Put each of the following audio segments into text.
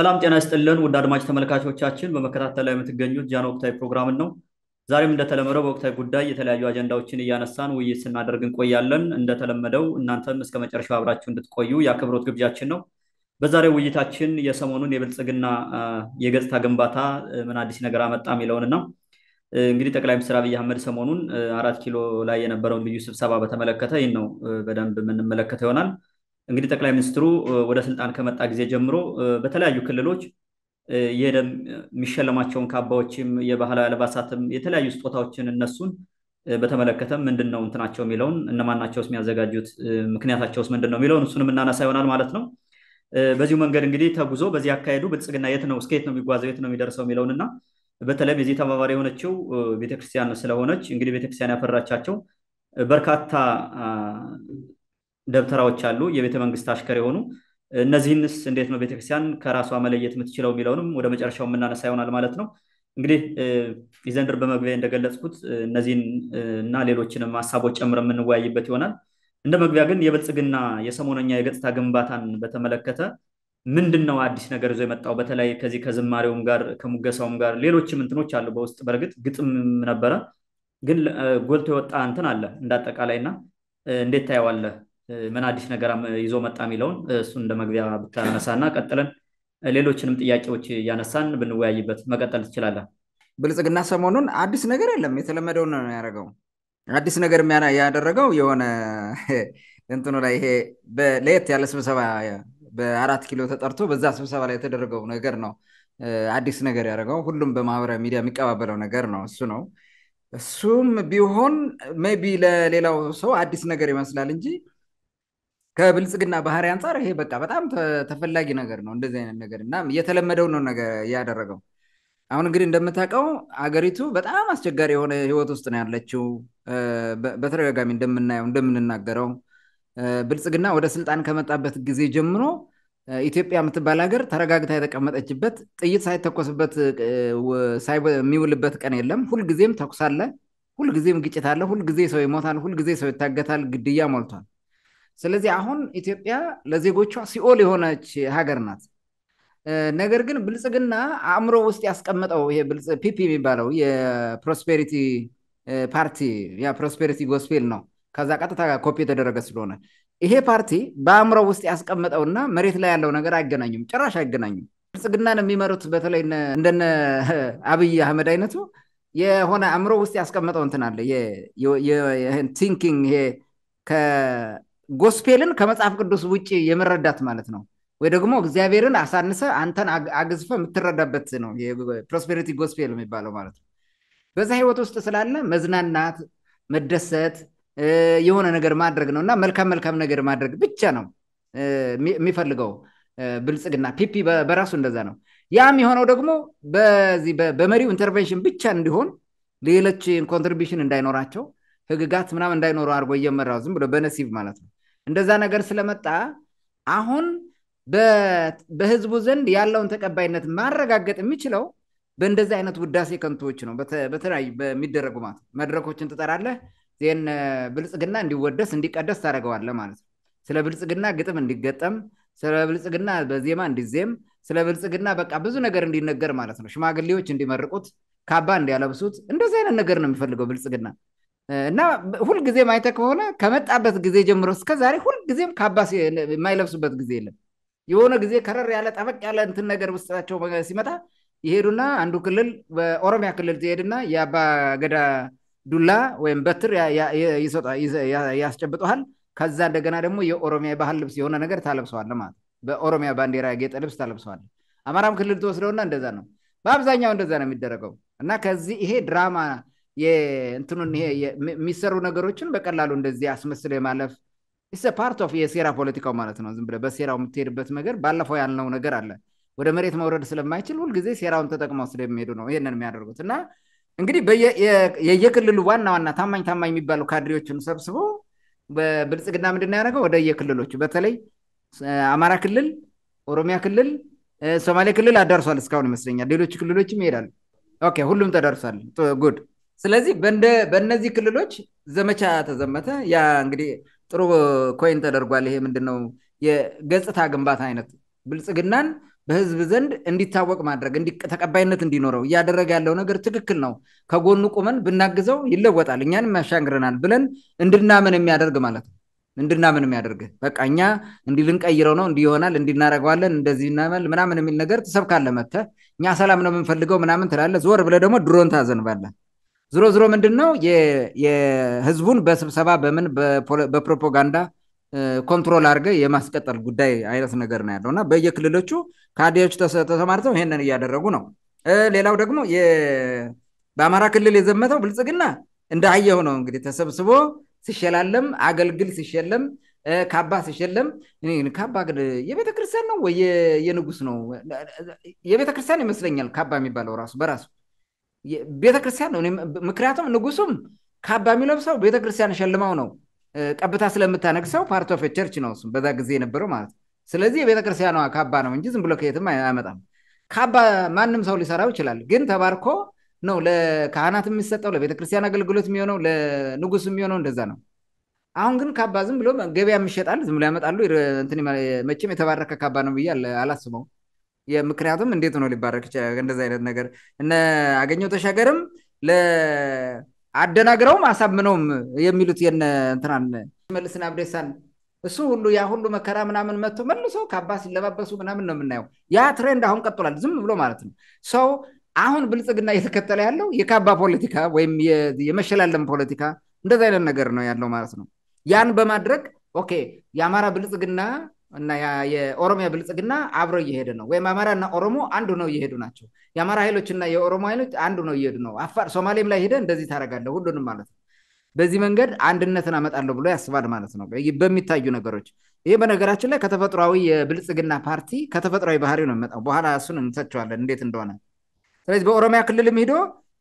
ሰላም ጤና ይስጥልን ውድ አድማጭ ተመልካቾቻችን፣ በመከታተል ላይ የምትገኙት ጃን ወቅታዊ ፕሮግራምን ነው። ዛሬም እንደተለመደው በወቅታዊ ጉዳይ የተለያዩ አጀንዳዎችን እያነሳን ውይይት ስናደርግ እንቆያለን። እንደተለመደው እናንተም እስከ መጨረሻው አብራችሁ እንድትቆዩ የአክብሮት ግብዣችን ነው። በዛሬው ውይይታችን የሰሞኑን የብልጽግና የገጽታ ግንባታ ምን አዲስ ነገር አመጣ የሚለውንና እንግዲህ ጠቅላይ ሚኒስትር አብይ አህመድ ሰሞኑን አራት ኪሎ ላይ የነበረውን ልዩ ስብሰባ በተመለከተ ይህን ነው በደንብ የምንመለከተ ይሆናል። እንግዲህ ጠቅላይ ሚኒስትሩ ወደ ስልጣን ከመጣ ጊዜ ጀምሮ በተለያዩ ክልሎች የደም የሚሸለማቸውን ካባዎችም የባህላዊ አልባሳትም የተለያዩ ስጦታዎችን እነሱን በተመለከተ ምንድን ነው እንትናቸው የሚለውን እነማን ናቸውስ የሚያዘጋጁት ምክንያታቸውስ ምንድን ነው የሚለውን እሱንም እናነሳ ይሆናል ማለት ነው። በዚሁ መንገድ እንግዲህ ተጉዞ በዚህ አካሄዱ ብልጽግና የት ነው እስከየት ነው የሚጓዘው የት ነው የሚደርሰው የሚለውን እና በተለይም የዚህ ተባባሪ የሆነችው ቤተክርስቲያን ስለሆነች እንግዲህ ቤተክርስቲያን ያፈራቻቸው በርካታ ደብተራዎች አሉ፣ የቤተ መንግስት አሽከር የሆኑ እነዚህንስ እንዴት ነው ቤተክርስቲያን ከራሷ መለየት የምትችለው የሚለውንም ወደ መጨረሻው የምናነሳ ይሆናል ማለት ነው። እንግዲህ ይዘንድር በመግቢያ እንደገለጽኩት እነዚህን እና ሌሎችንም ሀሳቦች ጨምረ የምንወያይበት ይሆናል። እንደ መግቢያ ግን የብልጽግና የሰሞነኛ የገጽታ ግንባታን በተመለከተ ምንድን ነው አዲስ ነገር ይዞ የመጣው? በተለይ ከዚህ ከዝማሬውም ጋር ከሙገሳውም ጋር ሌሎችም እንትኖች አሉ። በውስጥ በእርግጥ ግጥም ነበረ፣ ግን ጎልቶ የወጣ እንትን አለ ና እንዴት ታየዋለህ? ምን አዲስ ነገር ይዞ መጣ የሚለውን እሱን እንደ መግቢያ ብታነሳና ቀጥለን ሌሎችንም ጥያቄዎች እያነሳን ብንወያይበት መቀጠል ትችላለን። ብልጽግና ሰሞኑን አዲስ ነገር የለም፣ የተለመደው ነው ያደረገው። አዲስ ነገር ያደረገው የሆነ እንትኑ ላይ ይሄ ለየት ያለ ስብሰባ በአራት ኪሎ ተጠርቶ በዛ ስብሰባ ላይ የተደረገው ነገር ነው አዲስ ነገር ያደረገው። ሁሉም በማህበራዊ ሚዲያ የሚቀባበለው ነገር ነው እሱ ነው። እሱም ቢሆን ሜይ ቢ ለሌላው ሰው አዲስ ነገር ይመስላል እንጂ ከብልጽግና ባህሪ አንጻር ይሄ በቃ በጣም ተፈላጊ ነገር ነው። እንደዚህ አይነት ነገር እና እየተለመደው ነው ነገር ያደረገው። አሁን እንግዲህ እንደምታውቀው አገሪቱ በጣም አስቸጋሪ የሆነ ህይወት ውስጥ ነው ያለችው። በተደጋጋሚ እንደምናየው እንደምንናገረው ብልጽግና ወደ ስልጣን ከመጣበት ጊዜ ጀምሮ ኢትዮጵያ የምትባል ሀገር ተረጋግታ የተቀመጠችበት ጥይት ሳይተኮስበት የሚውልበት ቀን የለም። ሁልጊዜም ተኩስ አለ፣ ሁልጊዜም ግጭት አለ፣ ሁልጊዜ ሰው ይሞታል፣ ሁልጊዜ ሰው ይታገታል፣ ግድያ ሞልቷል። ስለዚህ አሁን ኢትዮጵያ ለዜጎቿ ሲኦል የሆነች ሀገር ናት። ነገር ግን ብልጽግና አእምሮ ውስጥ ያስቀመጠው ይሄ ፒፒ የሚባለው የፕሮስፔሪቲ ፓርቲ ያ ፕሮስፔሪቲ ጎስፔል ነው። ከዛ ቀጥታ ኮፒ የተደረገ ስለሆነ ይሄ ፓርቲ በአእምሮ ውስጥ ያስቀመጠውና መሬት ላይ ያለው ነገር አይገናኙም፣ ጭራሽ አይገናኙም። ብልጽግናን የሚመሩት በተለይ እንደነ አብይ አህመድ አይነቱ የሆነ አእምሮ ውስጥ ያስቀመጠው እንትን አለ ቲንኪንግ ይሄ ጎስፔልን ከመጽሐፍ ቅዱስ ውጭ የመረዳት ማለት ነው ወይ ደግሞ እግዚአብሔርን አሳንሰ አንተን አግዝፈ የምትረዳበት ነው ፕሮስፔሪቲ ጎስፔል የሚባለው ማለት ነው በዛ ህይወት ውስጥ ስላለ መዝናናት መደሰት የሆነ ነገር ማድረግ ነው እና መልካም መልካም ነገር ማድረግ ብቻ ነው የሚፈልገው ብልጽግና ፒፒ በራሱ እንደዛ ነው ያም የሆነው ደግሞ በዚህ በመሪው ኢንተርቬንሽን ብቻ እንዲሆን ሌሎች ኮንትሪቢሽን እንዳይኖራቸው ህግጋት ምናምን እንዳይኖሩ አድርጎ እየመራው ዝም ብሎ በነሲብ ማለት ነው እንደዛ ነገር ስለመጣ አሁን በህዝቡ ዘንድ ያለውን ተቀባይነት ማረጋገጥ የሚችለው በእንደዚህ አይነት ውዳሴ ከንቶዎች ነው። በተለያዩ በሚደረጉ ማለት መድረኮችን ትጠራለህ። ይህን ብልጽግና እንዲወደስ እንዲቀደስ ታደርገዋለህ ማለት ነው። ስለ ብልጽግና ግጥም እንዲገጠም፣ ስለ ብልጽግና በዜማ እንዲዜም፣ ስለ ብልጽግና በቃ ብዙ ነገር እንዲነገር ማለት ነው። ሽማግሌዎች እንዲመርቁት፣ ካባ እንዲያለብሱት፣ እንደዚህ አይነት ነገር ነው የሚፈልገው ብልጽግና። እና ሁልጊዜ ማይተ ከሆነ ከመጣበት ጊዜ ጀምሮ እስከ ዛሬ ሁልጊዜም ካባስ የማይለብሱበት ጊዜ የለም። የሆነ ጊዜ ከረር ያለ ጠበቅ ያለ እንትን ነገር ውስጣቸው ሲመጣ ይሄዱና አንዱ ክልል በኦሮሚያ ክልል ትሄድና የአባ ገዳ ዱላ ወይም በትር ያስጨብጠሃል። ከዛ እንደገና ደግሞ የኦሮሚያ ባህል ልብስ የሆነ ነገር ታለብሰዋለ ማለት በኦሮሚያ ባንዲራ ያጌጠ ልብስ ታለብሰዋለ። አማራም ክልል ትወስደውና እንደዛ ነው። በአብዛኛው እንደዛ ነው የሚደረገው እና ከዚህ ይሄ ድራማ እንትኑን ይሄ የሚሰሩ ነገሮችን በቀላሉ እንደዚህ አስመስለ የማለፍ ፓርት ኦፍ የሴራ ፖለቲካው ማለት ነው። ዝም ብለህ በሴራው የምትሄድበት ነገር ባለፈው ያልነው ነገር አለ። ወደ መሬት መውረድ ስለማይችል ሁልጊዜ ሴራውን ተጠቅመው ስለሚሄዱ ነው ይህንን የሚያደርጉት እና እንግዲህ የየክልሉ ዋና ዋና ታማኝ ታማኝ የሚባሉ ካድሬዎችን ሰብስቦ በብልጽግና ምንድን ያደረገው ወደ የክልሎቹ በተለይ አማራ ክልል፣ ኦሮሚያ ክልል፣ ሶማሌ ክልል አዳርሷል እስካሁን ይመስለኛል። ሌሎች ክልሎችም ይሄዳል። ኦኬ ሁሉም ተዳርሷል። ጉድ ስለዚህ በእነዚህ ክልሎች ዘመቻ ተዘመተ። ያ እንግዲህ ጥሩ ኮይን ተደርጓል። ይሄ ምንድነው የገጽታ ግንባታ አይነት ብልጽግናን በህዝብ ዘንድ እንዲታወቅ ማድረግ ተቀባይነት እንዲኖረው እያደረገ ያለው ነገር ትክክል ነው። ከጎኑ ቁመን ብናግዘው ይለወጣል፣ እኛን ያሻግረናል ብለን እንድናምን የሚያደርግ ማለት ነው። እንድናምን የሚያደርግ በቃ እኛ እንዲህ ልንቀይረው ነው፣ እንዲህ ይሆናል፣ እንዲህ እንደዚህ እናመል ምናምን የሚል ነገር ትሰብካለ መተ እኛ ሰላም ነው የምንፈልገው ምናምን ትላለ ዞር ብለ ደግሞ ድሮን ታዘንባለን ዝሮ ዝሮ ምንድን ነው የህዝቡን በስብሰባ በምን በፕሮፓጋንዳ ኮንትሮል አድርገ የማስቀጠል ጉዳይ አይነት ነገር ነው ያለው እና በየክልሎቹ ካድሬዎች ተሰማርተው ይሄንን እያደረጉ ነው ሌላው ደግሞ በአማራ ክልል የዘመተው ብልጽግና እንዳየው ነው እንግዲህ ተሰብስቦ ሲሸላለም አገልግል ሲሸለም ካባ ሲሸለም ካባ የቤተክርስቲያን ነው ወይ የንጉስ ነው የቤተክርስቲያን ይመስለኛል ካባ የሚባለው ራሱ በራሱ ቤተክርስቲያን ነው። ምክንያቱም ንጉሱም ካባ የሚለብሰው ቤተክርስቲያን ሸልማው ነው ቀብታ ስለምታነግሰው ፓርት ኦፍ ቸርች ነው በዛ ጊዜ የነበረው ማለት ነው። ስለዚህ የቤተክርስቲያኗ ካባ ነው እንጂ ዝም ብሎ ከየትም አያመጣም። ካባ ማንም ሰው ሊሰራው ይችላል፣ ግን ተባርኮ ነው ለካህናት የሚሰጠው ለቤተክርስቲያን አገልግሎት የሚሆነው ለንጉስ የሚሆነው እንደዛ ነው። አሁን ግን ካባ ዝም ብሎ ገበያ የሚሸጣል፣ ዝም ብሎ ያመጣሉ። መቼም የተባረከ ካባ ነው ብዬ አላስበው። ምክንያቱም እንዴት ነው ሊባረክ እንደዚህ አይነት ነገር እነ አገኘው ተሻገርም አደናግረውም አሳምነውም የሚሉት የነ እንትናን መልስን አብዴሳን እሱ ሁሉ ያ ሁሉ መከራ ምናምን መጥቶ መልሶ ካባ ሲለባበሱ ምናምን ነው የምናየው። ያ ትሬንድ አሁን ቀጥሏል፣ ዝም ብሎ ማለት ነው። ሰው አሁን ብልጽግና እየተከተለ ያለው የካባ ፖለቲካ ወይም የመሸላለም ፖለቲካ እንደዚ አይነት ነገር ነው ያለው ማለት ነው። ያን በማድረግ ኦኬ የአማራ ብልጽግና እና የኦሮሚያ ብልጽግና አብረው እየሄደ ነው። ወይም አማራና ኦሮሞ አንዱ ነው እየሄዱ ናቸው። የአማራ ኃይሎች እና የኦሮሞ ኃይሎች አንዱ ነው እየሄዱ ነው። አፋር ሶማሌም ላይ ሄደ እንደዚህ ታደርጋለህ ሁሉንም ማለት ነው። በዚህ መንገድ አንድነትን አመጣለሁ ብሎ ያስባል ማለት ነው በሚታዩ ነገሮች። ይህ በነገራችን ላይ ከተፈጥሯዊ የብልጽግና ፓርቲ ከተፈጥሯዊ ባህሪ ነው የሚመጣው። በኋላ እሱን እንሰቸዋለን እንዴት እንደሆነ። ስለዚህ በኦሮሚያ ክልልም ሂዶ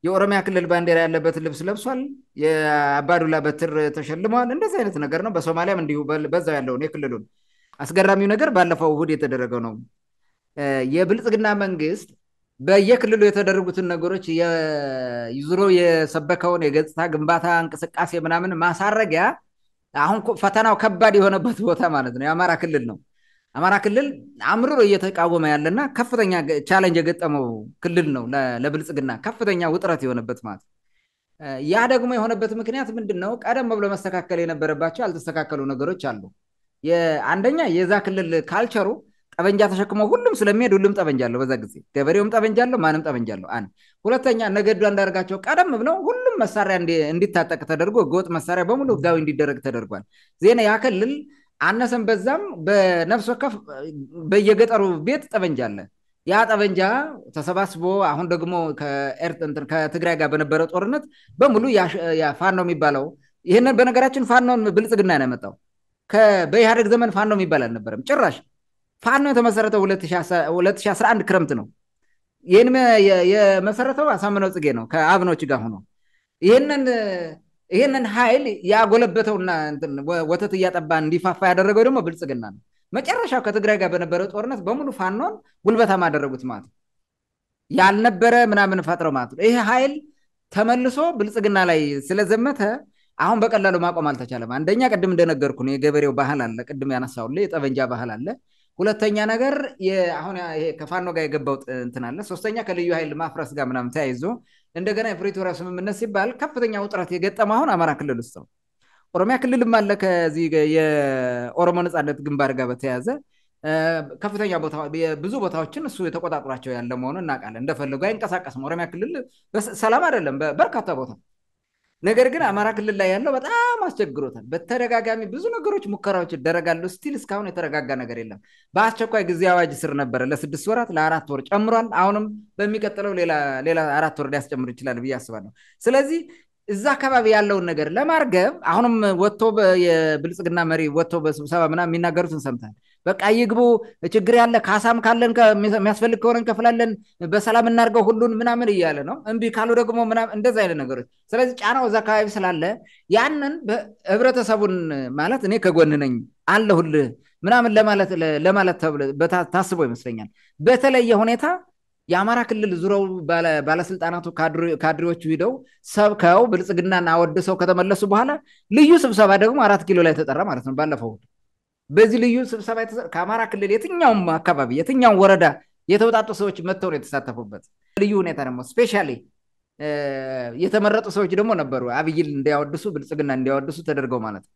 የኦሮሚያ ክልል ባንዲራ ያለበት ልብስ ለብሷል። የአባዱላ በትር ተሸልመዋል። እንደዚህ አይነት ነገር ነው። በሶማሊያም እንዲሁ በዛው ያለውን የክልሉን አስገራሚው ነገር ባለፈው እሁድ የተደረገው ነው። የብልጽግና መንግስት በየክልሉ የተደረጉትን ነገሮች ዙሮ የሰበከውን የገጽታ ግንባታ እንቅስቃሴ ምናምን ማሳረጊያ አሁን ፈተናው ከባድ የሆነበት ቦታ ማለት ነው የአማራ ክልል ነው። አማራ ክልል አምርሮ እየተቃወመ ያለና ከፍተኛ ቻለንጅ የገጠመው ክልል ነው። ለብልጽግና ከፍተኛ ውጥረት የሆነበት ማለት ያ ደግሞ የሆነበት ምክንያት ምንድን ነው? ቀደም ብሎ መስተካከል የነበረባቸው ያልተስተካከሉ ነገሮች አሉ። አንደኛ የዛ ክልል ካልቸሩ ጠበንጃ ተሸክሞ ሁሉም ስለሚሄድ ሁሉም ጠበንጃ አለው። በዛ ጊዜ ገበሬውም ጠበንጃ አለው፣ ማንም ጠበንጃ አለው። አንድ ሁለተኛ፣ ነገዱ እንዳደርጋቸው ቀደም ብለው ሁሉም መሳሪያ እንዲታጠቅ ተደርጎ ህገወጥ መሳሪያ በሙሉ ህጋዊ እንዲደረግ ተደርጓል። ዜና ያ ክልል አነሰም በዛም በነፍስ ወከፍ በየገጠሩ ቤት ጠበንጃ አለ። ያ ጠበንጃ ተሰባስቦ አሁን ደግሞ ከትግራይ ጋር በነበረው ጦርነት በሙሉ ፋኖ የሚባለው ይህንን በነገራችን ፋኖን ብልጽግና ነው ያመጣው። በኢህአደግ ዘመን ፋኖ የሚባል አልነበረም ጭራሽ። ፋኖ የተመሰረተው 2011 ክረምት ነው። ይህን የመሰረተው አሳምነው ጽጌ ነው ከአብኖች ጋር ሆኖ ይህንን ይህንን ኃይል ያጎለበተውና ወተት እያጠባ እንዲፋፋ ያደረገው ደግሞ ብልጽግና ነው። መጨረሻው ከትግራይ ጋር በነበረው ጦርነት በሙሉ ፋኖን ጉልበታ ማደረጉት ማለት ነው። ያልነበረ ምናምን ፈጥረው ማለት ነው። ይህ ሀይል ተመልሶ ብልጽግና ላይ ስለዘመተ አሁን በቀላሉ ማቆም አልተቻለም። አንደኛ ቅድም እንደነገርኩ ነው የገበሬው ባህል አለ፣ ቅድም ያነሳውል የጠበንጃ ባህል አለ። ሁለተኛ ነገር አሁን ከፋኖ ጋር የገባው እንትን አለ። ሶስተኛ ከልዩ ኃይል ማፍረስ ጋር ምናምን ተያይዞ እንደገና የፕሪቶሪያ ስምምነት ሲባል ከፍተኛ ውጥረት የገጠ አሁን አማራ ክልል ውስጥ ነው። ኦሮሚያ ክልልም አለ። ከዚህ የኦሮሞ ነፃነት ግንባር ጋር በተያያዘ ከፍተኛ ብዙ ቦታዎችን እሱ የተቆጣጥሯቸው ያለ መሆኑ እናውቃለን። እንደፈለጉ አይንቀሳቀስም። ኦሮሚያ ክልል ሰላም አይደለም በርካታ ቦታ ነገር ግን አማራ ክልል ላይ ያለው በጣም አስቸግሮታል። በተደጋጋሚ ብዙ ነገሮች ሙከራዎች ይደረጋሉ። ስቲል እስካሁን የተረጋጋ ነገር የለም። በአስቸኳይ ጊዜ አዋጅ ስር ነበረ ለስድስት ወራት፣ ለአራት ወር ጨምሯል። አሁንም በሚቀጥለው ሌላ አራት ወር ሊያስጨምር ይችላል ብዬ አስባለሁ። ስለዚህ እዛ አካባቢ ያለውን ነገር ለማርገብ አሁንም ወጥቶ የብልጽግና መሪ ወጥቶ በስብሰባ ምና የሚናገሩትን ሰምታል። በቃ ይግቡ፣ ችግር ያለ ካሳም ካለን የሚያስፈልግ ከሆነ እንከፍላለን፣ በሰላም እናርገው ሁሉን ምናምን እያለ ነው። እንቢ ካሉ ደግሞ እንደዚ አይነት ነገሮች። ስለዚህ ጫናው እዛ አካባቢ ስላለ ያንን ህብረተሰቡን ማለት እኔ ከጎን ነኝ ምናምን ለማለት ታስቦ ይመስለኛል። በተለየ ሁኔታ የአማራ ክልል ዙረው ባለስልጣናቱ ካድሬዎቹ ሂደው ሰብከው ብልጽግናን አወድሰው ከተመለሱ በኋላ ልዩ ስብሰባ ደግሞ አራት ኪሎ ላይ ተጠራ ማለት ነው ባለፈው በዚህ ልዩ ስብሰባ ከአማራ ክልል የትኛውም አካባቢ የትኛውም ወረዳ የተውጣጡ ሰዎች መጥተው ነው የተሳተፉበት። ልዩ ሁኔታ ደግሞ ስፔሻሊ የተመረጡ ሰዎች ደግሞ ነበሩ። አብይል እንዲያወድሱ ብልጽግና እንዲያወድሱ ተደርገው ማለት ነው።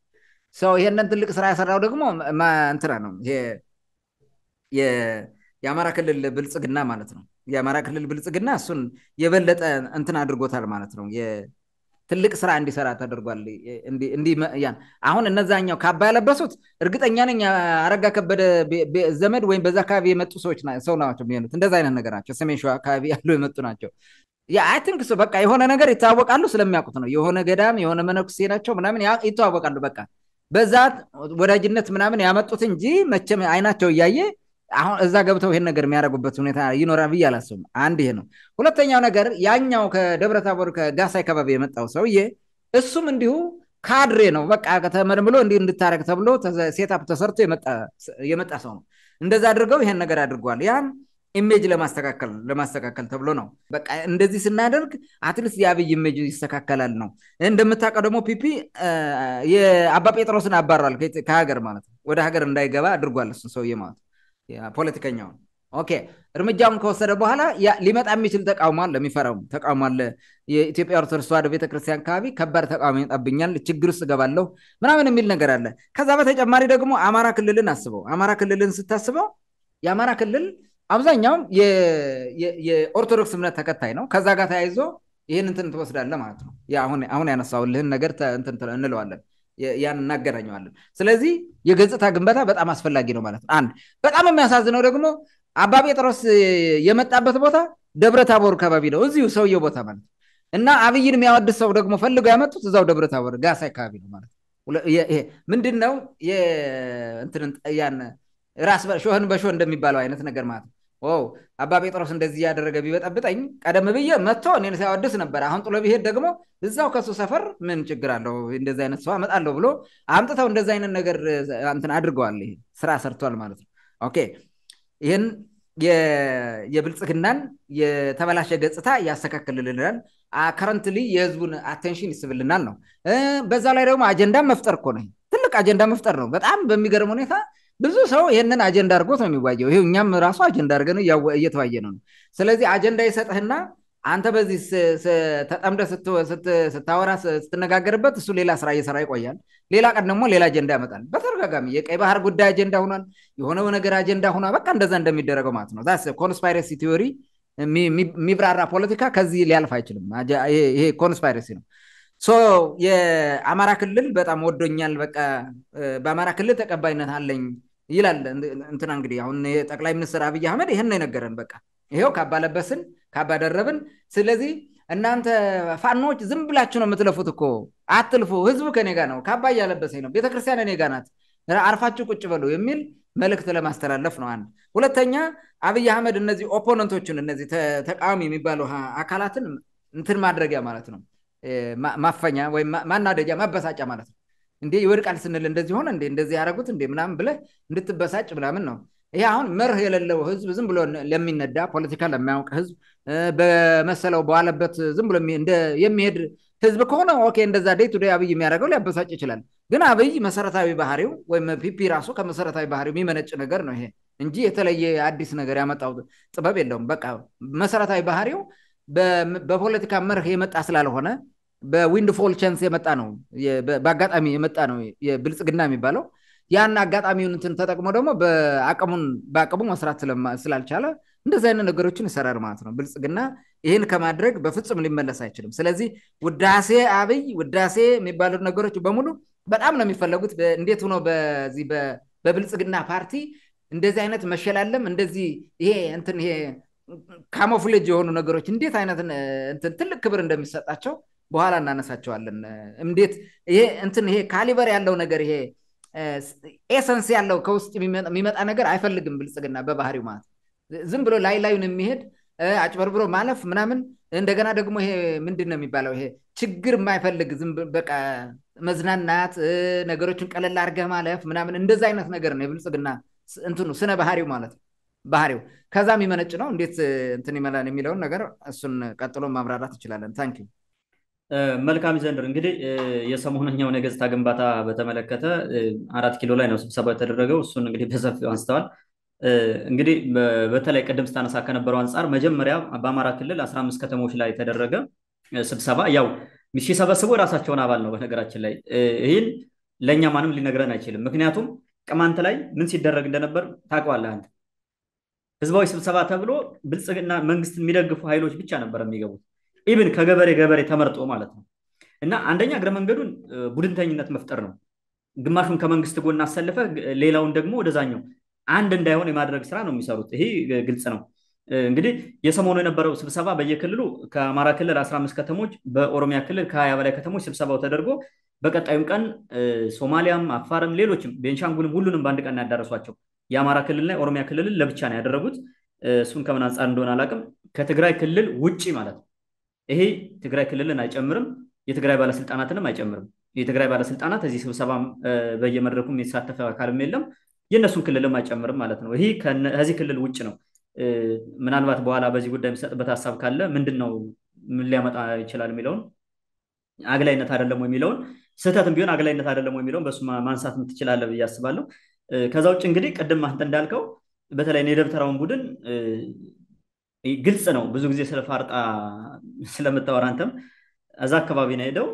ሰው ይሄንን ትልቅ ስራ ያሰራው ደግሞ እንትና ነው የአማራ ክልል ብልጽግና ማለት ነው። የአማራ ክልል ብልጽግና እሱን የበለጠ እንትን አድርጎታል ማለት ነው። ትልቅ ስራ እንዲሰራ ተደርጓል። አሁን እነዛኛው ካባ ያለበሱት እርግጠኛ ነኝ አረጋ ከበደ ዘመድ ወይም በዛ አካባቢ የመጡ ሰዎች ሰው ናቸው የሚሆኑት። እንደዛ አይነት ነገር ናቸው። ሰሜን ሸዋ አካባቢ ያሉ የመጡ ናቸው። አይንክ በቃ የሆነ ነገር ይተዋወቃሉ፣ ስለሚያውቁት ነው። የሆነ ገዳም የሆነ መነኩሴ ናቸው ምናምን ይተዋወቃሉ። በቃ በዛ ወዳጅነት ምናምን ያመጡት እንጂ መቸም አይናቸው እያየ አሁን እዛ ገብተው ይሄን ነገር የሚያደርጉበት ሁኔታ ይኖራል ብዬ አላስብም። አንድ ይሄ ነው። ሁለተኛው ነገር ያኛው ከደብረታቦር ከጋሳ ከጋሳይ አካባቢ የመጣው ሰውዬ እሱም እንዲሁ ካድሬ ነው። በቃ ተመልምሎ እንዲህ እንድታረግ ተብሎ ሴታፕ ተሰርቶ የመጣ ሰው ነው። እንደዛ አድርገው ይሄን ነገር አድርጓል። ያን ኢሜጅ ለማስተካከል ለማስተካከል ተብሎ ነው። በቃ እንደዚህ ስናደርግ አትሊስት የአብይ ኢሜጅ ይስተካከላል ነው። እንደምታውቀው ደግሞ ፒፒ የአባ ጴጥሮስን አባሯል ከሀገር ማለት ነው። ወደ ሀገር እንዳይገባ አድርጓል እሱን ሰውዬ ማለት ነው። ፖለቲከኛውን ኦኬ እርምጃውን ከወሰደ በኋላ ሊመጣ የሚችል ተቃውሞ አለ፣ የሚፈራው ተቃውሞ አለ። የኢትዮጵያ ኦርቶዶክስ ተዋሕዶ ቤተክርስቲያን አካባቢ ከባድ ተቃውሞ ይመጣብኛል፣ ችግር ውስጥ እገባለሁ ምናምን የሚል ነገር አለ። ከዛ በተጨማሪ ደግሞ አማራ ክልልን አስበው። አማራ ክልልን ስታስበው የአማራ ክልል አብዛኛውም የኦርቶዶክስ እምነት ተከታይ ነው። ከዛ ጋር ተያይዞ ይህን እንትን ትወስዳለ ማለት ነው። አሁን ያነሳውልህን ነገር እንለዋለን ያን እናገናኘዋለን። ስለዚህ የገጽታ ግንበታ በጣም አስፈላጊ ነው ማለት ነው። አንድ በጣም የሚያሳዝነው ደግሞ አባ ጴጥሮስ የመጣበት ቦታ ደብረ ታቦር አካባቢ ነው፣ እዚሁ ሰውየው ቦታ ማለት ነው። እና አብይን የሚያወድ ሰው ደግሞ ፈልገው ያመጡት እዛው ደብረ ታቦር ጋሳ አካባቢ ነው ማለት ምንድን ነው ራስ ሾህን በሾህ እንደሚባለው አይነት ነገር ማለት ዋው አባ ጴጥሮስ እንደዚህ ያደረገ ቢበጠብጠኝ ቀደም ብዬ መጥቶ እኔን ሲያወድስ ነበር። አሁን ጥሎ ቢሄድ ደግሞ እዛው ከሱ ሰፈር ምን ችግር አለው? እንደዚህ አይነት ሰው አመጣለሁ ብሎ አምጥተው እንደዚህ አይነት ነገር እንትን አድርገዋል። ይሄ ስራ ሰርቷል ማለት ነው። ኦኬ ይህን የብልጽግናን የተበላሸ ገጽታ ያስተካክልልናል። ከረንትሊ የህዝቡን አቴንሽን ይስብልናል ነው። በዛ ላይ ደግሞ አጀንዳ መፍጠር እኮ ነው። ትልቅ አጀንዳ መፍጠር ነው። በጣም በሚገርም ሁኔታ ብዙ ሰው ይህንን አጀንዳ አድርጎት ነው የሚዋየው። ይሄ እኛም ራሱ አጀንዳ አድርገን እየተዋየ ነው። ስለዚህ አጀንዳ ይሰጥህና አንተ በዚህ ተጠምደ ስታወራ ስትነጋገርበት እሱ ሌላ ስራ እየሰራ ይቆያል። ሌላ ቀን ደግሞ ሌላ አጀንዳ ያመጣል። በተደጋጋሚ የቀይ ባህር ጉዳይ አጀንዳ ሆኗል። የሆነው ነገር አጀንዳ ሆኗል በቃ እንደዛ እንደሚደረገው ማለት ነው። ዛስ ኮንስፓይረሲ ቲዮሪ የሚብራራ ፖለቲካ ከዚህ ሊያልፍ አይችልም። ይሄ ኮንስፓይረሲ ነው። ሶ የአማራ ክልል በጣም ወዶኛል፣ በቃ በአማራ ክልል ተቀባይነት አለኝ ይላል እንትና እንግዲህ አሁን ጠቅላይ ሚኒስትር አብይ አህመድ ይህን ነው የነገረን። በቃ ይሄው ካባ ለበስን፣ ካባ ደረብን። ስለዚህ እናንተ ፋኖች ዝም ብላችሁ ነው የምትለፉት እኮ አትልፉ። ህዝቡ ከኔ ጋር ነው፣ ካባ እያለበሰኝ ነው፣ ቤተክርስቲያን እኔ ጋር ናት፣ አርፋችሁ ቁጭ በሉ የሚል መልእክት ለማስተላለፍ ነው። አንድ ሁለተኛ፣ አብይ አህመድ እነዚህ ኦፖነንቶችን እነዚህ ተቃዋሚ የሚባሉ አካላትን እንትን ማድረጊያ ማለት ነው፣ ማፈኛ ወይም ማናደጃ ማበሳጫ ማለት ነው። እንዴ ይወድቃል ስንል እንደዚህ ሆነ እንዴ እንደዚህ ያደረጉት እንዴ ምናምን ብለ እንድትበሳጭ ምናምን ነው። ይሄ አሁን መርህ የሌለው ህዝብ ዝም ብሎ ለሚነዳ ፖለቲካ ለሚያውቅ ህዝብ በመሰለው በዋለበት ዝም ብሎ የሚሄድ ህዝብ ከሆነ ኦኬ፣ እንደዛ ዴይ ቱ አብይ የሚያደርገው ሊያበሳጭ ይችላል። ግን አብይ መሰረታዊ ባህሪው ወይም ፒፒ ራሱ ከመሰረታዊ ባህሪው የሚመነጭ ነገር ነው ይሄ እንጂ የተለየ አዲስ ነገር ያመጣው ጥበብ የለውም። በቃ መሰረታዊ ባህሪው በፖለቲካ መርህ የመጣ ስላልሆነ በዊንድ ፎል ቸንስ የመጣ ነው በአጋጣሚ የመጣ ነው ብልጽግና የሚባለው ያን አጋጣሚውን እንትን ተጠቅሞ ደግሞ በአቅሙን በአቅሙ መስራት ስላልቻለ እንደዚህ አይነት ነገሮችን ይሰራል ማለት ነው ብልጽግና ይህን ከማድረግ በፍጹም ሊመለስ አይችልም ስለዚህ ውዳሴ አብይ ውዳሴ የሚባሉ ነገሮች በሙሉ በጣም ነው የሚፈለጉት እንዴት ሆኖ በዚህ በብልጽግና ፓርቲ እንደዚህ አይነት መሸላለም እንደዚህ ይሄ እንትን ይሄ ካሞፍሌጅ የሆኑ ነገሮች እንዴት አይነት ትልቅ ክብር እንደሚሰጣቸው በኋላ እናነሳቸዋለን። እንዴት ይሄ እንትን ይሄ ካሊበር ያለው ነገር ይሄ ኤሰንስ ያለው ከውስጥ የሚመጣ ነገር አይፈልግም ብልጽግና በባህሪው ማለት ዝም ብሎ ላይ ላዩን የሚሄድ አጭበርብሮ ማለፍ ምናምን እንደገና ደግሞ ይሄ ምንድን ነው የሚባለው ይሄ ችግር የማይፈልግ ዝም በቃ መዝናናት ነገሮችን ቀለል አድርገህ ማለፍ ምናምን እንደዛ አይነት ነገር ነው የብልጽግና እንትኑ ስነ ባህሪው ማለት ነው ባህሪው ከዛ የሚመነጭ ነው እንዴት እንትን ይመላል የሚለውን ነገር እሱን ቀጥሎ ማብራራት ይችላለን ታንኪዩ መልካም ዘንድር እንግዲህ የሰሞነኛው የገጽታ ግንባታ በተመለከተ አራት ኪሎ ላይ ነው ስብሰባ የተደረገው። እሱን እንግዲህ በሰፊው አንስተዋል። እንግዲህ በተለይ ቅድም ስታነሳ ከነበረው አንጻር መጀመሪያ በአማራ ክልል አስራ አምስት ከተሞች ላይ የተደረገ ስብሰባ ያው ሲሰበስቡ የራሳቸውን አባል ነው። በነገራችን ላይ ይህን ለእኛ ማንም ሊነግረን አይችልም። ምክንያቱም ቅማንት ላይ ምን ሲደረግ እንደነበር ታውቀዋለህ አንተ። ህዝባዊ ስብሰባ ተብሎ ብልጽግና መንግስት የሚደግፉ ኃይሎች ብቻ ነበር የሚገቡት ኢብን ከገበሬ ገበሬ ተመርጦ ማለት ነው እና አንደኛ እግረ መንገዱን ቡድንተኝነት መፍጠር ነው። ግማሹን ከመንግስት ጎን አሰልፈ ሌላውን ደግሞ ወደዛኛው አንድ እንዳይሆን የማድረግ ስራ ነው የሚሰሩት። ይሄ ግልጽ ነው። እንግዲህ የሰሞኑ የነበረው ስብሰባ በየክልሉ ከአማራ ክልል 15 ከተሞች፣ በኦሮሚያ ክልል ከ20 በላይ ከተሞች ስብሰባው ተደርጎ በቀጣዩም ቀን ሶማሊያም፣ አፋርም፣ ሌሎችም ቤንሻንጉልም ሁሉንም በአንድ ቀን ያዳረሷቸው የአማራ ላይ የኦሮሚያ ክልልን ለብቻ ነው ያደረጉት። እሱን ከምን አንጻር እንደሆነ አላውቅም። ከትግራይ ክልል ውጭ ማለት ነው ይሄ ትግራይ ክልልን አይጨምርም፣ የትግራይ ባለስልጣናትንም አይጨምርም። የትግራይ ባለስልጣናት እዚህ ስብሰባ በየመድረኩም የተሳተፈ አካልም የለም፣ የእነሱን ክልልም አይጨምርም ማለት ነው። ይሄ ከዚህ ክልል ውጭ ነው። ምናልባት በኋላ በዚህ ጉዳይ የሚሰጥበት ሀሳብ ካለ ምንድን ነው ምን ሊያመጣ ይችላል የሚለውን አግላይነት አይደለም የሚለውን ስህተትም ቢሆን አግላይነት አይደለም የሚለውን በሱ ማንሳት ምትችላለ ብዬ አስባለሁ። ከዛ ውጭ እንግዲህ ቅድም አንተ እንዳልከው በተለይ የደብተራውን ቡድን ግልጽ ነው። ብዙ ጊዜ ስለ ፋርጣ ስለምታወራ አንተም እዛ አካባቢ ነው ሄደው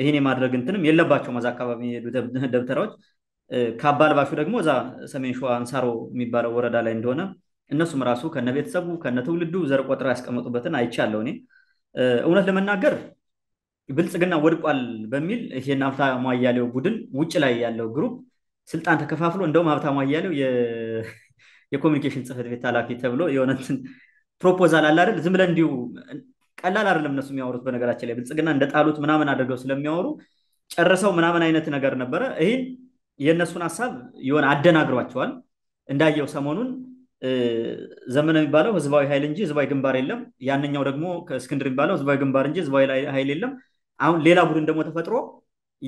ይህን የማድረግ እንትንም የለባቸውም። እዛ አካባቢ ሄዱ ደብተራዎች። ከአባልባሹ ደግሞ እዛ ሰሜን ሸዋ አንሳሮ የሚባለው ወረዳ ላይ እንደሆነ እነሱም ራሱ ከነ ቤተሰቡ ከነ ትውልዱ ዘር ቆጥረው ያስቀመጡበትን አይቻለው እኔ እውነት ለመናገር ብልጽግና ወድቋል በሚል ይሄን ሀብታሙ አያሌው ቡድን ውጭ ላይ ያለው ግሩፕ ስልጣን ተከፋፍሎ እንደውም ሀብታሙ አያሌው የኮሚኒኬሽን ጽህፈት ቤት ኃላፊ ተብሎ የሆነትን ፕሮፖዛል አለ አይደል? ዝም ብለ እንዲሁ ቀላል አይደለም እነሱ የሚያወሩት። በነገራችን ላይ ብልጽግና እንደ ጣሉት ምናምን አድርገው ስለሚያወሩ ጨርሰው ምናምን አይነት ነገር ነበረ። ይህን የእነሱን ሀሳብ የሆነ አደናግሯቸዋል። እንዳየው ሰሞኑን ዘመነ የሚባለው ህዝባዊ ኃይል እንጂ ህዝባዊ ግንባር የለም፣ ያንኛው ደግሞ ከእስክንድር የሚባለው ህዝባዊ ግንባር እንጂ ህዝባዊ ኃይል የለም። አሁን ሌላ ቡድን ደግሞ ተፈጥሮ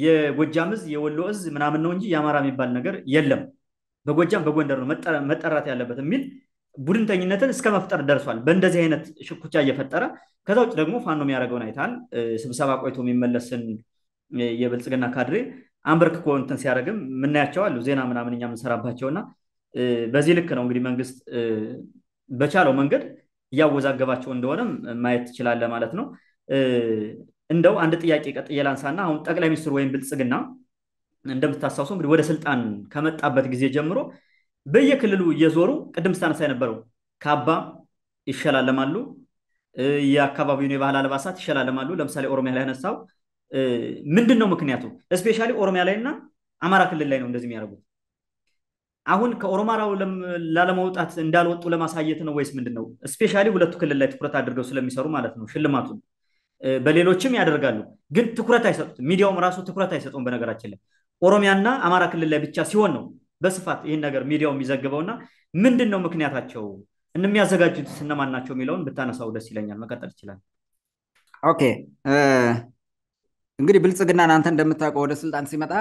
የጎጃም እዝ የወሎ እዝ ምናምን ነው እንጂ የአማራ የሚባል ነገር የለም። በጎጃም በጎንደር ነው መጠራት ያለበት የሚል ቡድንተኝነትን እስከ መፍጠር ደርሷል። በእንደዚህ አይነት ሽኩቻ እየፈጠረ ከዛ ውጭ ደግሞ ፋኖ የሚያደርገውን አይታል። ስብሰባ ቆይቶ የሚመለስን የብልጽግና ካድሬ አንበርክኮ እንትን ሲያደርግም ምናያቸው አሉ። ዜና ምናምን እኛ እና በዚህ ልክ ነው እንግዲህ መንግስት በቻለው መንገድ እያወዛገባቸው እንደሆነም ማየት ትችላለ ማለት ነው። እንደው አንድ ጥያቄ ቀጥዬ ላንሳና አሁን ጠቅላይ ሚኒስትሩ ወይም ብልጽግና እንደምታስታውሰው እንግዲህ ወደ ስልጣን ከመጣበት ጊዜ ጀምሮ በየክልሉ እየዞሩ ቅድም ስታነሳ የነበረው ካባ ይሸላለማሉ፣ የአካባቢውን የባህል አልባሳት ይሸላለማሉ። ለምሳሌ ኦሮሚያ ላይ ያነሳው ምንድን ነው ምክንያቱ? እስፔሻሊ ኦሮሚያ ላይ እና አማራ ክልል ላይ ነው እንደዚህ የሚያደርጉት። አሁን ከኦሮማራው ላለመውጣት እንዳልወጡ ለማሳየት ነው ወይስ ምንድን ነው? እስፔሻሊ ሁለቱ ክልል ላይ ትኩረት አድርገው ስለሚሰሩ ማለት ነው ሽልማቱን በሌሎችም ያደርጋሉ፣ ግን ትኩረት አይሰጡትም። ሚዲያውም ራሱ ትኩረት አይሰጡም። በነገራችን ላይ ኦሮሚያና አማራ ክልል ላይ ብቻ ሲሆን ነው በስፋት ይህን ነገር ሚዲያው የሚዘግበውና ምንድን ነው ምክንያታቸው እንደሚያዘጋጁት እነማን ናቸው የሚለውን ብታነሳው ደስ ይለኛል። መቀጠል ይችላል። ኦኬ እንግዲህ ብልጽግና እናንተ እንደምታውቀው ወደ ስልጣን ሲመጣ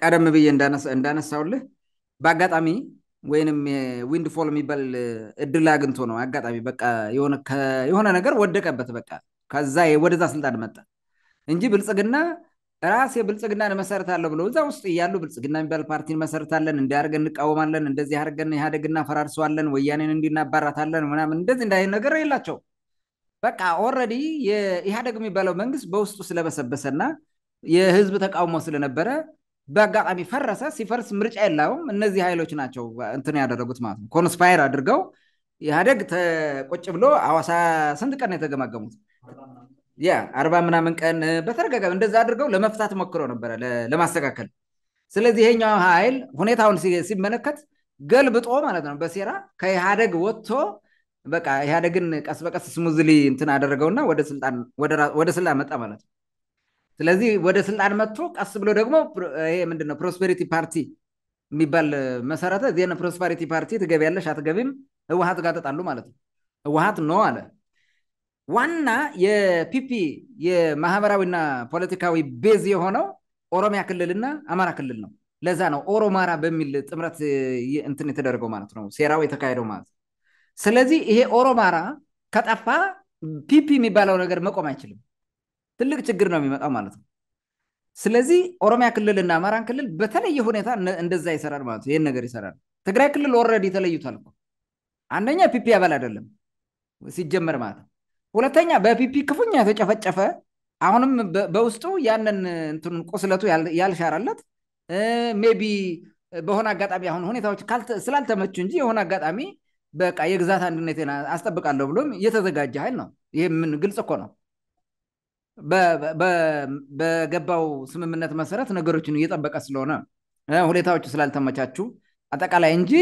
ቀደም ብዬ እንዳነሳውልህ በአጋጣሚ ወይንም ዊንድፎል የሚባል እድል አግኝቶ ነው። አጋጣሚ በቃ የሆነ ነገር ወደቀበት። በቃ ከዛ ወደዛ ስልጣን መጣ እንጂ ብልጽግና ራሴ ብልጽግናን እመሰርታለሁ ብሎ እዛ ውስጥ እያሉ ብልጽግና የሚባል ፓርቲ እንመሰርታለን፣ እንዲያደርገን እንቃወማለን፣ እንደዚህ አድርገን ኢህአደግና ፈራርሰዋለን፣ ወያኔን እንዲናባራታለን ምናምን እንደዚህ እንዳይነት ነገር የላቸው። በቃ ኦልሬዲ የኢህአደግ የሚባለው መንግስት በውስጡ ስለበሰበሰና የህዝብ ተቃውሞ ስለነበረ በአጋጣሚ ፈረሰ። ሲፈርስ ምርጫ የለውም። እነዚህ ኃይሎች ናቸው እንትን ያደረጉት ማለት ነው። ኮንስፓየር አድርገው ኢህአደግ ተቆጭ ብሎ አዋሳ ስንት ቀን የተገመገሙት የተገማገሙት? ያ አርባ ምናምን ቀን በተደጋጋሚ እንደዛ አድርገው ለመፍታት ሞክሮ ነበረ ለማስተካከል። ስለዚህ ይሄኛው ሀይል ሁኔታውን ሲመለከት ገልብጦ ማለት ነው በሴራ ከኢህአደግ ወጥቶ በቃ ኢህአደግን ቀስ በቀስ ስሙዝሊ እንትን አደረገውና ወደ ስልጣን መጣ ማለት ነው። ስለዚህ ወደ ስልጣን መጥቶ ቀስ ብሎ ደግሞ ይሄ ምንድነው ፕሮስፔሪቲ ፓርቲ የሚባል መሰረተ። ዜና ፕሮስፐሪቲ ፓርቲ ትገቢያለሽ አትገቢም፣ ህወሀት ጋር ተጣሉ ማለት ነው። ህወሀት ኖ አለ ዋና የፒፒ የማህበራዊና ፖለቲካዊ ቤዝ የሆነው ኦሮሚያ ክልልና አማራ ክልል ነው። ለዛ ነው ኦሮማራ በሚል ጥምረት እንትን የተደረገው ማለት ነው፣ ሴራው የተካሄደው ማለት ነው። ስለዚህ ይሄ ኦሮማራ ከጠፋ ፒፒ የሚባለው ነገር መቆም አይችልም። ትልቅ ችግር ነው የሚመጣው ማለት ነው። ስለዚህ ኦሮሚያ ክልልና አማራን ክልል በተለየ ሁኔታ እንደዛ ይሰራል ማለት ነው። ይህን ነገር ይሰራል። ትግራይ ክልል ኦልሬዲ ተለይቷል። አንደኛ ፒፒ አባል አይደለም ሲጀመር ማለት ነው። ሁለተኛ በፒፒ ክፉኛ የተጨፈጨፈ አሁንም በውስጡ ያንን እንትኑን ቁስለቱ ያልሻረለት ሜቢ በሆነ አጋጣሚ አሁን ሁኔታዎች ስላልተመቹ እንጂ የሆነ አጋጣሚ በቃ የግዛት አንድነት አስጠብቃለሁ ብሎም የተዘጋጀ ኃይል ነው። ይህ ምን ግልጽ እኮ ነው። በገባው ስምምነት መሰረት ነገሮችን እየጠበቀ ስለሆነ ሁኔታዎቹ ስላልተመቻቹ አጠቃላይ እንጂ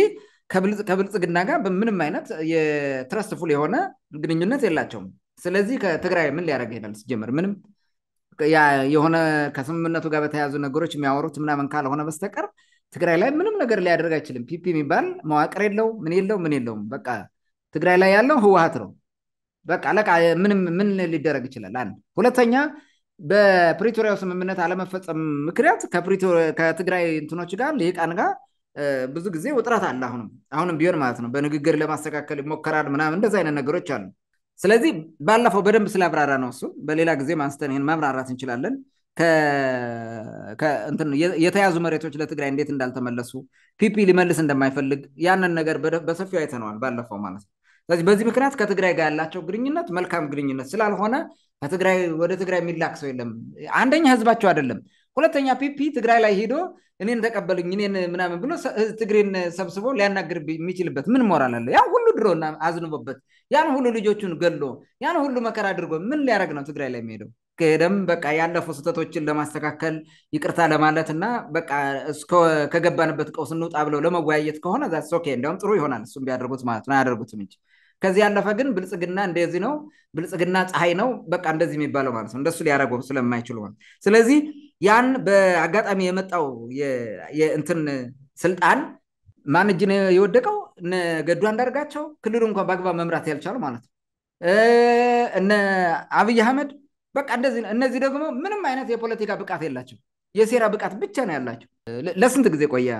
ከብልጽግና ጋር በምንም አይነት የትረስትፉል የሆነ ግንኙነት የላቸውም። ስለዚህ ከትግራይ ምን ሊያደርግ ይሄዳል? ሲጀምር ምንም የሆነ ከስምምነቱ ጋር በተያያዙ ነገሮች የሚያወሩት ምናምን ካልሆነ በስተቀር ትግራይ ላይ ምንም ነገር ሊያደርግ አይችልም። ፒፒ የሚባል መዋቅር የለው ምን የለው ምን የለውም። በቃ ትግራይ ላይ ያለው ህወሀት ነው። በቃ ለቃ ምንም ምን ሊደረግ ይችላል? አንድ ሁለተኛ፣ በፕሪቶሪያው ስምምነት አለመፈጸም ምክንያት ከትግራይ እንትኖች ጋር ሊቃን ጋር ብዙ ጊዜ ውጥረት አለ። አሁንም አሁንም ቢሆን ማለት ነው በንግግር ለማስተካከል ይሞከራል ምናምን እንደዚ አይነት ነገሮች አሉ። ስለዚህ ባለፈው በደንብ ስለአብራራ ነው እሱ። በሌላ ጊዜ አንስተን ይህን ማብራራት እንችላለን። የተያዙ መሬቶች ለትግራይ እንዴት እንዳልተመለሱ ፒፒ ሊመልስ እንደማይፈልግ ያንን ነገር በሰፊው አይተነዋል ባለፈው ማለት ነው። ስለዚህ በዚህ ምክንያት ከትግራይ ጋር ያላቸው ግንኙነት መልካም ግንኙነት ስላልሆነ ከትግራይ ወደ ትግራይ የሚላክ ሰው የለም። አንደኛ ህዝባቸው አይደለም ሁለተኛ ፒፒ ትግራይ ላይ ሄዶ እኔን ተቀበሉኝ እኔን ምናምን ብሎ ትግሬን ሰብስቦ ሊያናግር የሚችልበት ምን ሞራል አለ? ያ ሁሉ ድሮ አዝንቦበት ያን ሁሉ ልጆቹን ገሎ ያን ሁሉ መከራ አድርጎ ምን ሊያደረግ ነው ትግራይ ላይ የሚሄደው? ከሄደም በቃ ያለፉ ስህተቶችን ለማስተካከል ይቅርታ ለማለት እና በቃ ከገባንበት ቀውስ እንውጣ ብለው ለመወያየት ከሆነ ዛሶኬ እንዲያውም ጥሩ ይሆናል። እሱም ቢያደርጉት ማለት ነው። ያደርጉትም እንጂ ከዚህ ያለፈ ግን ብልጽግና እንደዚህ ነው፣ ብልጽግና ፀሐይ ነው፣ በቃ እንደዚህ የሚባለው ማለት ነው። እንደሱ ሊያደረጉ ስለማይችሉ ስለዚህ ያን በአጋጣሚ የመጣው የእንትን ስልጣን ማን እጅ ነው የወደቀው? እነ ገዱ አንዳርጋቸው ክልሉ እንኳን በአግባብ መምራት ያልቻሉ ማለት ነው። እነ አብይ አህመድ በቃ እንደዚህ። እነዚህ ደግሞ ምንም አይነት የፖለቲካ ብቃት የላቸው፣ የሴራ ብቃት ብቻ ነው ያላቸው። ለስንት ጊዜ ቆየ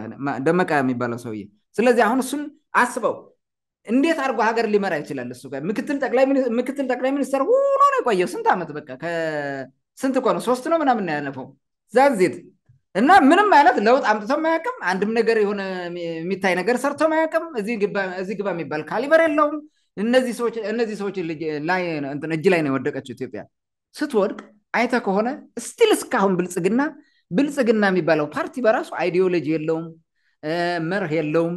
ደመቀ የሚባለው ሰውዬ። ስለዚህ አሁን እሱን አስበው እንዴት አድርጎ ሀገር ሊመራ ይችላል? እሱ ምክትል ጠቅላይ ሚኒስትር ሆኖ ነው የቆየው ስንት ዓመት በቃ ስንት ነው ሶስት ነው ምናምን ያለፈው ዛዚት እና ምንም አይነት ለውጥ አምጥቶ ማያቅም አንድም ነገር የሆነ የሚታይ ነገር ሰርቶ ማያቅም እዚህ ግባ የሚባል ካሊበር የለውም። እነዚህ ሰዎች እጅ ላይ ነው የወደቀችው ኢትዮጵያ። ስትወድቅ አይተ ከሆነ ስቲል እስካሁን ብልጽግና ብልጽግና የሚባለው ፓርቲ በራሱ አይዲዮሎጂ የለውም፣ መርህ የለውም።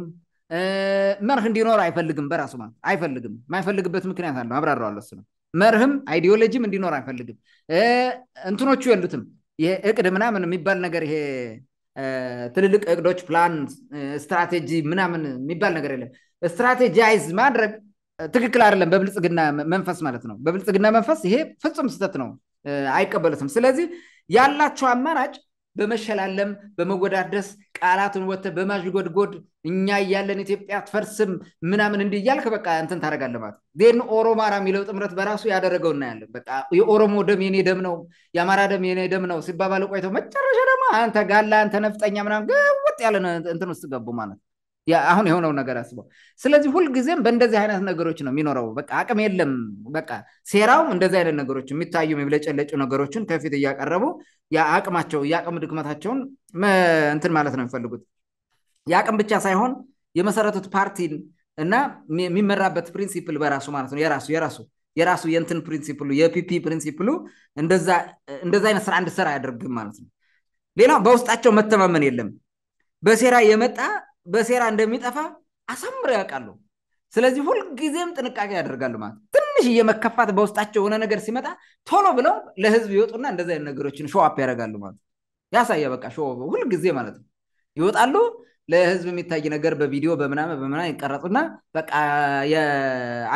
መርህ እንዲኖር አይፈልግም። በራሱ ማለት አይፈልግም። የማይፈልግበት ምክንያት አለ አብራራዋለሁ። ነው መርህም አይዲዮሎጂም እንዲኖር አይፈልግም። እንትኖቹ የሉትም ይሄ እቅድ ምናምን የሚባል ነገር ይሄ ትልልቅ እቅዶች፣ ፕላን፣ ስትራቴጂ ምናምን የሚባል ነገር የለም። ስትራቴጂይዝ ማድረግ ትክክል አይደለም፣ በብልጽግና መንፈስ ማለት ነው። በብልጽግና መንፈስ ይሄ ፍጹም ስህተት ነው፣ አይቀበሉትም። ስለዚህ ያላቸው አማራጭ በመሸላለም በመወዳደስ ቃላትን ወተ በማዥጎድጎድ እኛ እያለን ኢትዮጵያ ትፈርስም ምናምን እንዲህ እያልክ በቃ እንትን ታደረጋለ ማለት ዜን ኦሮማራ የሚለው ጥምረት በራሱ ያደረገው እናያለን። በቃ የኦሮሞ ደም የኔ ደም ነው፣ የአማራ ደም የኔ ደም ነው ሲባባል ቆይተው መጨረሻ ደግሞ አንተ ጋላ አንተ ነፍጠኛ ምናምን ገወጥ ያለ እንትን ውስጥ ገቡ ማለት ነው። አሁን የሆነው ነገር አስበው። ስለዚህ ሁልጊዜም በእንደዚህ አይነት ነገሮች ነው የሚኖረው። በቃ አቅም የለም። በቃ ሴራው እንደዚህ አይነት ነገሮች የሚታዩ የሚብለጨለጩ ነገሮችን ከፊት እያቀረቡ የአቅማቸው የአቅም ድክመታቸውን እንትን ማለት ነው የሚፈልጉት። የአቅም ብቻ ሳይሆን የመሰረቱት ፓርቲን እና የሚመራበት ፕሪንሲፕል በራሱ ማለት ነው የራሱ የራሱ የራሱ የንትን ፕሪንሲፕሉ የፒፒ ፕሪንሲፕሉ እንደዛ አይነት ስራ እንድሰራ አያደርግም ማለት ነው። ሌላው በውስጣቸው መተማመን የለም። በሴራ የመጣ በሴራ እንደሚጠፋ አሳምረ ያውቃሉ። ስለዚህ ሁልጊዜም ጥንቃቄ ያደርጋሉ ማለት ትንሽ እየመከፋት በውስጣቸው የሆነ ነገር ሲመጣ ቶሎ ብለው ለህዝብ ይወጡና እንደዚ አይነት ነገሮችን ሾው አፕ ያደርጋሉ ማለት ያሳየ በቃ ሾ ሁልጊዜ ማለት ነው ይወጣሉ ለህዝብ የሚታይ ነገር በቪዲዮ በምናምን በምናምን ይቀረጹና በቃ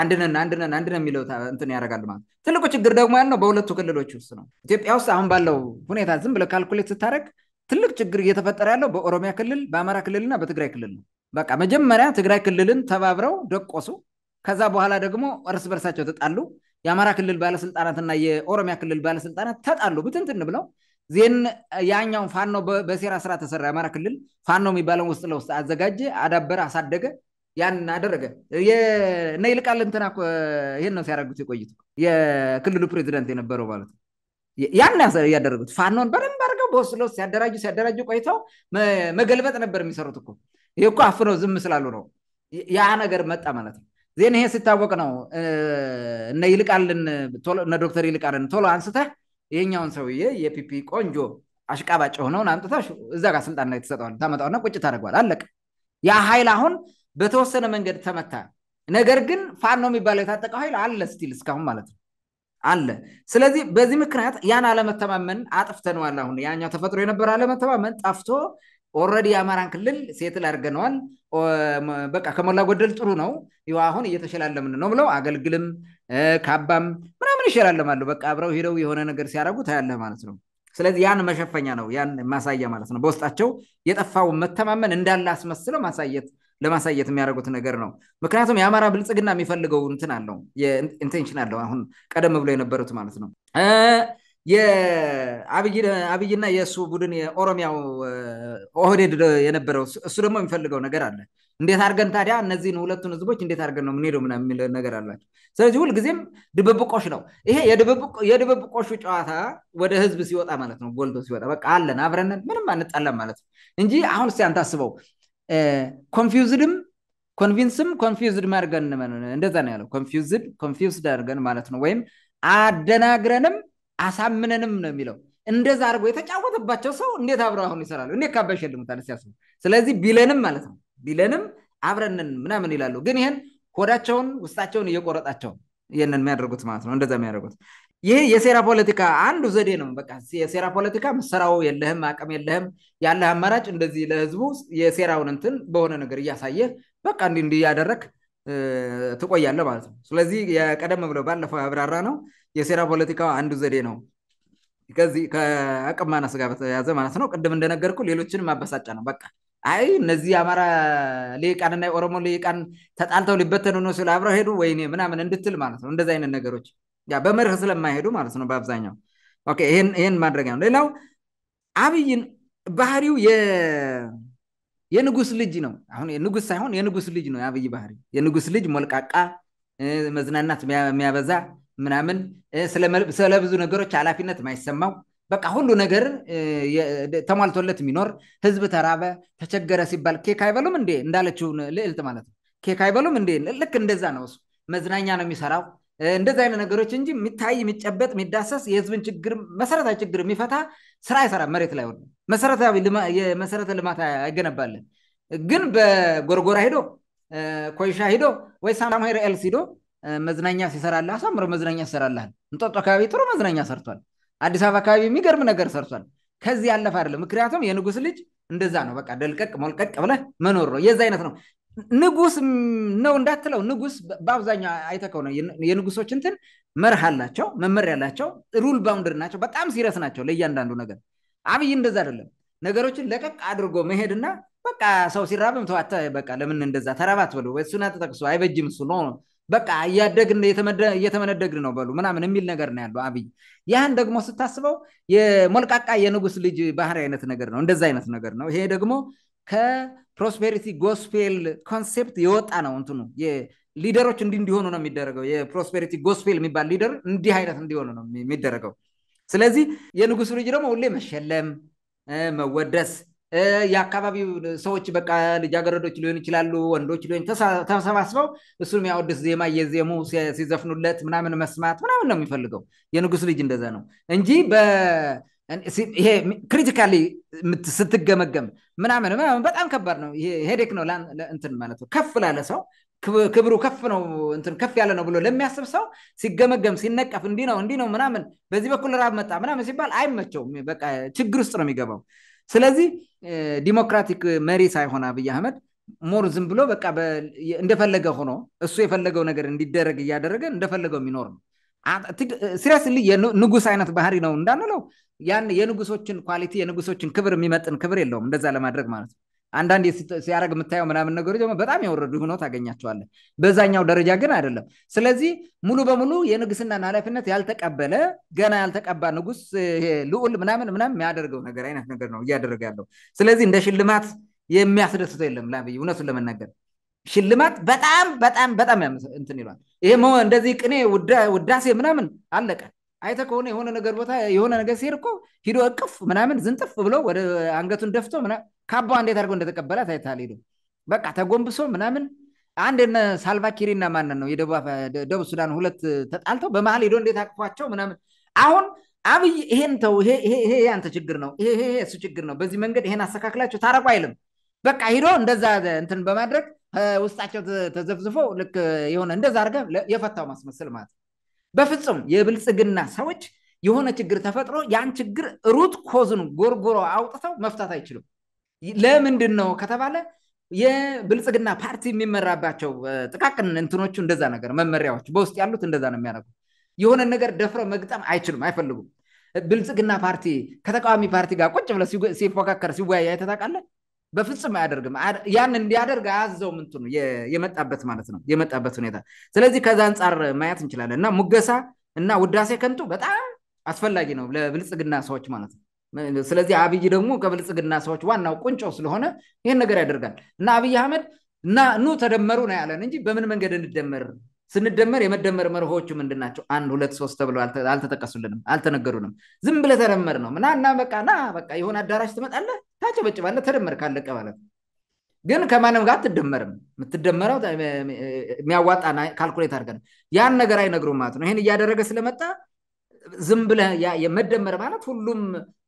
አንድነን አንድነን አንድነን የሚለው እንትን ያደርጋሉ ማለት ትልቁ ችግር ደግሞ ያለው በሁለቱ ክልሎች ውስጥ ነው ኢትዮጵያ ውስጥ አሁን ባለው ሁኔታ ዝም ብለ ካልኩሌት ስታደረግ ትልቅ ችግር እየተፈጠረ ያለው በኦሮሚያ ክልል በአማራ ክልልና በትግራይ ክልል ነው። በቃ መጀመሪያ ትግራይ ክልልን ተባብረው ደቆሱ። ከዛ በኋላ ደግሞ እርስ በርሳቸው ተጣሉ። የአማራ ክልል ባለስልጣናትና የኦሮሚያ ክልል ባለስልጣናት ተጣሉ ብትንትን ብለው ዜን ያኛውን ፋኖ በሴራ ስራ ተሰራ። የአማራ ክልል ፋኖ የሚባለውን ውስጥ ለውስጥ አዘጋጀ፣ አዳበረ፣ አሳደገ፣ ያን አደረገ። እነ ይልቃል እንትና ይህን ነው ሲያደረጉት የቆይቱ የክልሉ ፕሬዚደንት የነበረው ማለት ነው። ያን ያደረጉት ፋኖን በደንብ ወስለው ሲያደራጁ ሲያደራጁ ቆይተው መገልበጥ ነበር የሚሰሩት እኮ ይህ እኮ አፍነው ዝም ስላሉ ነው ያ ነገር መጣ ማለት ነው ዜን ይሄ ሲታወቅ ነው እነ ይልቃልን እነ ዶክተር ይልቃልን ቶሎ አንስተህ ይሄኛውን ሰውዬ የፒፒ ቆንጆ አሽቃባጭ የሆነውን አምጥታ እዛ ጋር ስልጣን ላይ ትሰጠዋል ታመጣውና ቁጭ ታደርገዋል አለቅ ያ ኃይል አሁን በተወሰነ መንገድ ተመታ ነገር ግን ፋኖ የሚባለው የታጠቀው ሀይል አለ ስቲል እስካሁን ማለት ነው አለ። ስለዚህ በዚህ ምክንያት ያን አለመተማመን አጥፍተነዋል። አሁን ያኛው ተፈጥሮ የነበረ አለመተማመን ጠፍቶ ኦልሬዲ የአማራን ክልል ሴትል አድርገነዋል። በቃ ከሞላ ጎደል ጥሩ ነው። ይኸው አሁን እየተሸላለምን ነው ብለው አገልግልም ካባም ምናምን ይሸላለማሉ። በቃ አብረው ሄደው የሆነ ነገር ሲያደርጉ ታያለህ ማለት ነው። ስለዚህ ያን መሸፈኛ ነው፣ ያን ማሳያ ማለት ነው። በውስጣቸው የጠፋውን መተማመን እንዳለ አስመስለው ማሳየት ለማሳየት የሚያደርጉት ነገር ነው። ምክንያቱም የአማራ ብልጽግና የሚፈልገው እንትን አለው ኢንቴንሽን አለው። አሁን ቀደም ብሎ የነበሩት ማለት ነው የአብይና የእሱ ቡድን የኦሮሚያው ኦህዴድ የነበረው እሱ ደግሞ የሚፈልገው ነገር አለ። እንዴት አድርገን ታዲያ እነዚህን ሁለቱን ህዝቦች እንዴት አድርገን ነው የምንሄደው ምና የሚል ነገር አላቸው። ስለዚህ ሁልጊዜም ድብብቆሽ ነው ይሄ። የድብብቆሹ ጨዋታ ወደ ህዝብ ሲወጣ ማለት ነው ጎልቶ ሲወጣ በቃ አለን አብረንን ምንም አንጣላም ማለት ነው እንጂ አሁን ስ አንተ ኮንፊውዝድም ኮንቪንስም ኮንፊውዝድ አድርገን እንደዛ ነው ያለው ኮንፊውዝድ ኮንፊውዝድ አድርገን ማለት ነው ወይም አደናግረንም አሳምነንም ነው የሚለው እንደዛ አድርጎ የተጫወተባቸው ሰው እንዴት አብረ አሁን ይሰራሉ እንዴት ካባ ይሸልሙታል ስለዚህ ቢለንም ማለት ነው ቢለንም አብረንን ምናምን ይላሉ ግን ይህን ሆዳቸውን ውስጣቸውን እየቆረጣቸው ይህንን የሚያደርጉት ማለት ነው እንደዛ የሚያደርጉት ይህ የሴራ ፖለቲካ አንዱ ዘዴ ነው። በቃ የሴራ ፖለቲካ ምሰራው የለህም፣ አቅም የለህም። ያለህ አማራጭ እንደዚህ ለህዝቡ የሴራውን እንትን በሆነ ነገር እያሳየ በቃ እንዲ እንዲ እያደረግ ትቆያለህ ማለት ነው። ስለዚህ የቀደም ብለው ባለፈው አብራራ ነው የሴራ ፖለቲካ አንዱ ዘዴ ነው። ከዚህ ከአቅም ማነስ ጋር በተያዘ ማለት ነው። ቅድም እንደነገርኩ ሌሎችንም አበሳጫ ነው። በቃ አይ እነዚህ የአማራ ልሂቃንና የኦሮሞ ልሂቃን ተጣልተው ሊበተኑ ነው ሲሉ አብረው ሄዱ ወይኔ ምናምን እንድትል ማለት ነው። እንደዚህ አይነት ነገሮች ያ በመርህ ስለማይሄዱ ማለት ነው በአብዛኛው ኦኬ ይህን ማድረጊያ ነው ሌላው አብይን ባህሪው የንጉስ ልጅ ነው አሁን ንጉስ ሳይሆን የንጉስ ልጅ ነው የአብይ ባህሪ የንጉስ ልጅ ሞልቃቃ መዝናናት የሚያበዛ ምናምን ስለ ብዙ ነገሮች ኃላፊነት ማይሰማው በቃ ሁሉ ነገር ተሟልቶለት የሚኖር ህዝብ ተራበ ተቸገረ ሲባል ኬክ አይበሉም እንዴ እንዳለችው ልዕልት ማለት ነው ኬክ አይበሉም እንዴ ልክ እንደዛ ነው እሱ መዝናኛ ነው የሚሰራው እንደዚህ አይነት ነገሮች እንጂ የሚታይ የሚጨበጥ የሚዳሰስ የህዝብን ችግር መሰረታዊ ችግር የሚፈታ ስራ አይሰራ መሬት ላይ ሆነ መሰረታዊ የመሰረተ ልማት አይገነባለን ግን በጎርጎራ ሂዶ ኮይሻ ሂዶ ወይ ሳማሄር ኤልስ ሂዶ መዝናኛ ሲሰራልህ አሳምሮ መዝናኛ ሲሰራልሃል እንጦጦ አካባቢ ጥሩ መዝናኛ ሰርቷል አዲስ አበባ አካባቢ የሚገርም ነገር ሰርቷል ከዚህ ያለፈ አይደለም ምክንያቱም የንጉስ ልጅ እንደዛ ነው በቃ ደልቀቅ ሞልቀቅ ብለህ መኖር ነው የዛ አይነት ነው ንጉስ ነው እንዳትለው ንጉስ በአብዛኛው አይተከው ነው የንጉሶች እንትን መርህ አላቸው መመር ያላቸው ሩል ባውንድር ናቸው በጣም ሲረስ ናቸው ለእያንዳንዱ ነገር አብይ እንደዛ አይደለም ነገሮችን ለቀቅ አድርጎ መሄድና በቃ ሰው ሲራብም ተዋተ በቃ ለምን እንደዛ ተራባት በሉ እሱን ተጠቅሶ አይበጅም እሱ ነው በቃ እያደግን እየተመነደግን ነው በሉ ምናምን የሚል ነገር ነው ያለው አብይ ያህን ደግሞ ስታስበው የሞልቃቃ የንጉስ ልጅ ባህር አይነት ነገር ነው እንደዛ አይነት ነገር ነው ይሄ ደግሞ ፕሮስፔሪቲ ጎስፔል ኮንሴፕት የወጣ ነው እንትኑ ሊደሮች እንዲህ እንዲሆኑ ነው የሚደረገው የፕሮስፔሪቲ ጎስፔል የሚባል ሊደር እንዲህ አይነት እንዲሆኑ ነው የሚደረገው ስለዚህ የንጉሱ ልጅ ደግሞ ሁሌ መሸለም መወደስ የአካባቢው ሰዎች በቃ ልጃገረዶች ሊሆን ይችላሉ ወንዶች ሊሆን ተሰባስበው እሱ የሚያወድስ ዜማ እየዜሙ ሲዘፍኑለት ምናምን መስማት ምናምን ነው የሚፈልገው የንጉስ ልጅ እንደዛ ነው እንጂ ይሄ ክሪቲካሊ ስትገመገም ምናምን ምናምን በጣም ከባድ ነው። ሄዴክ ነው እንትን ማለት ነው። ከፍ ላለ ሰው ክብሩ ከፍ ነው እንትን ከፍ ያለ ነው ብሎ ለሚያስብ ሰው ሲገመገም ሲነቀፍ እንዲ ነው እንዲ ነው ምናምን በዚህ በኩል ራብ መጣ ምናምን ሲባል አይመቸውም። በቃ ችግር ውስጥ ነው የሚገባው። ስለዚህ ዲሞክራቲክ መሪ ሳይሆን አብይ አህመድ ሞር ዝም ብሎ በቃ እንደፈለገ ሆኖ እሱ የፈለገው ነገር እንዲደረግ እያደረገ እንደፈለገው የሚኖር ነው። ሲሪስ ንጉስ አይነት ባህሪ ነው እንዳንለው ያን የንጉሶችን ኳሊቲ የንጉሶችን ክብር የሚመጥን ክብር የለውም እንደዛ ለማድረግ ማለት ነው አንዳንድ ሲያደረግ የምታየው ምናምን ነገሮች ደግሞ በጣም የወረዱ ሆኖ ታገኛቸዋለን በዛኛው ደረጃ ግን አይደለም ስለዚህ ሙሉ በሙሉ የንግስናን ኃላፊነት ያልተቀበለ ገና ያልተቀባ ንጉስ ልዑል ምናምን ምናምን የሚያደርገው ነገር አይነት ነገር ነው እያደረገ ያለው ስለዚህ እንደ ሽልማት የሚያስደስተው የለም ላብይ እውነቱን ለመናገር ሽልማት በጣም በጣም በጣም እንትን ይሏል። ይሄ እንደዚህ ቅኔ ውዳሴ ምናምን አለቀ። አይተ ከሆነ የሆነ ነገር ቦታ የሆነ ነገር ሲሄድ እኮ ሂዶ እቅፍ ምናምን ዝንጥፍ ብሎ ወደ አንገቱን ደፍቶ ካባ እንዴት አድርገው እንደተቀበላት ታይታል። ሂዶ በቃ ተጎንብሶ ምናምን አንድ ነ ሳልቫኪሪና ማንን ነው የደቡብ ሱዳን ሁለት ተጣልተው በመሀል ሂዶ እንዴት አቅፏቸው ምናምን አሁን አብይ ይሄን ተው፣ ይሄ ያንተ ችግር ነው፣ ይሄ እሱ ችግር ነው፣ በዚህ መንገድ ይሄን አስተካክላቸው ታረቁ አይልም። በቃ ሂዶ እንደዛ እንትን በማድረግ ውስጣቸው ተዘፍዝፎ ልክ የሆነ እንደዛ አርገ የፈታው ማስመስል ማለት ነው። በፍጹም የብልጽግና ሰዎች የሆነ ችግር ተፈጥሮ ያን ችግር ሩት ኮዝን ጎርጎሮ አውጥተው መፍታት አይችሉም። ለምንድን ነው ከተባለ የብልጽግና ፓርቲ የሚመራባቸው ጥቃቅን እንትኖቹ እንደዛ ነገር መመሪያዎች በውስጥ ያሉት እንደዛ ነው የሚያደርጉት። የሆነ ነገር ደፍረ መግጠም አይችሉም፣ አይፈልጉም። ብልጽግና ፓርቲ ከተቃዋሚ ፓርቲ ጋር ቁጭ ብለ ሲፎካከር ሲወያይ አይተህ በፍጹም አያደርግም ያን እንዲያደርግ አያዘውም እንትኑ የመጣበት ማለት ነው የመጣበት ሁኔታ ስለዚህ ከዛ አንጻር ማየት እንችላለን እና ሙገሳ እና ውዳሴ ከንቱ በጣም አስፈላጊ ነው ለብልጽግና ሰዎች ማለት ነው ስለዚህ አብይ ደግሞ ከብልጽግና ሰዎች ዋናው ቁንጮ ስለሆነ ይህን ነገር ያደርጋል እና አብይ አህመድ እና ኑ ተደመሩ ነው ያለን እንጂ በምን መንገድ እንደመር ስንደመር የመደመር መርሆቹ ምንድን ናቸው? አንድ ሁለት ሶስት ተብሎ አልተጠቀሱልንም፣ አልተነገሩንም። ዝም ብለ ተደመር ነው ምና እና በቃ ና በቃ የሆነ አዳራሽ ትመጣለህ፣ በጭባለ ተደመር ካለቀ ማለት ግን ከማንም ጋር አትደመርም። የምትደመረው የሚያዋጣ ካልኩሌት አድርገን ያን ነገር አይነግሩም ማለት ነው። ይህን እያደረገ ስለመጣ ዝም ብለ መደመር ማለት ሁሉም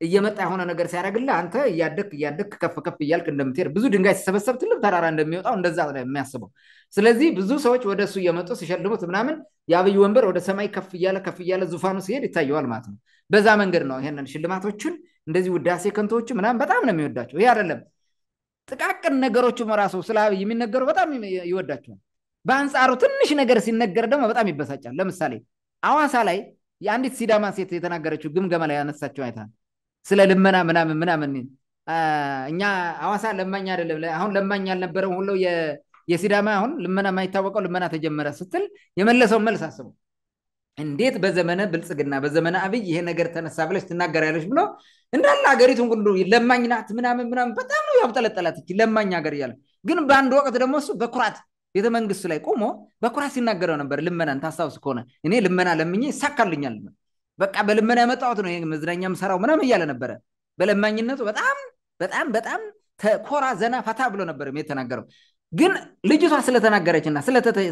እየመጣ የሆነ ነገር ሲያደረግለ አንተ እያደክ እያደክ ከፍ ከፍ እያልክ እንደምትሄድ ብዙ ድንጋይ ሲሰበሰብ ትልቅ ተራራ እንደሚወጣው እንደዛ የሚያስበው። ስለዚህ ብዙ ሰዎች ወደ እሱ እየመጡ ሲሸልሙት ምናምን የአብይ ወንበር ወደ ሰማይ ከፍ እያለ ከፍ እያለ ዙፋኑ ሲሄድ ይታየዋል ማለት ነው። በዛ መንገድ ነው ይሄንን ሽልማቶችን እንደዚህ ውዳሴ ከንቶዎች ምናምን በጣም ነው የሚወዳቸው። ይሄ አይደለም ጥቃቅን ነገሮች ራሱ ስለ አብይ የሚነገሩ በጣም ይወዳቸዋል። በአንጻሩ ትንሽ ነገር ሲነገር ደግሞ በጣም ይበሳጫል። ለምሳሌ አዋሳ ላይ የአንዲት ሲዳማ ሴት የተናገረችው ግምገማ ላይ ያነሳቸው አይታ ስለ ልመና ምናምን ምናምን እኛ አዋሳ ለማኝ አይደለም። አሁን ለማኝ ያልነበረው ሁሉ የሲዳማ አሁን ልመና የማይታወቀው ልመና ተጀመረ ስትል የመለሰውን መልስ አስቡ። እንዴት በዘመነ ብልጽግና በዘመነ አብይ ይሄ ነገር ተነሳ ብለሽ ትናገራለች ብሎ እንዳለ ሀገሪቱን ሁሉ ለማኝ ናት ምናምን ምናምን በጣም ነው ያብጠለጠላት ለማኝ ሀገር እያለ ግን በአንድ ወቅት ደግሞ እሱ በኩራት ቤተ መንግስት ላይ ቆሞ በኩራት ሲናገረው ነበር። ልመናን ታስታውስ ከሆነ እኔ ልመና ለምኜ ይሳካልኛል፣ በቃ በልመና ያመጣሁት ነው መዝናኛ ምሰራው ምናም እያለ ነበረ። በለማኝነቱ በጣም በጣም በጣም ተኮራ ዘና ፈታ ብሎ ነበር የተናገረው። ግን ልጅቷ ስለተናገረችና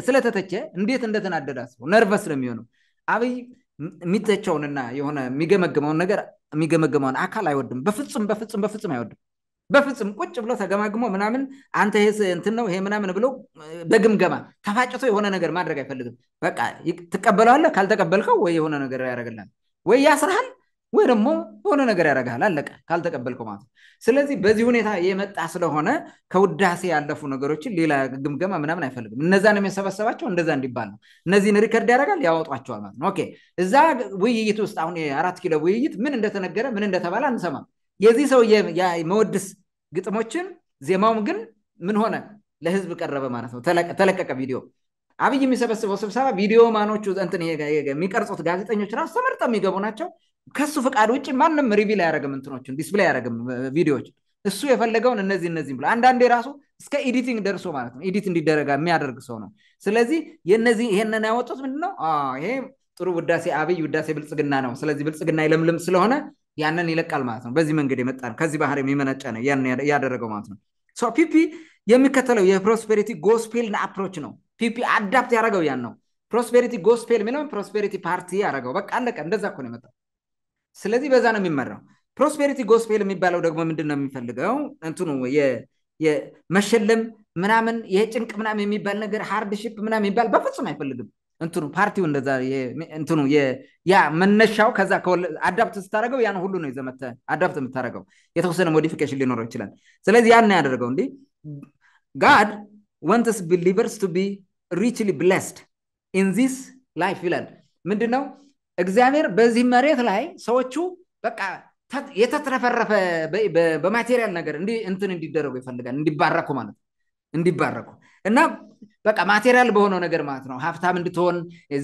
ስለተተቸ እንዴት እንደተናደዳ ሰው ነርቨስ ነው የሚሆነው አብይ የሚተቸውንና የሆነ የሚገመገመውን ነገር የሚገመገመውን አካል አይወድም። በፍጹም በፍጹም በፍጹም አይወድም። በፍጹም ቁጭ ብሎ ተገማግሞ ምናምን አንተ እንትን ነው ይሄ ምናምን ብሎ በግምገማ ተፋጭቶ የሆነ ነገር ማድረግ አይፈልግም። በቃ ትቀበለዋለህ። ካልተቀበልከው ወይ የሆነ ነገር ያደረግልሃል፣ ወይ ያስርሃል፣ ወይ ደግሞ የሆነ ነገር ያደረግሃል። አለቀ። ካልተቀበልከው ማለት ነው። ስለዚህ በዚህ ሁኔታ የመጣ ስለሆነ ከውዳሴ ያለፉ ነገሮችን ሌላ ግምገማ ምናምን አይፈልግም። እነዛን የሚሰበሰባቸው እንደዛ እንዲባል ነው። እነዚህን ሪከርድ ያደርጋል፣ ያወጧቸዋል ማለት ነው። ኦኬ። እዛ ውይይት ውስጥ አሁን የአራት ኪሎ ውይይት ምን እንደተነገረ ምን እንደተባለ አንሰማም። የዚህ ሰው መወድስ ግጥሞችን ዜማውም ግን ምን ሆነ ለህዝብ ቀረበ ማለት ነው። ተለቀቀ ቪዲዮ። አብይ የሚሰበስበው ስብሰባ ቪዲዮ ማኖቹ እንትን የሚቀርጹት ጋዜጠኞች ራሱ ተመርጠ የሚገቡ ናቸው። ከሱ ፍቃድ ውጭ ማንም ሪቪል አያደረግም፣ እንትኖችን ዲስፕሌይ አያደረግም ቪዲዮዎች። እሱ የፈለገውን እነዚህ እነዚህ ብሎ አንዳንዴ ራሱ እስከ ኤዲቲንግ ደርሶ ማለት ነው። ኤዲት እንዲደረጋ የሚያደርግ ሰው ነው። ስለዚህ የነዚህ ይሄንን ያወጡት ምንድነው? ይሄ ጥሩ ውዳሴ አብይ ውዳሴ ብልጽግና ነው። ስለዚህ ብልጽግና ይለምልም ስለሆነ ያንን ይለቃል ማለት ነው በዚህ መንገድ የመጣ ነው ከዚህ ባህር የሚመነጨ ነው ያደረገው ማለት ነው ፒፒ የሚከተለው የፕሮስፔሪቲ ጎስፔል አፕሮች ነው ፒፒ አዳፕት ያደረገው ያን ነው ፕሮስፔሪቲ ጎስፔል የሚለውን ፕሮስፔሪቲ ፓርቲ ያደረገው በቃ አለቀ እንደዛ ኮን የመጣው ስለዚህ በዛ ነው የሚመራው ፕሮስፔሪቲ ጎስፔል የሚባለው ደግሞ ምንድን ነው የሚፈልገው እንትኑ የመሸለም ምናምን የጭንቅ ጭንቅ ምናምን የሚባል ነገር ሃርድሽፕ ምናምን የሚባል በፍጹም አይፈልግም እንትኑ ፓርቲው እንደዛ እንትኑ ያ መነሻው ከዛ አዳፕት ስታደረገው ያን ሁሉ ነው ይዘመተ አዳፕት የምታደረገው የተወሰነ ሞዲፊኬሽን ሊኖረው ይችላል ስለዚህ ያን ያደረገው እንዲ ጋድ ወንትስ ቢሊቨርስ ቱ ቢ ሪችሊ ብለስድ ኢን ዚስ ላይፍ ይላል ምንድነው ነው እግዚአብሔር በዚህ መሬት ላይ ሰዎቹ በቃ የተትረፈረፈ በማቴሪያል ነገር እንትን እንዲደረጉ ይፈልጋል እንዲባረኩ ማለት ነው እንዲባረኩ እና በቃ ማቴሪያል በሆነው ነገር ማለት ነው ሀብታም እንድትሆን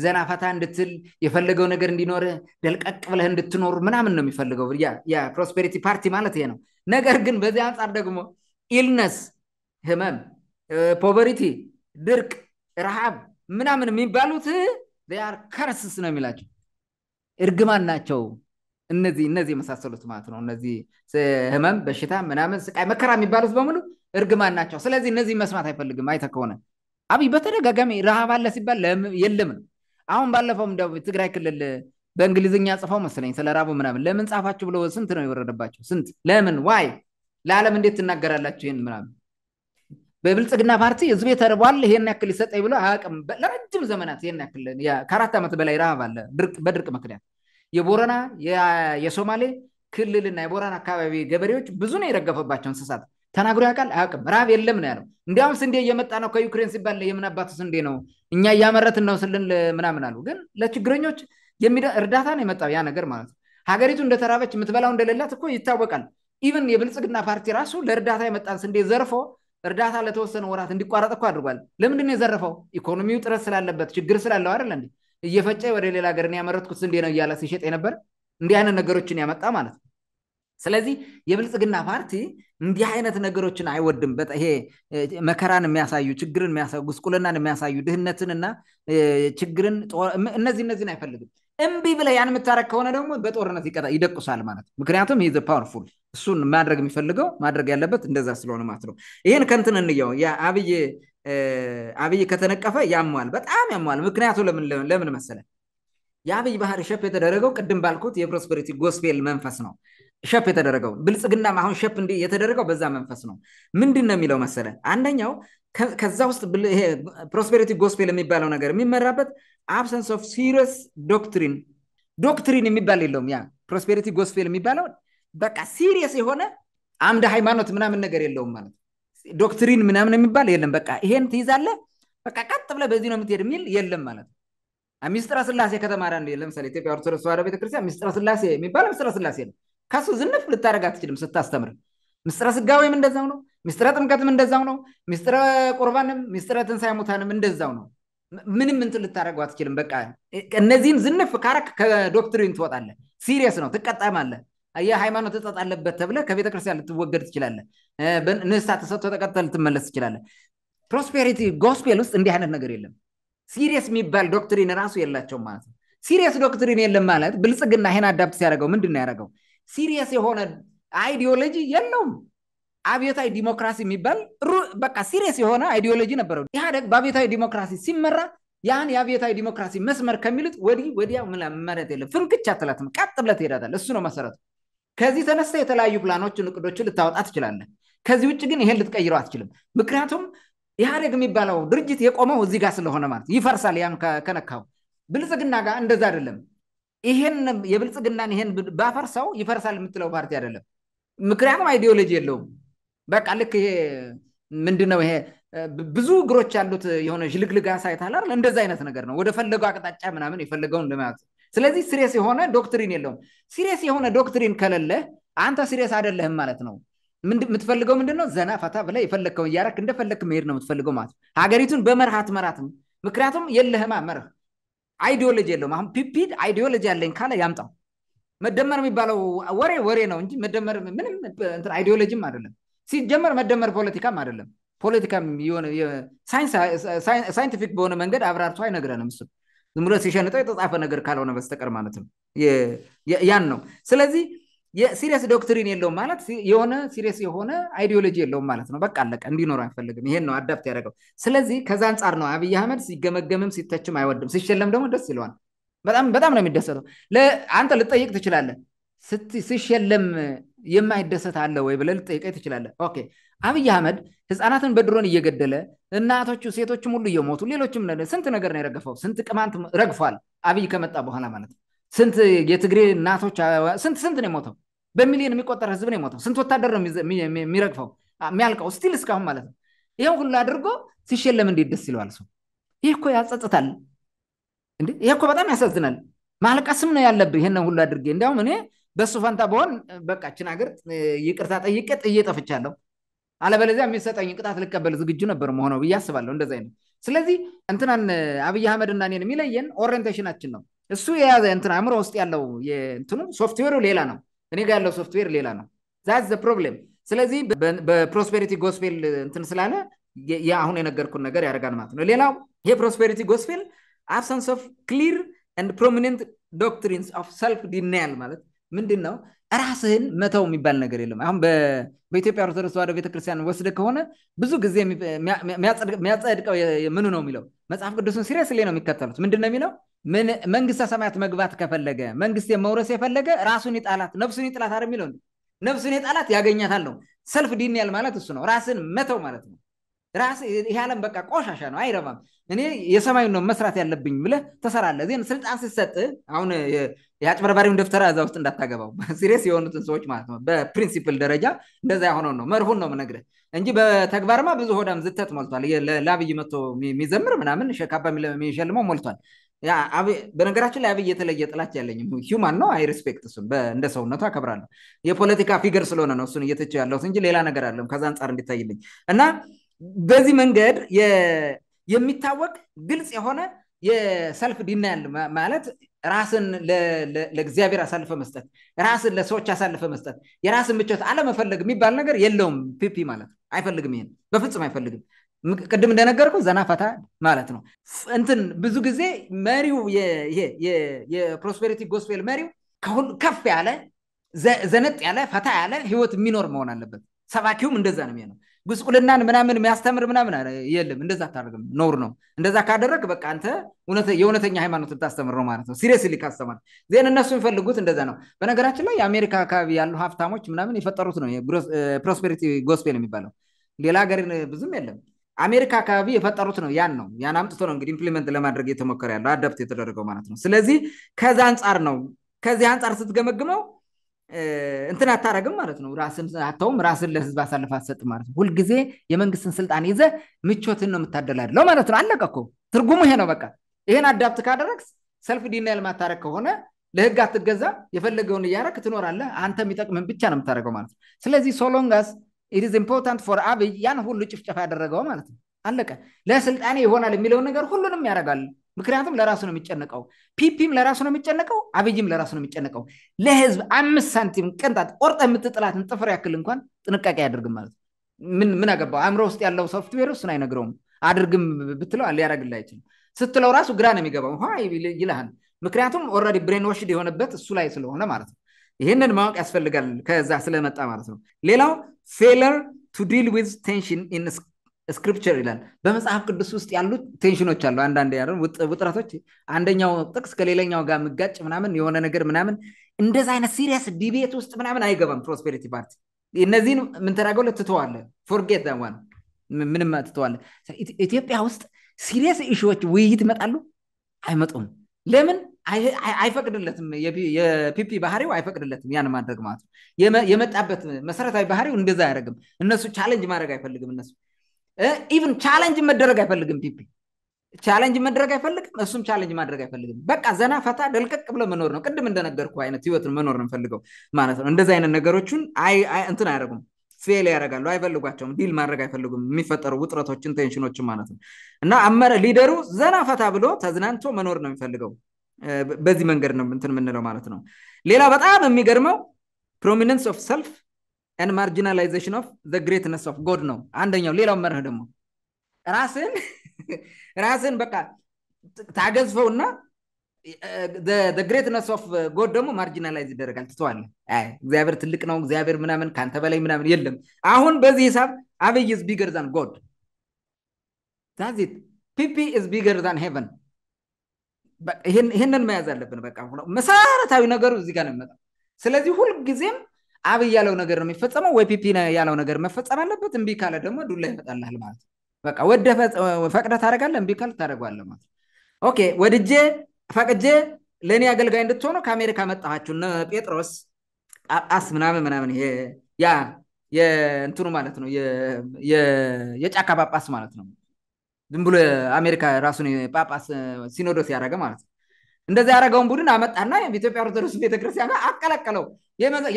ዘና ፈታ እንድትል የፈለገው ነገር እንዲኖር ደልቀቅ ብለህ እንድትኖር ምናምን ነው የሚፈልገው የፕሮስፔሪቲ ፓርቲ ማለት ይሄ ነው ነገር ግን በዚህ አንጻር ደግሞ ኢልነስ ህመም ፖቨሪቲ ድርቅ ረሃብ ምናምን የሚባሉት ር ከርስስ ነው የሚላቸው እርግማን ናቸው እነዚህ እነዚህ የመሳሰሉት ማለት ነው እነዚህ ህመም በሽታ ምናምን ስቃይ መከራ የሚባሉት በሙሉ እርግማን ናቸው ስለዚህ እነዚህ መስማት አይፈልግም አይተ ከሆነ አብይ በተደጋጋሚ ረሃብ አለ ሲባል የለም ነው። አሁን ባለፈው ትግራይ ክልል በእንግሊዝኛ ጽፈው መሰለኝ ስለ ራቡ ምናምን ለምን ጻፋችሁ ብሎ ስንት ነው የወረደባቸው? ስንት ለምን ዋይ ለዓለም እንዴት ትናገራላችሁ? ይህን ምናምን በብልጽግና ፓርቲ ህዝቤ ተርቧል ይሄን ያክል ይሰጠኝ ብሎ አያውቅም። ለረጅም ዘመናት ይሄን ያክል ከአራት ዓመት በላይ ረሃብ አለ በድርቅ ምክንያት። የቦረና የሶማሌ ክልልና የቦረና አካባቢ ገበሬዎች ብዙ ነው የረገፈባቸው እንስሳት ተናግሮ ያውቃል? አያውቅም። ራብ የለም ነው ያለው። እንዲያውም ስንዴ እየመጣ ነው ከዩክሬን ሲባል የምናባቱ ስንዴ ነው እኛ እያመረትን ነው ስልን ምናምን አሉ። ግን ለችግረኞች እርዳታ ነው የመጣው ያ ነገር ማለት ነው። ሀገሪቱ እንደተራበች የምትበላው እንደሌላት እኮ ይታወቃል። ኢቨን የብልጽግና ፓርቲ ራሱ ለእርዳታ የመጣን ስንዴ ዘርፎ እርዳታ ለተወሰነ ወራት እንዲቋረጥ እኮ አድርጓል። ለምንድን የዘረፈው? ኢኮኖሚው ጥረት ስላለበት ችግር ስላለው አይደለ እንዴ? እየፈጨ ወደ ሌላ ሀገር ያመረትኩት ስንዴ ነው እያለ ሲሸጥ የነበር እንዲህ አይነት ነገሮችን ያመጣ ማለት ነው። ስለዚህ የብልጽግና ፓርቲ እንዲህ አይነት ነገሮችን አይወድም። ይሄ መከራን የሚያሳዩ ችግርን የሚያሳዩ ጉስቁልናን የሚያሳዩ እና ችግርን እነዚህ እነዚህን አይፈልግም። እምቢ ብለህ ያን የምታረግ ከሆነ ደግሞ በጦርነት ይደቁሳል ማለት ነው። ምክንያቱም ይዘ ፓወርፉል እሱን ማድረግ የሚፈልገው ማድረግ ያለበት እንደዛ ስለሆነ ማለት ነው። ይህን ከንትን እንየው አብይ ከተነቀፈ ያሟል፣ በጣም ያሟል። ምክንያቱ ለምን መሰለ? የአብይ ባህር ሸፕ የተደረገው ቅድም ባልኩት የፕሮስፐሪቲ ጎስፔል መንፈስ ነው። ሸፕ የተደረገው ብልጽግና አሁን ሸፕ እንዲ የተደረገው በዛ መንፈስ ነው። ምንድን ነው የሚለው መሰለ አንደኛው ከዛ ውስጥ ፕሮስፔሪቲ ጎስፔል የሚባለው ነገር የሚመራበት አብሰንስ ኦፍ ሲሪስ ዶክትሪን ዶክትሪን የሚባል የለውም። ያ ፕሮስፔሪቲ ጎስፔል የሚባለው በቃ ሲሪየስ የሆነ አምደ ሃይማኖት ምናምን ነገር የለውም ማለት ዶክትሪን ምናምን የሚባል የለም። በቃ ይሄን ትይዛለ በቃ ቀጥ ብለ በዚህ ነው የምትሄድ የሚል የለም ማለት ነው። ሚስጥረ ስላሴ ከተማራ ለምሳሌ ኢትዮጵያ ኦርቶዶክስ ተዋህዶ ቤተክርስቲያን ሚስጥረ ስላሴ የሚባለ ሚስጥረ ስላሴ ነው። ካሱ ዝንፍ ልታደረግ አትችልም ስታስተምር ምስጥረ ስጋዊም እንደዛው ነው ምስጥረ ጥምቀትም እንደዛው ነው ምስጥረ ቁርባንም ምስጥረ ትንሳይ ሙታንም እንደዛው ነው ምንም እንትን ልታደረጉ አትችልም በቃ እነዚህን ዝንፍ ካረክ ከዶክትሪን ትወጣለ ሲሪየስ ነው ትቀጣማለ የሃይማኖት እጠጥ አለበት ተብለ ከቤተክርስቲያን ልትወገድ ትችላለ ንስሐ ተሰጥቶ ተቀጥተ ልትመለስ ትችላለ ፕሮስፔሪቲ ጎስፔል ውስጥ እንዲህ አይነት ነገር የለም ሲሪየስ የሚባል ዶክትሪን ራሱ የላቸውም ማለት ነው ሲሪየስ ዶክትሪን የለም ማለት ብልጽግና ይሄን አዳፕት ሲያደረገው ምንድን ያደረገው ሲሪየስ የሆነ አይዲዮሎጂ የለውም። አብዮታዊ ዲሞክራሲ የሚባል በቃ ሲሪየስ የሆነ አይዲዮሎጂ ነበረው። ኢህአደግ በአብዮታዊ ዲሞክራሲ ሲመራ ያን የአብዮታዊ ዲሞክራሲ መስመር ከሚሉት ወዲ ወዲያ መረት የለ ፍንክቻ አትላትም፣ ቀጥ ብለህ ትሄዳታለህ። እሱ ነው መሰረቱ። ከዚህ ተነስተ የተለያዩ ፕላኖችን እቅዶችን ልታወጣ ትችላለህ። ከዚህ ውጭ ግን ይሄን ልትቀይረው አትችልም። ምክንያቱም ኢህአደግ የሚባለው ድርጅት የቆመው እዚህ ጋር ስለሆነ ማለት ይፈርሳል። ያን ከነካው ብልጽግና ጋር እንደዛ አይደለም። ይሄን የብልጽግናን ይሄን ባፈርሰው ይፈርሳል የምትለው ፓርቲ አይደለም። ምክንያቱም አይዲዮሎጂ የለውም። በቃ ልክ ይሄ ምንድነው ይሄ ብዙ እግሮች ያሉት የሆነ ሽልግልጋ ሳይታላል እንደዛ አይነት ነገር ነው። ወደ ፈለገው አቅጣጫ ምናምን የፈለገውን ለመያዝ ስለዚህ ሲሪየስ የሆነ ዶክትሪን የለውም። ሲሪየስ የሆነ ዶክትሪን ከሌለ አንተ ሲሪየስ አይደለህም ማለት ነው። የምትፈልገው ምንድን ነው? ዘና ፈታ ብለህ የፈለግከውን እያረክ እንደፈለግክ መሄድ ነው የምትፈልገው ማለት ነው። ሀገሪቱን በመርሃት መራት። ምክንያቱም የለህማ መርህ አይዲዮሎጂ የለውም አሁን ፒፒድ አይዲዮሎጂ ያለኝ ካለ ያምጣው መደመር የሚባለው ወሬ ወሬ ነው እንጂ መደመር ምንም አይዲዮሎጂም አይደለም ሲጀመር መደመር ፖለቲካም አይደለም ፖለቲካ ሳይንቲፊክ በሆነ መንገድ አብራርቶ አይነግረንም እሱ ዝም ብሎ ሲሸንጠው የተጻፈ ነገር ካልሆነ በስተቀር ማለት ነው ያን ነው ስለዚህ የሲሪየስ ዶክትሪን የለውም ማለት የሆነ ሲሪየስ የሆነ አይዲዮሎጂ የለውም ማለት ነው። በቃ አለቀ። እንዲኖር አይፈልግም። ይሄን ነው አዳፕት ያደረገው። ስለዚህ ከዛ አንጻር ነው አብይ አህመድ ሲገመገምም ሲተችም አይወድም፣ ሲሸለም ደግሞ ደስ ይለዋል። በጣም በጣም ነው የሚደሰተው። አንተ ልጠይቅ ትችላለ? ሲሸለም የማይደሰት አለ ወይ ብለ ልጠይቀ ትችላለ ኦኬ አብይ አህመድ ህፃናትን በድሮን እየገደለ እናቶቹ ሴቶችም ሁሉ እየሞቱ ሌሎችም ስንት ነገር ነው የረገፈው። ስንት ቅማንት ረግፏል አብይ ከመጣ በኋላ ማለት ነው። ስንት የትግሬ እናቶች ስንት ስንት ነው የሞተው? በሚሊዮን የሚቆጠር ህዝብ ነው የሞተው። ስንት ወታደር ነው የሚረግፈው የሚያልቀው ስቲል እስካሁን ማለት ነው። ይሄን ሁሉ አድርጎ ሲሸለም እንዴት ደስ ይለዋል ሰው? ይህ እኮ ያጸጽታል። ይህ እኮ በጣም ያሳዝናል። ማልቀስም ነው ያለብ ይህን ሁሉ አድርጌ። እንዲያውም እኔ በእሱ ፈንታ በሆን በቃችን ሀገር ይቅርታ ጠይቄ ጥዬ ጠፍቻለሁ። አለበለዚያ የሚሰጠኝ ቅጣት ልቀበል ዝግጁ ነበር መሆነው ብዬ አስባለሁ። እንደዚ አይነት ስለዚህ እንትናን አብይ እና እኔን የሚለየን ኦሪንቴሽናችን ነው። እሱ የያዘ እንትን አእምሮ ውስጥ ያለው እንትኑ ሶፍትዌሩ ሌላ ነው። እኔ ጋር ያለው ሶፍትዌር ሌላ ነው። ዛዝ ፕሮብሌም። ስለዚህ በፕሮስፔሪቲ ጎስፔል እንትን ስላለ አሁን የነገርኩን ነገር ያደርጋል ማለት ነው። ሌላው ይሄ ፕሮስፔሪቲ ጎስፔል አብሰንስ ኦፍ ክሊር ኤንድ ፕሮሚነንት ዶክትሪንስ ኦፍ ሰልፍ ዲናያል ማለት ምንድን ነው? ራስህን መተው የሚባል ነገር የለም። አሁን በኢትዮጵያ ኦርቶዶክስ ተዋደ ቤተክርስቲያን ወስደ ከሆነ ብዙ ጊዜ የሚያጸድቀው ምኑ ነው የሚለው መጽሐፍ ቅዱስን ላይ ነው የሚከተሉት። ምንድነው የሚለው? መንግስተ ሰማያት መግባት ከፈለገ መንግስት መውረስ የፈለገ ራሱን ይጣላት ነፍሱን ይጥላት አ የሚለው። ነፍሱን የጣላት ያገኛታል ነው። ሰልፍ ዲኒያል ማለት እሱ ነው፣ ራስን መተው ማለት ነው። ራስ ይህ ዓለም በቃ ቆሻሻ ነው፣ አይረባም። እኔ የሰማዩን ነው መስራት ያለብኝ ብለ ተሰራለ ዜን ስልጣን ሲሰጥ አሁን የአጭበርባሪውን ደብተራ እዛ ውስጥ እንዳታገባው፣ ሲሬስ የሆኑትን ሰዎች ማለት ነው። በፕሪንሲፕል ደረጃ እንደዛ የሆነው ነው። መርሁን ነው ምነግረ እንጂ በተግባርማ ብዙ ሆዳም ዝተት ሞልቷል። ለአብይ መቶ የሚዘምር ምናምን ሸካባ የሚሸልመው ሞልቷል። በነገራችን ላይ አብይ የተለየ ጥላች ያለኝም ሂውማን ነው። አይ ሪስፔክት እሱን እንደ ሰውነቱ አከብራለሁ። የፖለቲካ ፊገር ስለሆነ ነው እሱን እየተቸው ያለሁት እንጂ ሌላ ነገር አለም። ከዛ አንጻር እንዲታይልኝ እና በዚህ መንገድ የሚታወቅ ግልጽ የሆነ የሰልፍ ዲናይል ማለት ራስን ለእግዚአብሔር አሳልፈ መስጠት፣ ራስን ለሰዎች አሳልፈ መስጠት፣ የራስን ምቾት አለመፈለግ የሚባል ነገር የለውም። ፒፒ ማለት አይፈልግም፣ ይሄን በፍጹም አይፈልግም። ቅድም እንደነገርኩ ዘና ፈታ ማለት ነው። እንትን ብዙ ጊዜ መሪው የፕሮስፔሪቲ ጎስፔል መሪው ከሁሉ ከፍ ያለ ዘነጥ ያለ ፈታ ያለ ህይወት የሚኖር መሆን አለበት። ሰባኪውም እንደዛ ነው የሚሆነው። ጉስቁልናን ምናምን የሚያስተምር ምናምን የለም። እንደዛ አታደርግም፣ ኖር ነው። እንደዛ ካደረግ በቃ አንተ የእውነተኛ ሃይማኖት ልታስተምር ነው ማለት ነው። ሲሪየስሊ ሊካስተማር ዜን እነሱ የሚፈልጉት እንደዛ ነው። በነገራችን ላይ የአሜሪካ አካባቢ ያሉ ሀብታሞች ምናምን የፈጠሩት ነው ፕሮስፔሪቲ ጎስፔል የሚባለው። ሌላ ሀገር ብዙም የለም። አሜሪካ አካባቢ የፈጠሩት ነው። ያን ነው ያን አምጥቶ ነው እንግዲህ ኢምፕሊመንት ለማድረግ እየተሞከረ ያለው አዳፕት የተደረገው ማለት ነው። ስለዚህ ከዛ አንጻር ነው ከዚህ አንጻር ስትገመግመው እንትን አታረግም ማለት ነው። ራስን አተውም ራስን ለህዝብ አሳልፍ አሰጥ ማለት ነው። ሁልጊዜ የመንግስትን ስልጣን ይዘ ምቾትን ነው የምታደላድለው ማለት ነው። አለቀ እኮ ትርጉሙ ይሄ ነው። በቃ ይሄን አዳፕት ካደረግስ ሰልፍ ዲናይል ማታረግ ከሆነ ለህግ አትገዛ፣ የፈለገውን እያረክ ትኖራለ አንተ የሚጠቅምን ብቻ ነው የምታደረገው ማለት ነው። ስለዚህ ሶሎንጋስ ኢትስ ኢምፖርታንት ፎር አብይ ያን ሁሉ ጭፍጨፋ ያደረገው ማለት ነው። አለቀ። ለስልጣኔ ይሆናል የሚለውን ነገር ሁሉንም ያደርጋል። ምክንያቱም ለራሱ ነው የሚጨነቀው። ፒፒም ለራሱ ነው የሚጨነቀው። አብይም ለራሱ ነው የሚጨነቀው። ለህዝብ አምስት ሳንቲም ቅንጣት ቆርጠ የምትጥላትን ጥፍር ያክል እንኳን ጥንቃቄ አያደርግም ማለት ምን ምን አገባው? አእምሮ ውስጥ ያለው ሶፍትዌር እሱን አይነግረውም። አድርግም ብትለው ሊያደርግልህ አይችልም። ስትለው ራሱ ግራ ነው የሚገባው ይልሃል። ምክንያቱም ኦረዲ ብሬን ወሽድ የሆነበት እሱ ላይ ስለሆነ ማለት ነው። ይህንን ማወቅ ያስፈልጋል ከዛ ስለመጣ ማለት ነው። ሌላው ፌለር ቱ ዲል ዊዝ ቴንሽን ኢን ስክሪፕቸር ይላል። በመጽሐፍ ቅዱስ ውስጥ ያሉት ቴንሽኖች አሉ፣ አንዳንድ ያ ውጥረቶች፣ አንደኛው ጥቅስ ከሌላኛው ጋር ምጋጭ ምናምን የሆነ ነገር ምናምን፣ እንደዚ አይነት ሲሪየስ ዲቤት ውስጥ ምናምን አይገባም ፕሮስፔሪቲ ፓርቲ። እነዚህን ምንተናገለ ትተዋለ፣ ፎርጌት ዋን ምንም ትተዋለ። ኢትዮጵያ ውስጥ ሲሪየስ ኢሹዎች ውይይት ይመጣሉ አይመጡም። ለምን አይፈቅድለትም? የፒፒ ባህሪው አይፈቅድለትም ያን ማድረግ ማለት የመጣበት መሰረታዊ ባህሪው እንደዛ አያደረግም እነሱ ቻለንጅ ማድረግ አይፈልግም እነሱ ኢቭን ቻለንጅ መደረግ አይፈልግም ፒፒ ቻለንጅ መድረግ አይፈልግም እሱም ቻለንጅ ማድረግ አይፈልግም በቃ ዘና ፈታ ደልቀቅ ብለ መኖር ነው ቅድም እንደነገርኩ አይነት ህይወት መኖር ነው ፈልገው ማለት ነው እንደዚህ አይነት ነገሮችን እንትን አያደረጉም ፌል ያደረጋሉ አይፈልጓቸውም ዲል ማድረግ አይፈልጉም የሚፈጠሩ ውጥረቶችን ቴንሽኖችን ማለት ነው እና አመረ ሊደሩ ዘና ፈታ ብሎ ተዝናንቶ መኖር ነው የሚፈልገው በዚህ መንገድ ነው እንትን የምንለው ማለት ነው ሌላ በጣም የሚገርመው ፕሮሚነንስ ኦፍ ሰልፍ ኤንድ ማርጂናላይዜሽን ኦፍ ዘ ግሬትነስ ኦፍ ጎድ ነው አንደኛው። ሌላው መርህ ደግሞ ራስን ራስን በቃ ታገዝፈውና ግሬትነስ ኦፍ ጎድ ደግሞ ማርጂናላይዝ ይደረጋል፣ ትተዋለ። እግዚአብሔር ትልቅ ነው፣ እግዚአብሔር ምናምን ከአንተ በላይ ምናምን የለም። አሁን በዚህ ሂሳብ አብይ ዝ ቢገር ዛን ጎድ ዛዚት ፒፒ ዝ ቢገር ዛን ሄቨን። ይህንን መያዝ አለብን። በቃ መሰረታዊ ነገሩ እዚህ ጋር ነው የሚመጣው። ስለዚህ ሁልጊዜም አብ ያለው ነገር ነው የሚፈጸመው ወይ ፒፒ ያለው ነገር መፈጸም አለበት። እምቢ ካለ ደግሞ ዱላ ይመጣልሃል ማለት ነው። በቃ ወደ ፈቅደ ታደርጋለህ፣ እምቢ ካለ ታደርገዋለህ ማለት ነው። ኦኬ ወድጄ ፈቅጄ ለእኔ አገልጋይ እንድትሆኑ ከአሜሪካ መጣኋችሁ ጴጥሮስ ጳጳስ ምናምን ምናምን ያ የእንትኑ ማለት ነው የጫካ ጳጳስ ማለት ነው። ዝም ብሎ አሜሪካ ራሱን ጳጳስ ሲኖዶስ ያደረገ ማለት ነው። እንደዚህ ያደረገውን ቡድን አመጣና በኢትዮጵያ ኦርቶዶክስ ቤተክርስቲያን አቀለቀለው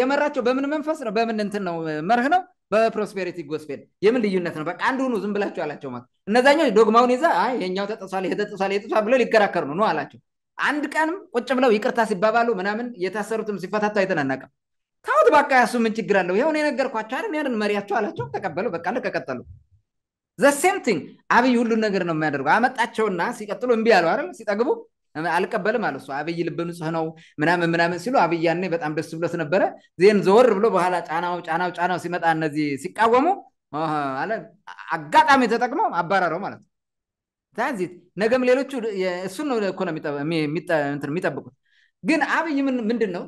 የመራቸው በምን መንፈስ ነው? በምን እንትን ነው? መርህ ነው? በፕሮስፔሪቲ ጎስፔል የምን ልዩነት ነው? በቃ አንድ ሁኑ ዝም ብላቸው አላቸው። ማለት እነዛኛው ዶግማውን ይዛ የኛው ተጠሷል፣ ይሄ ተጠሷል፣ ይሄ ተጠሷል ብለው ሊከራከሩ ነው ነው አላቸው። አንድ ቀንም ቁጭ ብለው ይቅርታ ሲባባሉ ምናምን የታሰሩትም ሲፈታቱ አይተናናቅም። ታውት በቃ ያሱ ምን ችግር አለው? ይኸውን የነገርኳቸው አይደል? ያንን መሪያቸው አላቸው። ተቀበሉ። በቃ ልክ ቀጠሉ። ዘ ሴም ቲንግ አብይ ሁሉን ነገር ነው የሚያደርገው። አመጣቸውና ሲቀጥሉ እምቢ አሉ አይደል? ሲጠግቡ አልቀበልም አለ እሱ አብይ ልብ ንጹህ ነው ምናምን ምናምን ሲሉ አብይ ያኔ በጣም ደስ ብሎት ነበረ። ዜን ዘወር ብሎ በኋላ ጫናው ጫናው ጫናው ሲመጣ እነዚህ ሲቃወሙ አለ አጋጣሚ ተጠቅመው አባረረው ማለት ነው። ነገም ሌሎቹ እሱን ነው እኮ የሚጠብቁት። ግን አብይ ምንድን ነው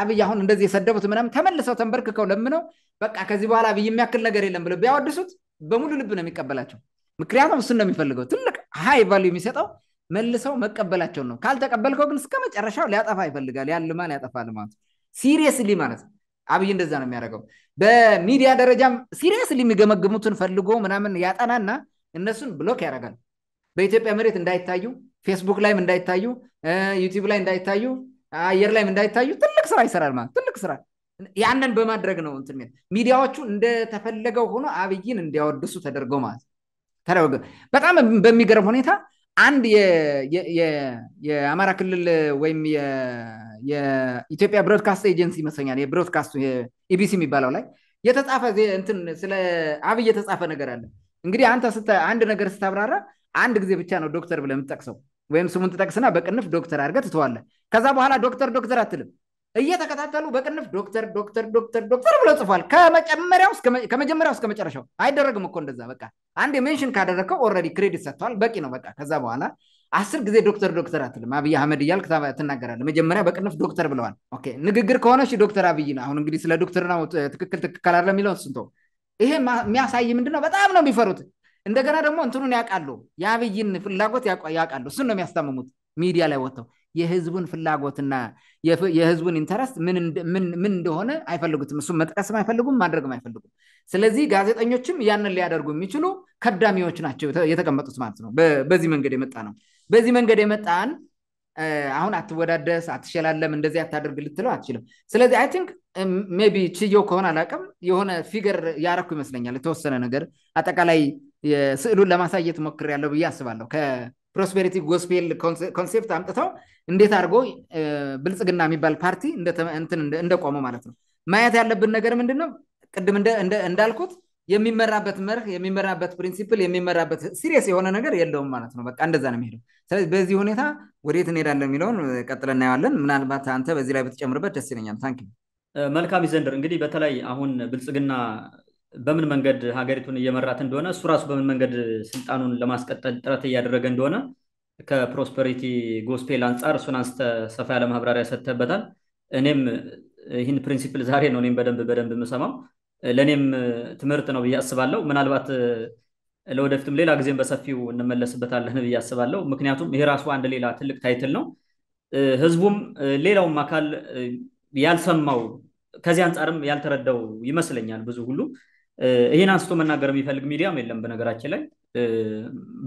አብይ አሁን እንደዚህ የሰደቡት ምናምን ተመልሰው ተንበርክከው ለምነው በቃ ከዚህ በኋላ አብይ የሚያክል ነገር የለም ብለው ቢያወድሱት በሙሉ ልብ ነው የሚቀበላቸው። ምክንያቱም እሱን ነው የሚፈልገው ትልቅ ሀይ ቫሉ የሚሰጠው መልሰው መቀበላቸውን ነው። ካልተቀበልከው ግን እስከ መጨረሻው ሊያጠፋ ይፈልጋል። ያልማል፣ ያጠፋል ማለት ሲሪየስሊ ማለት ነው። አብይ እንደዛ ነው የሚያደርገው። በሚዲያ ደረጃም ሲሪየስሊ የሚገመግሙትን ፈልጎ ምናምን ያጠናና እነሱን ብሎክ ያደርጋል። በኢትዮጵያ መሬት እንዳይታዩ፣ ፌስቡክ ላይም እንዳይታዩ፣ ዩቲብ ላይ እንዳይታዩ፣ አየር ላይም እንዳይታዩ ትልቅ ስራ ይሰራል ማለት ትልቅ ስራ ያንን በማድረግ ነው እንትን ሚዲያዎቹ እንደተፈለገው ሆኖ አብይን እንዲያወድሱ ተደርገው ማለት በጣም በሚገርም ሁኔታ አንድ የአማራ ክልል ወይም የኢትዮጵያ ብሮድካስት ኤጀንሲ ይመስለኛል የብሮድካስቱ ኢቢሲ የሚባለው ላይ የተጻፈ እንትን ስለ አብይ የተጻፈ ነገር አለ። እንግዲህ አንተ አንድ ነገር ስታብራራ አንድ ጊዜ ብቻ ነው ዶክተር ብለ የምትጠቅሰው ወይም ስሙን ትጠቅስና በቅንፍ ዶክተር አድርገ ትተዋለ ከዛ በኋላ ዶክተር ዶክተር አትልም። እየተከታተሉ በቅንፍ ዶክተር ዶክተር ዶክተር ዶክተር ብለው ጽፏል። ከመጀመሪያው እስከ መጨረሻው አይደረግም እኮ እንደዛ። በቃ አንድ ሜንሽን ካደረግከው ኦልሬዲ ክሬዲት ሰጥተዋል፣ በቂ ነው። በቃ ከዛ በኋላ አስር ጊዜ ዶክተር ዶክተር አትልም። አብይ አህመድ እያል ትናገራለህ። መጀመሪያ በቅንፍ ዶክተር ብለዋል። ኦኬ ንግግር ከሆነ ዶክተር አብይ ነው። አሁን እንግዲህ ስለ ዶክተርና ትክክል ትክክል አለ የሚለው ስንቶ ይሄ የሚያሳይ ምንድነው? በጣም ነው የሚፈሩት። እንደገና ደግሞ እንትኑን ያውቃሉ፣ የአብይን ፍላጎት ያውቃሉ። እሱን ነው የሚያስታምሙት ሚዲያ ላይ ወጥተው የህዝቡን ፍላጎትና የህዝቡን ኢንተረስት ምን እንደሆነ አይፈልጉትም። እሱም መጥቀስም አይፈልጉም፣ ማድረግም አይፈልጉም። ስለዚህ ጋዜጠኞችም ያንን ሊያደርጉ የሚችሉ ከዳሚዎች ናቸው የተቀመጡት ማለት ነው። በዚህ መንገድ የመጣ ነው። በዚህ መንገድ የመጣን አሁን አትወዳደስ፣ አትሸላለም፣ እንደዚህ አታደርግ ልትለው አትችልም። ስለዚህ አይ ቲንክ ሜቢ ችየው ከሆነ አላውቅም የሆነ ፊገር ያረኩ ይመስለኛል። የተወሰነ ነገር አጠቃላይ ስዕሉን ለማሳየት ሞክሬያለሁ ብዬ አስባለሁ። ፕሮስፔሪቲ ጎስፔል ኮንሴፕት አምጥተው እንዴት አድርጎ ብልጽግና የሚባል ፓርቲ እንደቆመ ማለት ነው። ማየት ያለብን ነገር ምንድነው ቅድም እንዳልኩት የሚመራበት መርህ፣ የሚመራበት ፕሪንሲፕል፣ የሚመራበት ሲሪየስ የሆነ ነገር የለውም ማለት ነው። በቃ እንደዛ ነው የሚሄደው። ስለዚህ በዚህ ሁኔታ ወዴት እንሄዳለን የሚለውን ቀጥለ እናየዋለን። ምናልባት አንተ በዚህ ላይ ብትጨምርበት ደስ ይለኛል። ታንኪ መልካም ይዘንድር። እንግዲህ በተለይ አሁን ብልጽግና በምን መንገድ ሀገሪቱን እየመራት እንደሆነ እሱ ራሱ በምን መንገድ ስልጣኑን ለማስቀጠል ጥረት እያደረገ እንደሆነ ከፕሮስፐሪቲ ጎስፔል አንጻር እሱን አንስተ ሰፋ ያለ ማብራሪያ ሰጥተበታል። እኔም ይህን ፕሪንሲፕል ዛሬ ነው እኔም በደንብ በደንብ የምሰማው ለእኔም ትምህርት ነው ብዬ አስባለሁ። ምናልባት ለወደፊትም ሌላ ጊዜም በሰፊው እንመለስበታለን ብዬ አስባለሁ። ምክንያቱም ይሄ ራሱ አንድ ሌላ ትልቅ ታይትል ነው። ህዝቡም ሌላውም አካል ያልሰማው ከዚህ አንጻርም ያልተረዳው ይመስለኛል ብዙ ሁሉ ይሄን አንስቶ መናገር የሚፈልግ ሚዲያም የለም። በነገራችን ላይ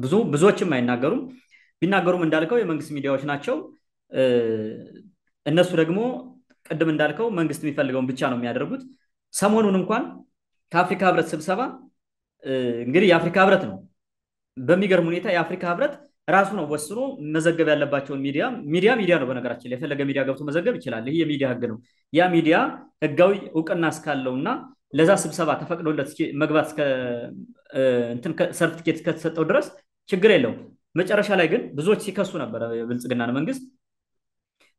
ብዙ ብዙዎችም አይናገሩም። ቢናገሩም እንዳልከው የመንግስት ሚዲያዎች ናቸው። እነሱ ደግሞ ቅድም እንዳልከው መንግስት የሚፈልገውን ብቻ ነው የሚያደርጉት። ሰሞኑን እንኳን ከአፍሪካ ህብረት ስብሰባ እንግዲህ የአፍሪካ ህብረት ነው በሚገርም ሁኔታ የአፍሪካ ህብረት ራሱ ነው ወስኖ መዘገብ ያለባቸውን ሚዲያ ሚዲያ ሚዲያ ነው በነገራችን ላይ የፈለገ ሚዲያ ገብቶ መዘገብ ይችላል። ይህ የሚዲያ ህግ ነው። ያ ሚዲያ ህጋዊ እውቅና እስካለው እና ለዛ ስብሰባ ተፈቅዶለት መግባት ሰርቲኬት እስከተሰጠው ድረስ ችግር የለውም። መጨረሻ ላይ ግን ብዙዎች ሲከሱ ነበረ ብልጽግና መንግስት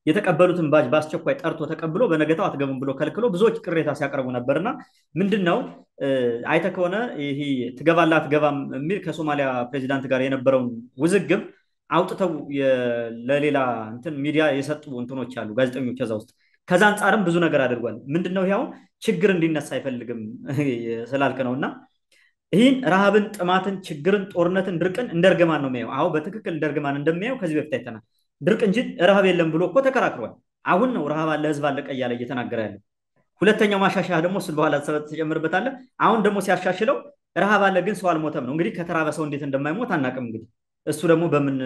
የተቀበሉትን ባጅ በአስቸኳይ ጠርቶ ተቀብሎ በነገታው አትገቡም ብሎ ከልክሎ ብዙዎች ቅሬታ ሲያቀርቡ ነበርና ምንድን ነው አይተ ከሆነ ይሄ ትገባላ አትገባም የሚል ከሶማሊያ ፕሬዚዳንት ጋር የነበረውን ውዝግብ አውጥተው ለሌላ እንትን ሚዲያ የሰጡ እንትኖች አሉ፣ ጋዜጠኞች ዛ ውስጥ ከዛ አንጻርም ብዙ ነገር አድርጓል። ምንድነው ያው ችግር እንዲነሳ አይፈልግም ስላልክ ነው እና ይህን ረሃብን፣ ጥማትን፣ ችግርን፣ ጦርነትን፣ ድርቅን እንደ ነው የሚያየው። አሁ በትክክል እንደ እርግማን እንደሚያየው ከዚህ በፊት አይተናል። ድርቅ እንጂ ረሃብ የለም ብሎ እኮ ተከራክሯል። አሁን ነው ረሃብ አለ ህዝብ አለቀ እያለ እየተናገረ ያለ። ሁለተኛው ማሻሻያ ደግሞ እሱን በኋላ ተጨምርበታለህ። አሁን ደግሞ ሲያሻሽለው ረሃብ አለ ግን ሰው አልሞተም ነው። እንግዲህ ከተራበ ሰው እንዴት እንደማይሞት አናቅም እንግዲህ እሱ ደግሞ በምን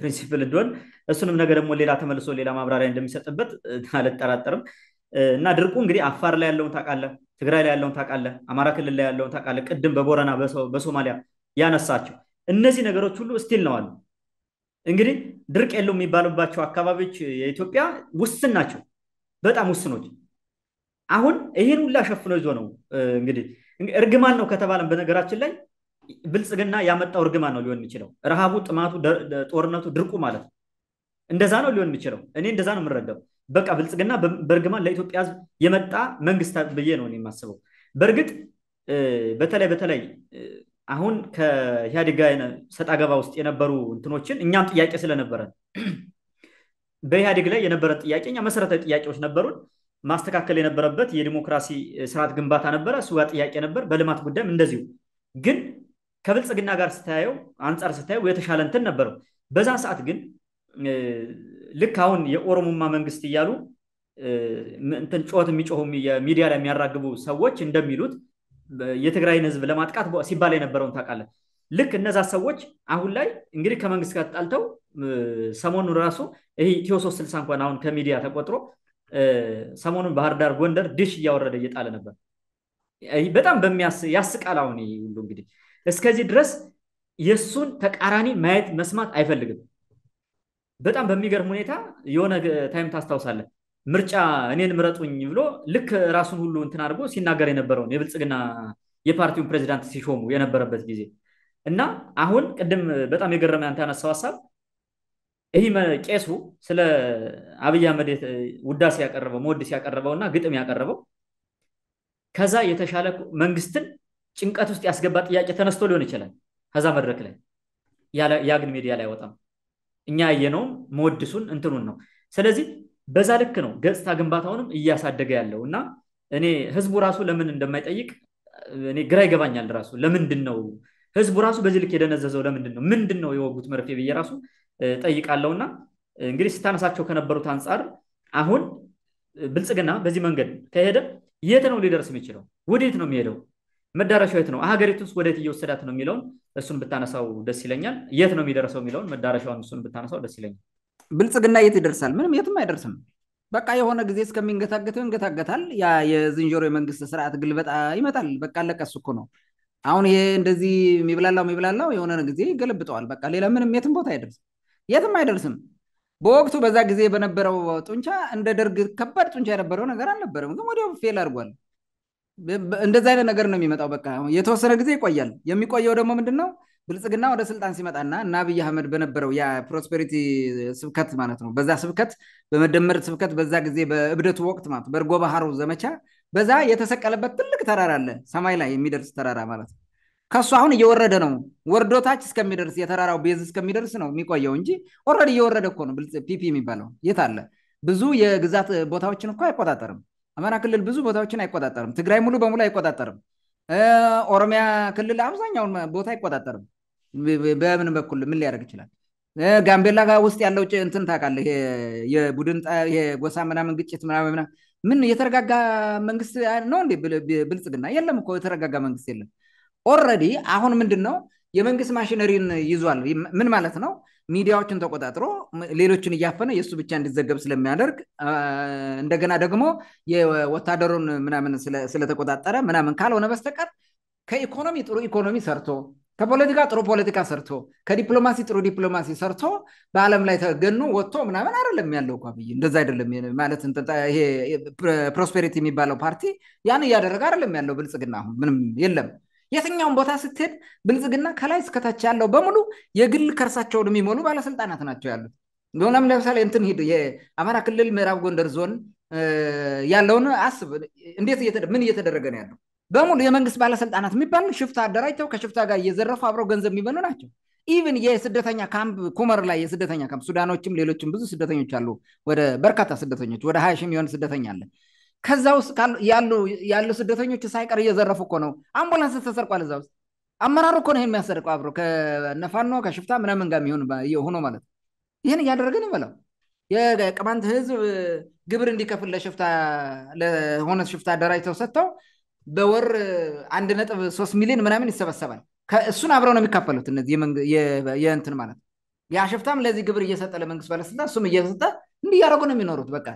ፕሪንሲፕል እንደሆን እሱንም ነገር ደግሞ ሌላ ተመልሶ ሌላ ማብራሪያ እንደሚሰጥበት አልጠራጠርም እና ድርቁ እንግዲህ አፋር ላይ ያለውን ታቃለ ትግራይ ላይ ያለውን ታቃለ አማራ ክልል ላይ ያለውን ታቃለ ቅድም በቦረና በሶማሊያ ያነሳቸው እነዚህ ነገሮች ሁሉ ስቲል ነው አሉ እንግዲህ ድርቅ የለው የሚባሉባቸው አካባቢዎች የኢትዮጵያ ውስን ናቸው በጣም ውስኖች አሁን ይህን ሁላ ሸፍኖ ይዞ ነው እንግዲህ እርግማን ነው ከተባለን በነገራችን ላይ ብልጽግና ያመጣው እርግማን ነው ሊሆን የሚችለው። ረሃቡ፣ ጥማቱ፣ ጦርነቱ፣ ድርቁ ማለት ነው። እንደዛ ነው ሊሆን የሚችለው። እኔ እንደዛ ነው የምረዳው። በቃ ብልጽግና በእርግማን ለኢትዮጵያ ህዝብ የመጣ መንግስት ብዬ ነው የማስበው። በእርግጥ በተለይ በተለይ አሁን ከኢህአዴግ ጋር ሰጣ ገባ ውስጥ የነበሩ እንትኖችን እኛም ጥያቄ ስለነበረ በኢህአዴግ ላይ የነበረን ጥያቄ እኛ መሰረታዊ ጥያቄዎች ነበሩን። ማስተካከል የነበረበት የዲሞክራሲ ስርዓት ግንባታ ነበረ፣ እሱ ጋር ጥያቄ ነበር። በልማት ጉዳይም እንደዚሁ ግን ከብልጽግና ጋር ስታየው አንጻር ስታየው የተሻለ እንትን ነበረው። በዛ ሰዓት ግን ልክ አሁን የኦሮሞማ መንግስት እያሉ እንትን ጩኸት የሚጮሁ ሚዲያ ላይ የሚያራግቡ ሰዎች እንደሚሉት የትግራይን ህዝብ ለማጥቃት ሲባል የነበረውን ታውቃለህ። ልክ እነዛ ሰዎች አሁን ላይ እንግዲህ ከመንግስት ጋር ጣልተው ሰሞኑን ራሱ ይህ ኢትዮ ሶስት ስልሳ እንኳን አሁን ከሚዲያ ተቆጥሮ ሰሞኑን ባህር ዳር፣ ጎንደር ድሽ እያወረደ እየጣለ ነበር። በጣም ያስቃል። አሁን ሁሉ እንግዲህ እስከዚህ ድረስ የእሱን ተቃራኒ ማየት መስማት አይፈልግም። በጣም በሚገርም ሁኔታ የሆነ ታይም ታስታውሳለህ፣ ምርጫ እኔን ምረጡኝ ብሎ ልክ ራሱን ሁሉ እንትን አድርጎ ሲናገር የነበረውን የብልጽግና የፓርቲውን ፕሬዚዳንት ሲሾሙ የነበረበት ጊዜ እና አሁን ቅድም በጣም የገረመ አንተ ያነሳው ሀሳብ ይህ ቄሱ ስለ አብይ አህመድ ውዳሴ ያቀረበው መወድስ ያቀረበው እና ግጥም ያቀረበው ከዛ የተሻለ መንግስትን ጭንቀት ውስጥ ያስገባ ጥያቄ ተነስቶ ሊሆን ይችላል ከዛ መድረክ ላይ ያ ግን ሚዲያ ላይ አይወጣም። እኛ የነውም መወድሱን እንትኑን ነው። ስለዚህ በዛ ልክ ነው ገጽታ ግንባታውንም እያሳደገ ያለው እና እኔ ህዝቡ ራሱ ለምን እንደማይጠይቅ እኔ ግራ ይገባኛል። ራሱ ለምንድን ነው ህዝቡ ራሱ በዚህ ልክ የደነዘዘው? ለምንድን ነው ምንድን ነው የወጉት መርፌ ብዬ ራሱ ጠይቃለው እና እንግዲህ ስታነሳቸው ከነበሩት አንጻር አሁን ብልጽግና በዚህ መንገድ ከሄደ የት ነው ሊደርስ የሚችለው? ወዴት ነው የሚሄደው? መዳረሻው የት ነው? ውስጥ ወደት እየወሰዳት ነው የሚለውን እሱን ብታነሳው ደስ ይለኛል። የት ነው የሚደርሰው የሚለውን መዳረሻውን እሱን ብታነሳው ደስ ይለኛል። ብልጽግና የት ይደርሳል? ምንም የትም አይደርስም። በቃ የሆነ ጊዜ እስከሚንገታገተው ይንገታገታል። ያ የዝንጀሮ የመንግስት ስርዓት ግልበጣ ይመጣል። በቃ አለቀስ እኮ ነው። አሁን ይሄ እንደዚህ የሚብላላው የሚብላላው የሆነ ጊዜ ይገለብጠዋል። በቃ ሌላ ምንም የትም ቦታ አይደርስም፣ የትም አይደርስም። በወቅቱ በዛ ጊዜ በነበረው ጡንቻ እንደ ደርግ ከባድ ጡንቻ የነበረው ነገር አልነበረም፣ ግን ወዲያው ፌል አድርጓል። እንደዚህ አይነት ነገር ነው የሚመጣው። በቃ የተወሰነ ጊዜ ይቆያል። የሚቆየው ደግሞ ምንድን ነው? ብልጽግና ወደ ስልጣን ሲመጣና እና አብይ አህመድ በነበረው የፕሮስፔሪቲ ስብከት ማለት ነው። በዛ ስብከት በመደመር ስብከት በዛ ጊዜ በእብደቱ ወቅት ማለት በእርጎ ባህሩ ዘመቻ በዛ የተሰቀለበት ትልቅ ተራራ አለ፣ ሰማይ ላይ የሚደርስ ተራራ ማለት ነው። ከእሱ አሁን እየወረደ ነው። ወርዶ ታች እስከሚደርስ የተራራው ቤዝ እስከሚደርስ ነው የሚቆየው እንጂ ኦልሬዲ እየወረደ እኮ ነው። ፒፒ የሚባለው የት አለ? ብዙ የግዛት ቦታዎችን እኮ አይቆጣጠርም። አማራ ክልል ብዙ ቦታዎችን አይቆጣጠርም። ትግራይ ሙሉ በሙሉ አይቆጣጠርም። ኦሮሚያ ክልል አብዛኛውን ቦታ አይቆጣጠርም። በምን በኩል ምን ሊያደርግ ይችላል? ጋምቤላ ውስጥ ያለው እንትን ታውቃለህ፣ የቡድን የጎሳ ምናምን ግጭት ምናምን ምን የተረጋጋ መንግስት ነው እንዴ? ብልጽግና የለም እኮ የተረጋጋ መንግስት የለም። ኦልሬዲ አሁን ምንድን ነው የመንግስት ማሽነሪን ይዟል። ምን ማለት ነው? ሚዲያዎችን ተቆጣጥሮ ሌሎችን እያፈነ የእሱ ብቻ እንዲዘገብ ስለሚያደርግ እንደገና ደግሞ የወታደሩን ምናምን ስለተቆጣጠረ ምናምን ካልሆነ በስተቀር ከኢኮኖሚ ጥሩ ኢኮኖሚ ሰርቶ ከፖለቲካ ጥሩ ፖለቲካ ሰርቶ ከዲፕሎማሲ ጥሩ ዲፕሎማሲ ሰርቶ በአለም ላይ ተገኑ ወጥቶ ምናምን አይደለም ያለው እኮ ብይ እንደዛ አይደለም ማለት ይሄ ፕሮስፔሪቲ የሚባለው ፓርቲ ያን እያደረገ አይደለም ያለው ብልጽግና። አሁን ምንም የለም የትኛውም ቦታ ስትሄድ ብልጽግና ከላይ እስከታች ያለው በሙሉ የግል ከርሳቸው የሚሞሉ ባለስልጣናት ናቸው ያሉት። እንደሆነም ለምሳሌ እንትን ሂድ የአማራ ክልል ምዕራብ ጎንደር ዞን ያለውን አስብ። እንዴት ምን እየተደረገ ነው ያለው? በሙሉ የመንግስት ባለስልጣናት የሚባል ሽፍታ አደራጅተው ከሽፍታ ጋር እየዘረፉ አብረው ገንዘብ የሚበሉ ናቸው። ኢቨን የስደተኛ ካምፕ ኩመር ላይ የስደተኛ ካምፕ ሱዳኖችም ሌሎችም ብዙ ስደተኞች አሉ። ወደ በርካታ ስደተኞች ወደ ሀያ ሺህ የሚሆን ስደተኛ አለን ከዛ ውስጥ ያሉ ስደተኞች ሳይቀር እየዘረፉ እኮ ነው። አምቡላንስ ተሰርቋል። እዛ ውስጥ አመራሩ እኮ ነው ይህን የሚያሰርቀው አብሮ ከነፋኖ ከሽፍታ ምናምን ጋር የሚሆን ሆኖ ማለት ነው። ይህን እያደረገን ይበላው የቅማንት ህዝብ ግብር እንዲከፍል ለሽፍታ ለሆነ ሽፍታ አደራጅተው ሰጥተው በወር አንድ ነጥብ ሶስት ሚሊዮን ምናምን ይሰበሰባል። እሱን አብረው ነው የሚካፈሉት እነዚህ የእንትን ማለት ያ ሽፍታም ለዚህ ግብር እየሰጠ ለመንግስት ባለስልጣን እሱም እየሰጠ እንዲህ እያደረጉ ነው የሚኖሩት በቃ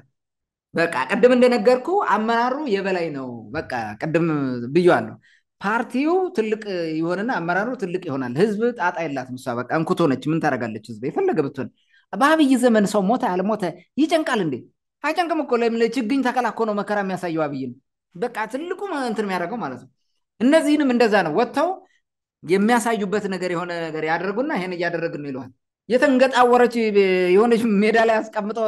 በቃ ቅድም እንደነገርኩ አመራሩ የበላይ ነው። በቃ ቅድም ብያዋለሁ። ፓርቲው ትልቅ ይሆንና አመራሩ ትልቅ ይሆናል። ህዝብ ጣጣ የላትም። እሷ በቃ እንኩቶ ነች። ምን ታደርጋለች? ህዝብ የፈለገ ብትሆን። በአብይ ዘመን ሰው ሞተ አልሞተ ይጨንቃል እንዴ? አይጨንቅም እኮ ለችግኝ ተከላኮ ነው መከራ የሚያሳየው አብይን። በቃ ትልቁ እንትን የሚያደርገው ማለት ነው። እነዚህንም እንደዛ ነው ወጥተው የሚያሳዩበት ነገር የሆነ ነገር ያደርጉና ይሄን እያደረግን ነው ይለዋል። የተንገጣወረች የሆነች ሜዳ ላይ አስቀምጦ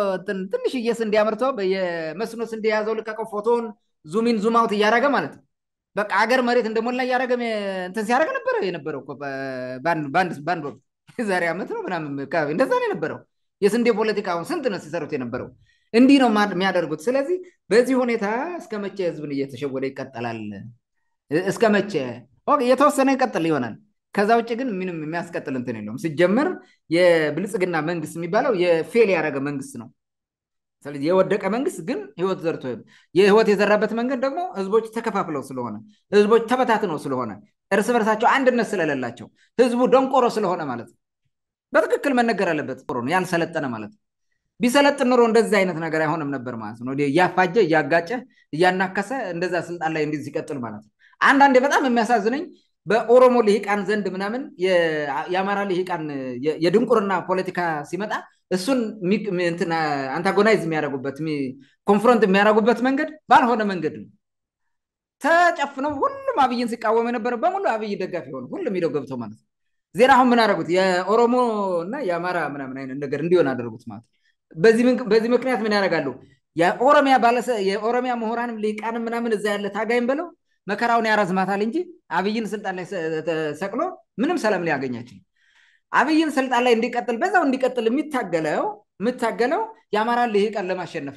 ትንሽዬ ስንዴ አምርቶ የመስኖ ስንዴ የያዘው ልቀቀው ፎቶውን ዙሚን ዙማውት እያደረገ ማለት ነው። በቃ አገር መሬት እንደሞላ እያደረገ እንትን ሲያደረግ ነበረ የነበረው እኮ በአንድ ወቅት የዛሬ ዓመት ነው ምናምን እንደዛ ነው የነበረው። የስንዴ ፖለቲካ አሁን ስንት ነው ሲሰሩት የነበረው? እንዲህ ነው የሚያደርጉት። ስለዚህ በዚህ ሁኔታ እስከ መቼ ህዝብን እየተሸወደ ይቀጠላል? እስከ መቼ የተወሰነ ይቀጥል ይሆናል ከዛ ውጭ ግን ምንም የሚያስቀጥል እንትን የለውም። ሲጀምር የብልጽግና መንግስት የሚባለው የፌል ያደረገ መንግስት ነው። ስለዚህ የወደቀ መንግስት ግን ህይወት ዘርቶ የህይወት የዘራበት መንገድ ደግሞ ህዝቦች ተከፋፍለው ስለሆነ ህዝቦች ተበታትነው ስለሆነ እርስ በርሳቸው አንድነት ስለሌላቸው ህዝቡ ደንቆሮ ስለሆነ ማለት ነው። በትክክል መነገር አለበት። ያልሰለጠነ ማለት ነው። ቢሰለጥን ኑሮ እንደዚህ አይነት ነገር አይሆንም ነበር ማለት ነው። እያፋጀ እያጋጨ እያናከሰ እንደዛ ስልጣን ላይ እንዲህ ሲቀጥል ማለት ነው። አንዳንዴ በጣም የሚያሳዝነኝ በኦሮሞ ልሂቃን ዘንድ ምናምን የአማራ ልሂቃን የድንቁርና ፖለቲካ ሲመጣ እሱን አንታጎናይዝ የሚያደርጉበት ኮንፍሮንት የሚያደርጉበት መንገድ ባልሆነ መንገድ ነው። ተጨፍነው ሁሉም አብይን ሲቃወሙ የነበረ በሙሉ አብይ ደጋፊ ሆነ። ሁሉም ሄደው ገብተው ማለት ነው። ዜና አሁን ምን አደረጉት? የኦሮሞ እና የአማራ ምናምን አይነት ነገር እንዲሆን አደረጉት ማለት ነው። በዚህ ምክንያት ምን ያደርጋሉ? የኦሮሚያ ምሁራንም ልሂቃንም ምናምን እዛ ያለ ታጋይም ብለው መከራውን ያረዝማታል እንጂ አብይን ስልጣን ላይ ሰቅሎ ምንም ሰላም ሊያገኛቸው አብይን ስልጣን ላይ እንዲቀጥል በዛው እንዲቀጥል የሚታገለው የምታገለው የአማራን ልሂቃን ለማሸነፍ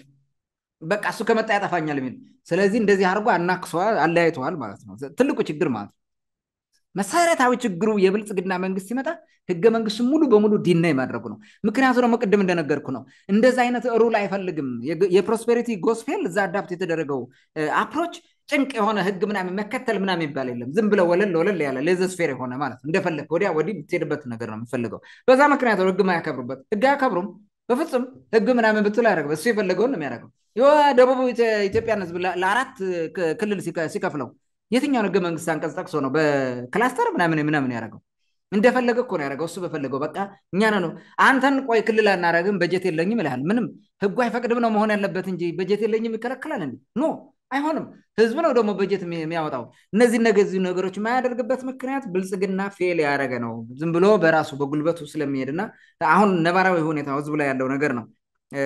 በቃ እሱ ከመጣ ያጠፋኛል የሚል ስለዚህ እንደዚህ አድርጎ አናክሷል አለያይተዋል ማለት ነው ትልቁ ችግር ማለት ነው መሰረታዊ ችግሩ የብልጽግና መንግስት ሲመጣ ህገ መንግስት ሙሉ በሙሉ ዲና የማድረጉ ነው ምክንያቱ ደግሞ ቅድም እንደነገርኩ ነው እንደዚ አይነት ሩል አይፈልግም የፕሮስፔሪቲ ጎስፔል እዛ አዳፕት የተደረገው አፕሮች ጭንቅ የሆነ ህግ ምናምን መከተል ምናምን የሚባል የለም። ዝም ብለው ወለል ወለል ያለ ሌዘስፌር የሆነ ማለት ነው። እንደፈለግ ወዲያ ወዲህ የምትሄድበት ነገር ነው የምፈልገው። በዛ ምክንያት ህግ ማያከብሩበት ህግ አያከብሩም በፍጹም ህግ ምናምን ብትል አያደርግም። እሱ የፈለገውን ነው የሚያደረገው። ደቡብ ኢትዮጵያን ህዝብ ለአራት ክልል ሲከፍለው የትኛውን ህገ መንግስት አንቀጽ ጠቅሶ ነው በክላስተር ምናምን ምናምን ያደረገው? እንደፈለገ እኮ ነው ያደረገው። እሱ በፈለገው በቃ እኛ ነው አንተን ቆይ ክልል አናረግም በጀት የለኝም ይልሃል። ምንም ህጉ አይፈቅድም ነው መሆን ያለበት እንጂ በጀት የለኝም ይከለክላል እንዴ? ኖ አይሆንም። ህዝብ ነው ደግሞ በጀት የሚያወጣው። እነዚህ እነዚህ ነገሮች የማያደርግበት ምክንያት ብልጽግና ፌል ያደረገ ነው። ዝም ብሎ በራሱ በጉልበቱ ስለሚሄድና አሁን ነባራዊ ሁኔታ ህዝቡ ላይ ያለው ነገር ነው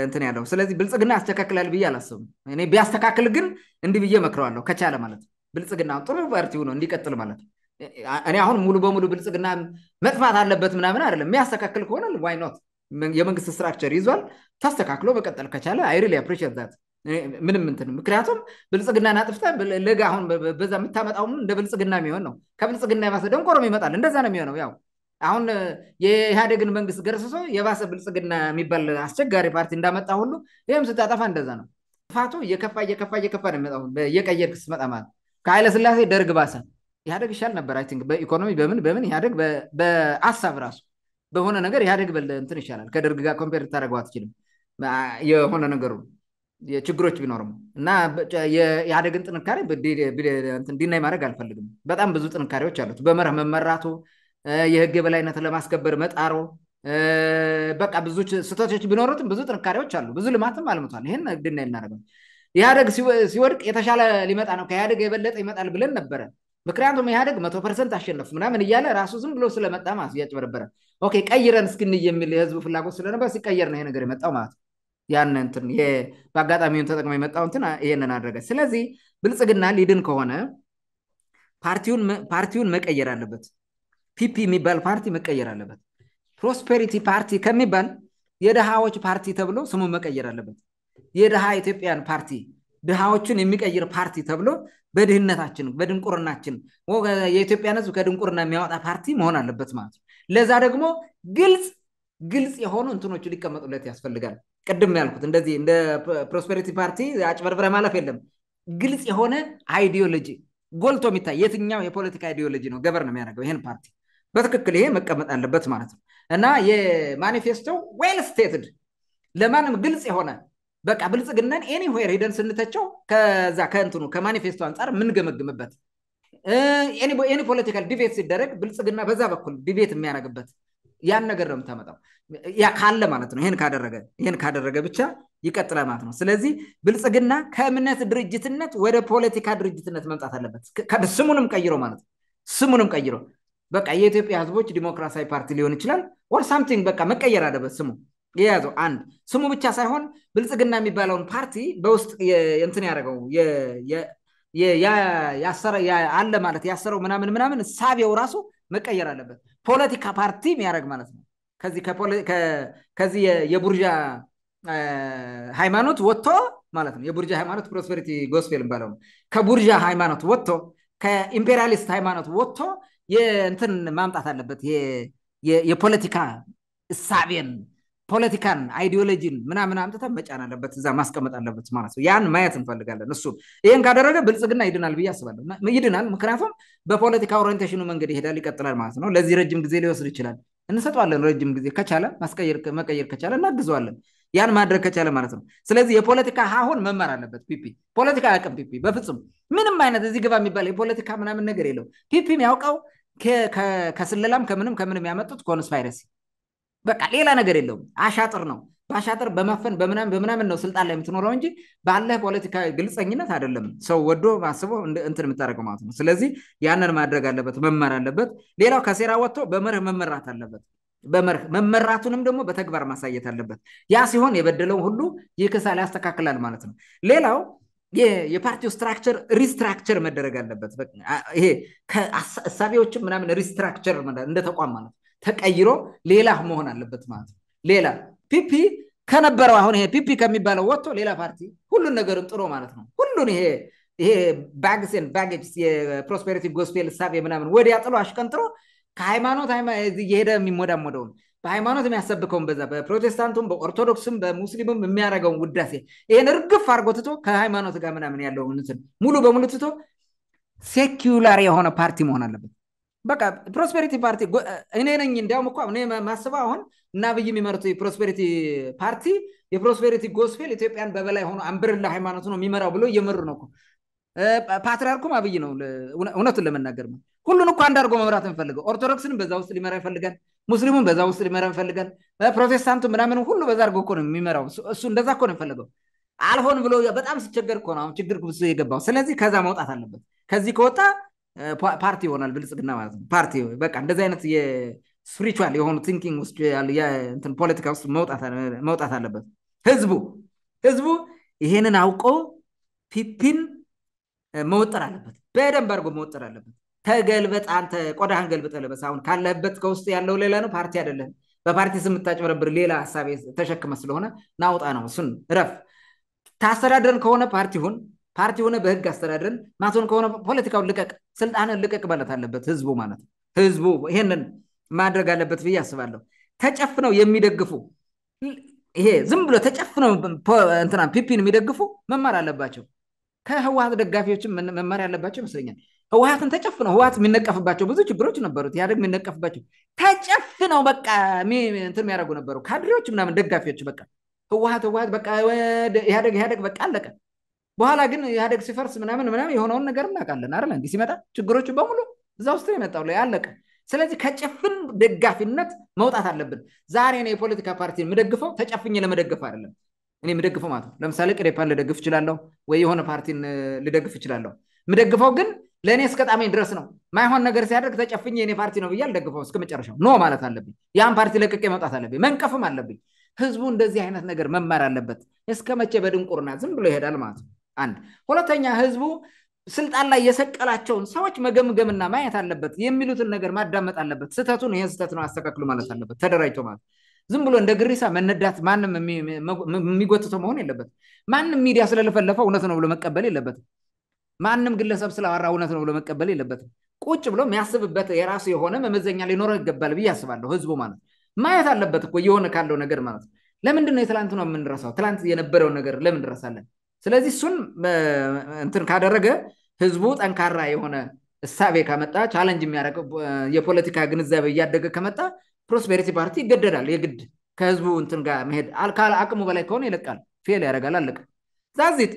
እንትን ያለው። ስለዚህ ብልጽግና ያስተካክላል ብዬ አላስብም። እኔ ቢያስተካክል ግን እንዲህ ብዬ መክረዋለሁ፣ ከቻለ ማለት ብልጽግና ጥሩ ፓርቲው ነው እንዲቀጥል ማለት እኔ አሁን ሙሉ በሙሉ ብልጽግና መጥፋት አለበት ምናምን አይደለም። የሚያስተካክል ከሆነ ዋይኖት የመንግስት ስትራክቸር ይዟል፣ ተስተካክሎ መቀጠል ከቻለ አይሪል አፕሪሺየት ዛት ምንም እንትን ምክንያቱም ብልጽግና አጥፍተህ ለጋ አሁን በዛ የምታመጣው እንደ ብልጽግና የሚሆን ነው። ከብልጽግና የባሰ ደንቆሮም ይመጣል። እንደዛ ነው የሚሆነው። ያው አሁን የኢህአደግን መንግስት ገርስሶ የባሰ ብልጽግና የሚባል አስቸጋሪ ፓርቲ እንዳመጣ ሁሉ ይህም ስታጠፋ እንደዛ ነው። ጥፋቱ እየከፋ እየከፋ እየከፋ ነው የሚመጣው እየቀየርክ ስትመጣ ማለት ከኃይለ ስላሴ ደርግ ባሰ። ኢህአዴግ ይሻል ነበር። አይ ቲንክ በኢኮኖሚ በምን በምን ኢህአዴግ በአሳብ ራሱ በሆነ ነገር ኢህአዴግ እንትን ይሻላል። ከደርግ ጋር ኮምፔር ታደርገው አትችልም። የሆነ ነገሩ ችግሮች ቢኖርም እና የኢህአደግን ጥንካሬ እንዲናይ ማድረግ አልፈልግም። በጣም ብዙ ጥንካሬዎች አሉት። በመርህ መመራቱ፣ የህግ በላይነት ለማስከበር መጣሩ፣ በቃ ብዙ ስህተቶች ቢኖሩትም ብዙ ጥንካሬዎች አሉ። ብዙ ልማትም አልምቷል። ይህን እንድናይ እናደርጋል። ኢህአደግ ሲወድቅ የተሻለ ሊመጣ ነው፣ ከኢህአደግ የበለጠ ይመጣል ብለን ነበረ። ምክንያቱም ኢህአደግ መቶ ፐርሰንት አሸነፍ ምናምን እያለ ራሱ ዝም ብሎ ስለመጣ ማለት እያጭበረበረ ኦኬ ቀይረን እስክንይ የሚል የህዝቡ ፍላጎት ስለነበር ሲቀየር ነው ይሄ ነገር የመጣው ማለት ነው። ያን እንትን በአጋጣሚውን ተጠቅሞ የመጣው እንትን ይሄንን አድረገ ስለዚህ ብልጽግና ሊድን ከሆነ ፓርቲውን መቀየር አለበት። ፒፒ የሚባል ፓርቲ መቀየር አለበት። ፕሮስፔሪቲ ፓርቲ ከሚባል የድሃዎች ፓርቲ ተብሎ ስሙ መቀየር አለበት። የድሃ ኢትዮጵያን ፓርቲ ድሃዎችን የሚቀይር ፓርቲ ተብሎ በድህነታችን በድንቁርናችን የኢትዮጵያን ህዝብ ከድንቁርና የሚያወጣ ፓርቲ መሆን አለበት ማለት ነው። ለዛ ደግሞ ግልጽ ግልጽ የሆኑ እንትኖቹ ሊቀመጡለት ያስፈልጋል። ቅድም ያልኩት እንደዚህ እንደ ፕሮስፔሪቲ ፓርቲ አጭበርብረ ማለፍ የለም። ግልጽ የሆነ አይዲዮሎጂ ጎልቶ የሚታይ የትኛው የፖለቲካ አይዲዮሎጂ ነው ገበር ነው የሚያደርገው ይህን ፓርቲ በትክክል ይሄ መቀመጥ አለበት ማለት ነው። እና የማኒፌስቶ ዌል ስቴትድ ለማንም ግልጽ የሆነ በቃ ብልጽግናን ኤኒዌር ሂደን ስንተቸው ከዛ ከእንትኑ ከማኒፌስቶ አንጻር የምንገመግምበት ኤኒ ፖለቲካል ዲቤት ሲደረግ ብልጽግና በዛ በኩል ዲቤት የሚያደርግበት ያን ነገር ነው የምታመጣው ካለ ማለት ነው። ይህን ካደረገ ይህን ካደረገ ብቻ ይቀጥላል ማለት ነው። ስለዚህ ብልጽግና ከእምነት ድርጅትነት ወደ ፖለቲካ ድርጅትነት መምጣት አለበት። ስሙንም ቀይሮ ማለት ነው። ስሙንም ቀይሮ በቃ የኢትዮጵያ ህዝቦች ዲሞክራሲያዊ ፓርቲ ሊሆን ይችላል። ወር ሳምቲንግ በቃ መቀየር አለበት ስሙ የያዘው አንድ ስሙ ብቻ ሳይሆን ብልጽግና የሚባለውን ፓርቲ በውስጥ እንትን ያደረገው አለ ማለት ያሰረው ምናምን ምናምን ሳቢያው ራሱ መቀየር አለበት። ፖለቲካ ፓርቲ የሚያደረግ ማለት ነው ከዚህ ከዚህ የቡርዣ ሃይማኖት ወጥቶ ማለት ነው የቡርዣ ሃይማኖት ፕሮስፐሪቲ ጎስፔል ባለው ከቡርዣ ሃይማኖት ወጥቶ ከኢምፔሪያሊስት ሃይማኖት ወጥቶ እንትን ማምጣት አለበት የፖለቲካ እሳቤን ፖለቲካን አይዲዮሎጂን ምናምን አምጥተ መጫን አለበት እዛ ማስቀመጥ አለበት ማለት ነው ያን ማየት እንፈልጋለን እሱ ይህን ካደረገ ብልጽግና ይድናል ብዬ አስባለሁ ይድናል ምክንያቱም በፖለቲካ ኦሪንቴሽኑ መንገድ ይሄዳል ይቀጥላል ማለት ነው ለዚህ ረጅም ጊዜ ሊወስድ ይችላል እንሰጠዋለን ረጅም ጊዜ ከቻለ መቀየር ከቻለ እናግዘዋለን ያን ማድረግ ከቻለ ማለት ነው ስለዚህ የፖለቲካ ሀሁን መማር አለበት ፒፒ ፖለቲካ አያውቅም ፒፒ በፍጹም ምንም አይነት እዚህ ግባ የሚባል የፖለቲካ ምናምን ነገር የለው ፒፒ የሚያውቀው ከስለላም ከምንም ከምንም ያመጡት ኮንስፓይረሲ በቃ ሌላ ነገር የለውም። አሻጥር ነው። በአሻጥር በመፈን በምናምን በምናምን ነው ስልጣን ላይ የምትኖረው እንጂ ባለ ፖለቲካዊ ግልፀኝነት አይደለም ሰው ወዶ አስቦ እንትን የምታደረገው ማለት ነው። ስለዚህ ያንን ማድረግ አለበት፣ መመር አለበት። ሌላው ከሴራ ወጥቶ በመርህ መመራት አለበት። በመርህ መመራቱንም ደግሞ በተግባር ማሳየት አለበት። ያ ሲሆን የበደለው ሁሉ ይክሳል፣ ያስተካክላል ማለት ነው። ሌላው የፓርቲው ስትራክቸር ሪስትራክቸር መደረግ አለበት። ይሄ ከእሳቤዎችም ምናምን ሪስትራክቸር እንደ ተቋም ማለት ነው ተቀይሮ ሌላ መሆን አለበት ማለት ነው ሌላ ፒፒ ከነበረው አሁን ይሄ ፒፒ ከሚባለው ወጥቶ ሌላ ፓርቲ ሁሉን ነገርን ጥሮ ማለት ነው ሁሉን ይሄ ይሄ ባግስን ባጌጅስ የፕሮስፔሪቲ ጎስፔል ሳብ የምናምን ወዲያ ጥሎ አሽቀንጥሮ ከሃይማኖት እየሄደ የሚሞዳሞደውን በሃይማኖት የሚያሰብከውን በዛ በፕሮቴስታንቱም በኦርቶዶክስም በሙስሊምም የሚያደረገውን ውዳሴ ይህን እርግፍ አድርጎ ትቶ ከሃይማኖት ጋር ምናምን ያለውን ሙሉ በሙሉ ትቶ ሴኪላር የሆነ ፓርቲ መሆን አለበት በቃ ፕሮስፔሪቲ ፓርቲ እኔ ነኝ እንዲያውም እኮ እኔ ማስበው አሁን እና ብይ የሚመሩት የፕሮስፔሪቲ ፓርቲ የፕሮስፔሪቲ ጎስፌል ኢትዮጵያን በበላይ ሆኖ አንብርላ ሃይማኖት ነው የሚመራው ብሎ እየመሩ ነው ፓትሪያርኩም አብይ ነው እውነቱን ለመናገር ነው ሁሉን እኮ አንድ አድርጎ መምራት እንፈልገው ኦርቶዶክስን በዛ ውስጥ ሊመራ ይፈልጋል ሙስሊሙን በዛ ውስጥ ሊመራ ይፈልጋል ፕሮቴስታንቱ ምናምን ሁሉ በዛ አድርጎ እኮ ነው የሚመራው እሱ እንደዛ እኮ ነው የፈለገው አልሆን ብሎ በጣም ሲቸገር እኮ ነው አሁን ችግር የገባው ስለዚህ ከዛ መውጣት አለበት ከዚህ ከወጣ ፓርቲ ይሆናል ብልጽግና ማለት ነው። ፓርቲ በቃ እንደዚህ አይነት የስፕሪል የሆኑ ቲንኪንግ ውስጥ ፖለቲካ ውስጥ መውጣት አለበት ህዝቡ ህዝቡ ይሄንን አውቆ ፒፒን መወጠር አለበት። በደንብ አድርጎ መወጠር አለበት። ተገልበጥ አንተ ቆዳህን ገልበጥ ለበስ። አሁን ካለበት ከውስጥ ያለው ሌላ ነው፣ ፓርቲ አይደለም። በፓርቲ ስምታጭበረብር ሌላ ሀሳቤ ተሸክመ ስለሆነ ናውጣ ነው። እሱን ረፍ ታስተዳደርን ከሆነ ፓርቲ ሁን ፓርቲ ሆነ በህግ አስተዳደርን ማቶን ከሆነ ፖለቲካውን ልቀቅ፣ ስልጣንን ልቀቅ ማለት አለበት ህዝቡ ማለት ህዝቡ ይሄንን ማድረግ አለበት ብዬ አስባለሁ። ተጨፍነው የሚደግፉ ይሄ ዝም ብሎ ተጨፍነው እንትና ፒፒን የሚደግፉ መማር አለባቸው። ከህወሀት ደጋፊዎችም መማር ያለባቸው ይመስለኛል። ህወሀትን ተጨፍነው ህወሀት የሚነቀፍባቸው ብዙ ችግሮች ነበሩት። ያደግ የሚነቀፍባቸው ተጨፍነው በቃ እንትን የሚያደረጉ ነበሩ ካድሬዎች ምናምን ደጋፊዎች በቃ ህወሀት ህወሀት በቃ ኢህአደግ ኢህአደግ በቃ አለቀ በኋላ ግን ኢህአደግ ሲፈርስ ምናምን ምናምን የሆነውን ነገር እናውቃለን አለ እንዲህ ሲመጣ ችግሮቹ በሙሉ እዛ ውስጥ የመጣው ላይ አለቀ። ስለዚህ ከጭፍን ደጋፊነት መውጣት አለብን። ዛሬ ነው የፖለቲካ ፓርቲ የምደግፈው ተጨፍኝ ለመደግፍ አይደለም እኔ የምደግፈው ማለት ነው። ለምሳሌ ቅሬፓን ልደግፍ ይችላለሁ ወይ የሆነ ፓርቲን ልደግፍ ይችላለሁ የምደግፈው ግን ለእኔ እስከ ጣመኝ ድረስ ነው። ማይሆን ነገር ሲያደርግ ተጨፍኝ የኔ ፓርቲ ነው ብዬ አልደግፈው እስከ መጨረሻው ኖ ማለት አለብኝ። ያን ፓርቲ ለቅቄ መውጣት አለብኝ፣ መንቀፍም አለብኝ። ህዝቡ እንደዚህ አይነት ነገር መማር አለበት። እስከ መቼ በድንቁርና ዝም ብሎ ይሄዳል ማለት ነው። አንድ ሁለተኛ ህዝቡ ስልጣን ላይ የሰቀላቸውን ሰዎች መገምገምና ማየት አለበት የሚሉትን ነገር ማዳመጥ አለበት ስህተቱን ይህን ስህተት ነው አስተካክሉ ማለት አለበት ተደራጅቶ ማለት ዝም ብሎ እንደ ግሪሳ መነዳት ማንም የሚጎትተው መሆን የለበት ማንም ሚዲያ ስለለፈለፈ እውነት ነው ብሎ መቀበል የለበትም ማንም ግለሰብ ስለአወራ እውነት ነው ብሎ መቀበል የለበትም ቁጭ ብሎ የሚያስብበት የራሱ የሆነ መመዘኛ ሊኖረው ይገባል ብዬ አስባለሁ ህዝቡ ማለት ማየት አለበት እኮ የሆነ ካለው ነገር ማለት ነው ለምንድን ነው የትላንት ነው የምንረሳው ትላንት የነበረውን ነገር ለምን ረሳለን ስለዚህ እሱን እንትን ካደረገ ህዝቡ ጠንካራ የሆነ እሳቤ ከመጣ ቻለንጅ የሚያደረገ የፖለቲካ ግንዛቤ እያደገ ከመጣ ፕሮስፔሪቲ ፓርቲ ይገደዳል የግድ ከህዝቡ እንትን ጋር መሄድ አቅሙ በላይ ከሆነ ይለቃል ፌል ያደርጋል አለቀ ዛዚት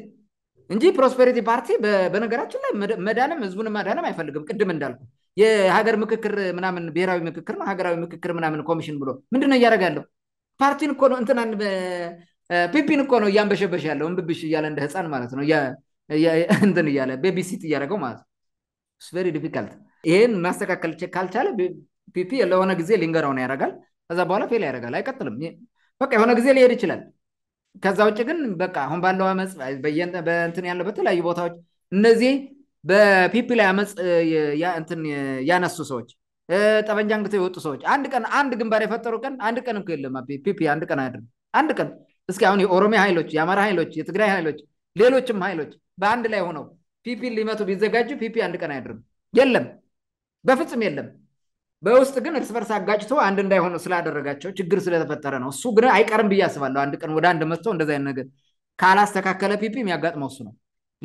እንጂ ፕሮስፔሪቲ ፓርቲ በነገራችን ላይ መዳንም ህዝቡን ማዳንም አይፈልግም ቅድም እንዳልኩ የሀገር ምክክር ምናምን ብሔራዊ ምክክር ነው ሀገራዊ ምክክር ምናምን ኮሚሽን ብሎ ምንድነው እያደረገ ያለው ፓርቲን እኮ ነው እንትናን ፒፒን እኮ ነው እያንበሸበሽ ያለው እንብብሽ እያለ እንደ ህፃን ማለት ነው እንትን እያለ ቤቢሲት እያደረገው ማለት ነው ቬሪ ዲፊካልት ይሄን ማስተካከል ካልቻለ ፒፒ ለሆነ ጊዜ ሊንገራውን ያደርጋል ከዛ በኋላ ፌል ያደረጋል አይቀጥልም በቃ የሆነ ጊዜ ሊሄድ ይችላል ከዛ ውጭ ግን በቃ አሁን ባለው አመፅ በእንትን ያለው በተለያዩ ቦታዎች እነዚህ በፒፒ ላይ አመፅ ያነሱ ሰዎች ጠበንጃ አንግተው የወጡ ሰዎች አንድ ቀን አንድ ግንባር የፈጠሩ ቀን አንድ ቀን እኮ የለም ፒፒ አንድ ቀን አያድርም አንድ ቀን እስኪ አሁን የኦሮሚያ ኃይሎች፣ የአማራ ኃይሎች፣ የትግራይ ኃይሎች፣ ሌሎችም ኃይሎች በአንድ ላይ ሆነው ፒፒ ሊመቱ ቢዘጋጁ ፒፒ አንድ ቀን አያድርም። የለም፣ በፍጹም የለም። በውስጥ ግን እርስ በርስ አጋጭቶ አንድ እንዳይሆኑ ስላደረጋቸው ችግር ስለተፈጠረ ነው። እሱ ግን አይቀርም ብዬ አስባለሁ። አንድ ቀን ወደ አንድ መጥቶ እንደዚ አይነት ነገር ካላስተካከለ ፒፒ የሚያጋጥመው እሱ ነው።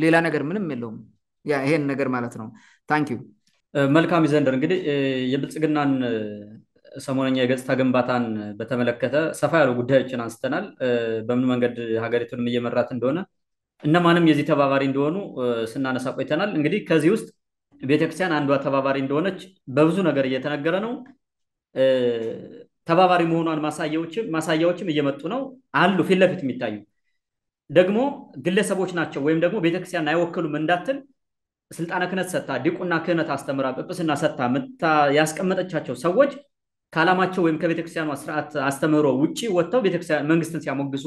ሌላ ነገር ምንም የለውም። ይሄን ነገር ማለት ነው። ታንኪዩ መልካም ይዘንደር እንግዲህ የብልጽግናን ሰሞነኛ የገጽታ ግንባታን በተመለከተ ሰፋ ያሉ ጉዳዮችን አንስተናል። በምን መንገድ ሀገሪቱንም እየመራት እንደሆነ እነማንም የዚህ ተባባሪ እንደሆኑ ስናነሳ ቆይተናል። እንግዲህ ከዚህ ውስጥ ቤተክርስቲያን አንዷ ተባባሪ እንደሆነች በብዙ ነገር እየተነገረ ነው። ተባባሪ መሆኗን ማሳያዎችም እየመጡ ነው አሉ። ፊት ለፊት የሚታዩ ደግሞ ግለሰቦች ናቸው ወይም ደግሞ ቤተክርስቲያን አይወክሉም እንዳትል ስልጣነ ክህነት ሰታ ዲቁና ክህነት አስተምራ ጵጵስና ሰታ ያስቀመጠቻቸው ሰዎች ከዓላማቸው ወይም ከቤተክርስቲያኗ ስርዓት አስተምህሮ ውጭ ወጥተው መንግስትን ሲያሞግሱ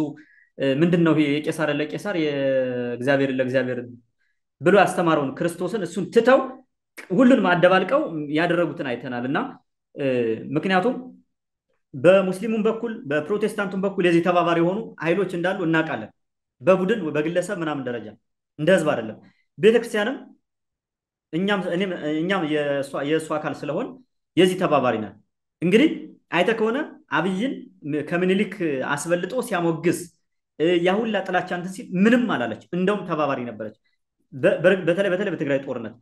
ምንድን ነው የቄሳር ለቄሳር የእግዚአብሔር ለእግዚአብሔር ብሎ ያስተማረውን ክርስቶስን እሱን ትተው ሁሉንም አደባልቀው ያደረጉትን አይተናል እና ምክንያቱም በሙስሊሙም በኩል በፕሮቴስታንቱም በኩል የዚህ ተባባሪ የሆኑ ኃይሎች እንዳሉ እናውቃለን። በቡድን በግለሰብ ምናምን ደረጃ እንደ ህዝብ አይደለም። ቤተክርስቲያንም እኛም የእሱ አካል ስለሆን የዚህ ተባባሪ ነን። እንግዲህ አይተ ከሆነ አብይን ከምኒልክ አስበልጦ ሲያሞግስ ያሁላ ጥላቻ እንትን ሲል ምንም አላለች። እንደውም ተባባሪ ነበረች። በተለይ በተለይ በትግራይ ጦርነት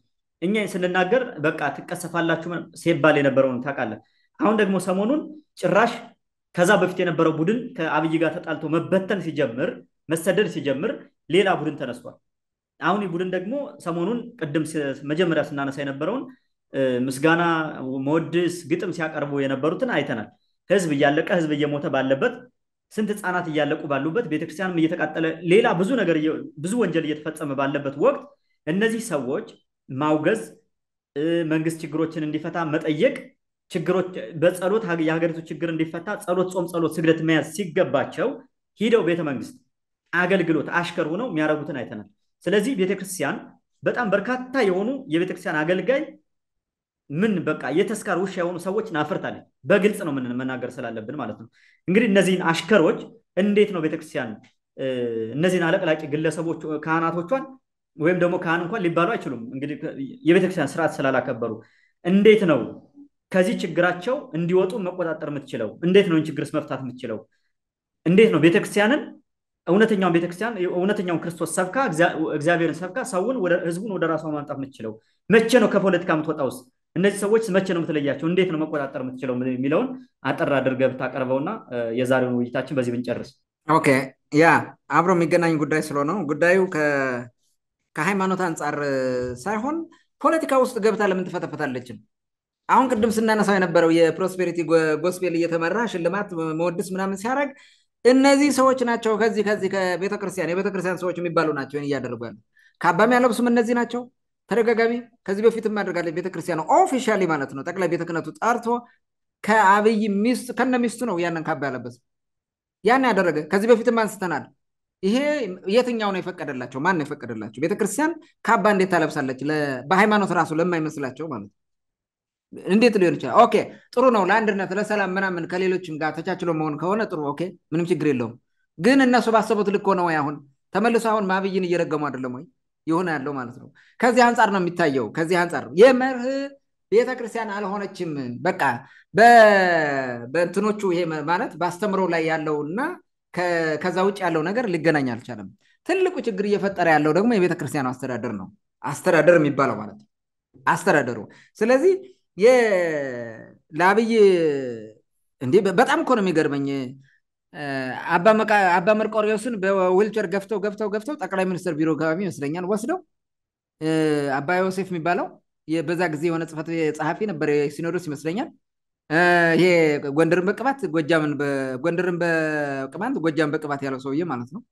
እኛ ስንናገር በቃ ትቀሰፋላችሁ ሲባል የነበረውን ታውቃለህ። አሁን ደግሞ ሰሞኑን ጭራሽ ከዛ በፊት የነበረው ቡድን ከአብይ ጋር ተጣልቶ መበተን ሲጀምር መሰደድ ሲጀምር ሌላ ቡድን ተነስቷል። አሁን ቡድን ደግሞ ሰሞኑን ቅድም መጀመሪያ ስናነሳ የነበረውን ምስጋና፣ መወድስ፣ ግጥም ሲያቀርቡ የነበሩትን አይተናል። ህዝብ እያለቀ ህዝብ እየሞተ ባለበት ስንት ህፃናት እያለቁ ባሉበት ቤተክርስቲያንም እየተቃጠለ ሌላ ብዙ ነገር ብዙ ወንጀል እየተፈጸመ ባለበት ወቅት እነዚህ ሰዎች ማውገዝ፣ መንግስት ችግሮችን እንዲፈታ መጠየቅ፣ ችግሮች በጸሎት የሀገሪቱ ችግር እንዲፈታ ጸሎት፣ ጾም፣ ጸሎት፣ ስግደት መያዝ ሲገባቸው ሂደው ቤተ መንግስት አገልግሎት አሽከር ሆነው የሚያደርጉትን አይተናል። ስለዚህ ቤተክርስቲያን በጣም በርካታ የሆኑ የቤተክርስቲያን አገልጋይ ምን በቃ የተስካር ውሻ የሆኑ ሰዎች ናፍርታለን። በግልጽ ነው ምን መናገር ስላለብን ማለት ነው። እንግዲህ እነዚህን አሽከሮች እንዴት ነው ቤተክርስቲያን እነዚህን አለቅላቂ ግለሰቦች ካህናቶቿን ወይም ደግሞ ካህን እንኳን ሊባሉ አይችሉም። እንግዲህ የቤተክርስቲያን ስርዓት ስላላከበሩ እንዴት ነው ከዚህ ችግራቸው እንዲወጡ መቆጣጠር የምትችለው? እንዴት ነው ችግርስ መፍታት የምትችለው? እንዴት ነው ቤተክርስቲያንን እውነተኛውን ቤተክርስቲያን እውነተኛውን ክርስቶስ ሰብካ እግዚአብሔርን ሰብካ ሰውን ህዝቡን ወደ ራሷ ማምጣት የምትችለው? መቼ ነው ከፖለቲካ የምትወጣ ውስጥ እነዚህ ሰዎች መቼ ነው የምትለያቸው? እንዴት ነው መቆጣጠር የምትችለው? የሚለውን አጠር አድርገህ ብታቀርበውና የዛሬውን ውይይታችን በዚህ ብንጨርስ። ኦኬ ያ አብሮ የሚገናኝ ጉዳይ ስለሆነው ጉዳዩ ከሃይማኖት አንጻር ሳይሆን ፖለቲካ ውስጥ ገብታ ለምን ትፈተፈታለችም? አሁን ቅድም ስናነሳው የነበረው የፕሮስፔሪቲ ጎስፔል እየተመራ ሽልማት መወድስ ምናምን ሲያደረግ እነዚህ ሰዎች ናቸው ከዚህ ከዚህ ከቤተክርስቲያን የቤተክርስቲያን ሰዎች የሚባሉ ናቸው እያደረጉ ያሉ ከአባሚ ያለብሱም እነዚህ ናቸው ተደጋጋሚ ከዚህ በፊትም ማድረጋለ ቤተክርስቲያኑ ኦፊሻሊ ማለት ነው ጠቅላይ ቤተክነቱ ጠርቶ ከአብይ ሚስ ከነ ሚስቱ ነው ያንን ካባ ያለበት ያን ያደረገ ከዚህ በፊትም አንስተናል። ይሄ የትኛው ነው የፈቀደላቸው? ማን የፈቀደላቸው? ቤተክርስቲያን ካባ እንዴት ታለብሳለች? በሃይማኖት ራሱ ለማይመስላቸው ማለት እንዴት ሊሆን ይችላል? ኦኬ ጥሩ ነው ለአንድነት ለሰላም ምናምን ከሌሎችም ጋር ተቻችሎ መሆን ከሆነ ጥሩ ኦኬ፣ ምንም ችግር የለውም። ግን እነሱ ባሰቡት ልክ ሆነ ወይ? አሁን ተመልሶ አሁን ማብይን እየረገሙ አይደለም ወይ? የሆነ ያለው ማለት ነው። ከዚህ አንጻር ነው የሚታየው። ከዚህ አንጻር ነው የመርህ ቤተክርስቲያን አልሆነችም። በቃ በእንትኖቹ ይሄ ማለት በአስተምሮ ላይ ያለውና ከዛ ውጭ ያለው ነገር ሊገናኝ አልቻለም። ትልቁ ችግር እየፈጠረ ያለው ደግሞ የቤተክርስቲያን አስተዳደር ነው። አስተዳደር የሚባለው ማለት ነው አስተዳደሩ። ስለዚህ ለአብይ እንዲህ በጣም እኮ ነው የሚገርመኝ አባ መርቆሪዎስን በዊልቸር ገፍተው ገፍተው ገፍተው ጠቅላይ ሚኒስትር ቢሮ አካባቢ ይመስለኛል ወስደው አባ ዮሴፍ የሚባለው በዛ ጊዜ የሆነ ጽፈት ጸሐፊ ነበር ሲኖዶስ ይመስለኛል። ይሄ ጎንደርን በቅባት ጎጃምን ጎንደርን በቅባት ጎጃም በቅባት ያለው ሰውዬ ማለት ነው።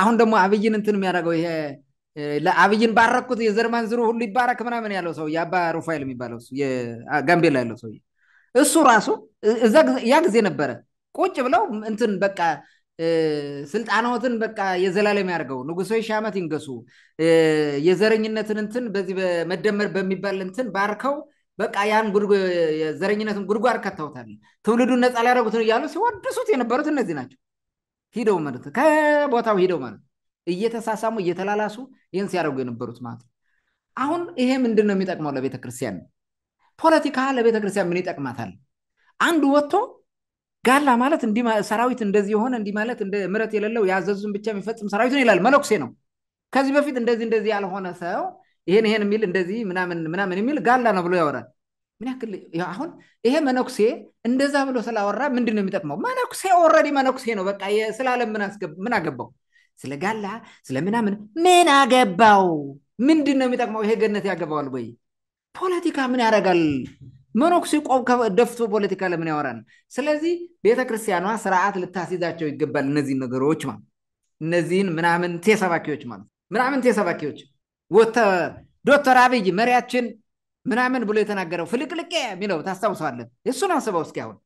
አሁን ደግሞ አብይን እንትን የሚያደርገው ይሄ ለአብይን ባረኩት የዘርማን ዝሩ ሁሉ ይባረክ ምናምን ያለው ሰው አባ ሩፋኤል የሚባለው ጋምቤላ ያለው ሰው እሱ ራሱ ያ ጊዜ ነበረ ቁጭ ብለው እንትን በቃ ስልጣናትን በቃ የዘላለም ያርገው ንጉሶች ሺህ ዓመት ይንገሱ የዘረኝነትን እንትን በዚህ መደመር በሚባል እንትን ባርከው በቃ ያን የዘረኝነትን ጉድጓድ ከተውታል። ትውልዱን ነፃ ሊያደረጉትን እያሉ ሲወድሱት የነበሩት እነዚህ ናቸው። ሂደው ማለት ከቦታው ሂደው ማለት እየተሳሳሙ እየተላላሱ ይህን ሲያደርጉ የነበሩት ማለት አሁን ይሄ ምንድን ነው የሚጠቅመው ለቤተክርስቲያን? ፖለቲካ ለቤተክርስቲያን ምን ይጠቅማታል? አንዱ ወጥቶ ጋላ ማለት ሰራዊት እንደዚህ የሆነ እንዲህ ማለት ምረት የሌለው ያዘዙን ብቻ የሚፈጽም ሰራዊት ነው ይላል። መለኩሴ ነው። ከዚህ በፊት እንደዚህ እንደዚህ ያልሆነ ሰው ይሄን ይሄን የሚል እንደዚህ ምናምን ምናምን የሚል ጋላ ነው ብሎ ያወራል። ምን ያክል አሁን ይሄ መነኩሴ እንደዛ ብሎ ስላወራ ምንድን ነው የሚጠቅመው? መነኩሴ ኦልሬዲ መነኩሴ ነው። በቃ ስላለ ምን አገባው? ስለ ጋላ ስለ ምናምን ምን አገባው? ምንድን ነው የሚጠቅመው? ይሄ ገነት ያገባዋል ወይ? ፖለቲካ ምን ያደርጋል? መነኩሴ ቆብ ደፍቶ ፖለቲካ ለምን ያወራል? ስለዚህ ቤተክርስቲያኗ ስርዓት ልታስይዛቸው ይገባል። እነዚህን ነገሮች ማለት እነዚህን ምናምን ቴሰባኪዎች ማለት ምናምንቴ ሰባኪዎች ዶክተር አብይ መሪያችን ምናምን ብሎ የተናገረው ፍልቅልቄ የሚለው ታስታውሰዋለን። እሱን አስበው እስኪ አሁን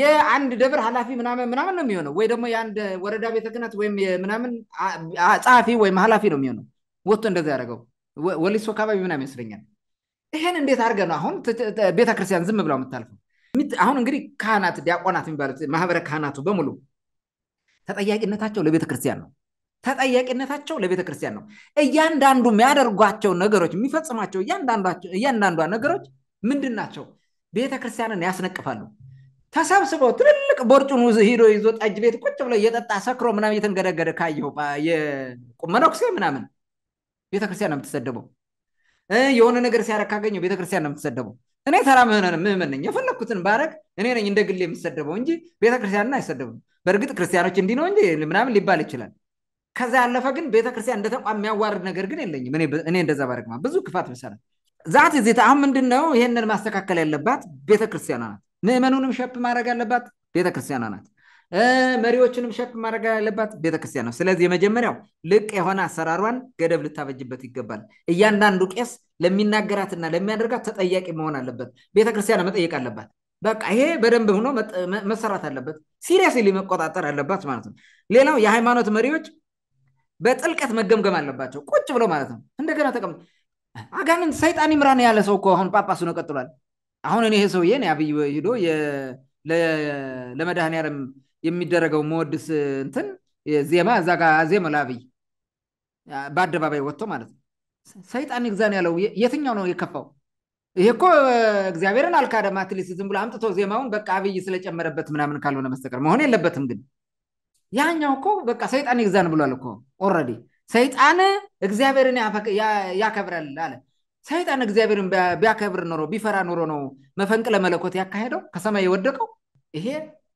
የአንድ ደብር ኃላፊ ምናምን ምናምን ነው የሚሆነው፣ ወይ ደግሞ የአንድ ወረዳ ቤተ ክህነት ወይም ምናምን ጸሐፊ ወይም ኃላፊ ነው የሚሆነው። ወጥቶ እንደዚህ ያደረገው ወሊሶ አካባቢ ምናምን ይመስለኛል። ይሄን እንዴት አድርገ ነው አሁን ቤተክርስቲያን ዝም ብለው የምታልፈው? አሁን እንግዲህ ካህናት፣ ዲያቆናት የሚባሉት ማህበረ ካህናቱ በሙሉ ተጠያቂነታቸው ለቤተክርስቲያን ነው። ተጠያቂነታቸው ለቤተክርስቲያን ነው። እያንዳንዱ የሚያደርጓቸው ነገሮች የሚፈጽሟቸው እያንዳንዷ ነገሮች ምንድን ናቸው? ቤተክርስቲያንን ያስነቅፋሉ። ተሰብስበው ትልልቅ ቦርጩን ሂዶ ይዞ ጠጅ ቤት ቁጭ ብለ እየጠጣ ሰክሮ ምናምን እየተንገደገደ ካየሁ የቁመነኩሴ ምናምን ቤተክርስቲያን ነው የምትሰደበው። የሆነ ነገር ሲያረግ ካገኘው ቤተክርስቲያን ነው የምትሰደበው እኔ ተራ ምህመን ነኝ የፈለግኩትን ባረግ እኔ ነኝ እንደ ግል የምሰደበው እንጂ ቤተክርስቲያንን አይሰደብም በእርግጥ ክርስቲያኖች እንዲ ነው እንጂ ምናምን ሊባል ይችላል ከዛ ያለፈ ግን ቤተክርስቲያን እንደ ተቋም የሚያዋርድ ነገር ግን የለኝም እኔ እንደዛ ባረግማ ብዙ ክፋት ብሰራ ዛት እዚ አሁን ምንድን ይሄንን ማስተካከል ያለባት ቤተክርስቲያኗ ናት ምእመኑንም ሸፕ ማድረግ ያለባት ቤተክርስቲያኗ ናት መሪዎችንም ሸፕ ማድረግ ያለባት ቤተክርስቲያን ነው። ስለዚህ የመጀመሪያው ልቅ የሆነ አሰራሯን ገደብ ልታበጅበት ይገባል። እያንዳንዱ ቄስ ለሚናገራትና ለሚያደርጋት ተጠያቂ መሆን አለበት። ቤተክርስቲያን መጠየቅ አለባት። በቃ ይሄ በደንብ ሆኖ መሰራት አለበት። ሲሪየስሊ መቆጣጠር አለባት ማለት ነው። ሌላው የሃይማኖት መሪዎች በጥልቀት መገምገም አለባቸው። ቁጭ ብሎ ማለት ነው። እንደገና ተቀምጦ አጋንንት ሰይጣን ይምራን ያለ ሰው እኮ አሁን ጳጳሱ ነው ቀጥሏል። አሁን እኔ ይሄ ሰውዬን አብይ ሂዶ ለመድኃኔዓለም የሚደረገው መወድስ እንትን ዜማ እዛ ጋ ዜመ ለአብይ በአደባባይ ወጥቶ ማለት ነው። ሰይጣን ይግዛን ያለው የትኛው ነው የከፋው? ይሄ እኮ እግዚአብሔርን አልካደም። አትሊስት ዝም ብሎ አምጥቶ ዜማውን በቃ አብይ ስለጨመረበት ምናምን ካልሆነ መስተቀር መሆን የለበትም። ግን ያኛው እኮ በቃ ሰይጣን ይግዛን ብሏል እኮ ኦረዲ ሰይጣን እግዚአብሔርን ያከብራል አለ። ሰይጣን እግዚአብሔርን ቢያከብር ኖሮ ቢፈራ ኖሮ ነው መፈንቅለ መለኮት ያካሄደው ከሰማይ የወደቀው ይሄ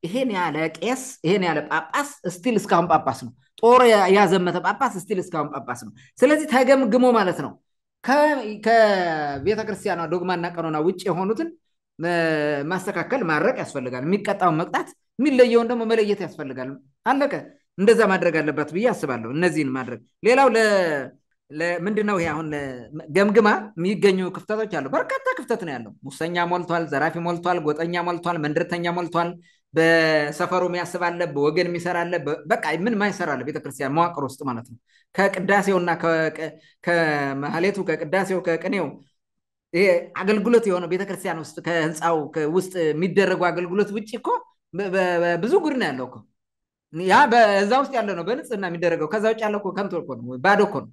ይሄን ያለ ቄስ ይሄን ያለ ጳጳስ ስቲል እስካሁን ጳጳስ ነው። ጦር ያዘመተ ጳጳስ ስቲል እስካሁን ጳጳስ ነው። ስለዚህ ተገምግሞ ማለት ነው ከቤተክርስቲያኗ ዶግማና ቀኖና ውጭ የሆኑትን ማስተካከል ማድረግ ያስፈልጋል። የሚቀጣውን መቅጣት፣ የሚለየውን ደግሞ መለየት ያስፈልጋል። አለቀ። እንደዛ ማድረግ አለባት ብዬ አስባለሁ። እነዚህን ማድረግ ሌላው ምንድነው ይሄ አሁን ገምግማ የሚገኙ ክፍተቶች አሉ። በርካታ ክፍተት ነው ያለው። ሙሰኛ ሞልቷል፣ ዘራፊ ሞልቷል፣ ጎጠኛ ሞልቷል፣ መንደርተኛ ሞልቷል፣ በሰፈሩ የሚያስብ አለ፣ በወገን የሚሰራ አለ። በቃ ምን ማይሰራ አለ ቤተክርስቲያን መዋቅር ውስጥ ማለት ነው። ከቅዳሴውና ከመሀሌቱ ከቅዳሴው ከቅኔው ይሄ አገልግሎት የሆነ ቤተክርስቲያን ውስጥ ከህንፃው ውስጥ የሚደረጉ አገልግሎት ውጭ እኮ ብዙ ጉድ ነው ያለው ያ በዛ ውስጥ ያለ ነው በንጽህና የሚደረገው። ከዛ ውጭ ያለው ከንቶ ነው፣ ባዶ እኮ ነው።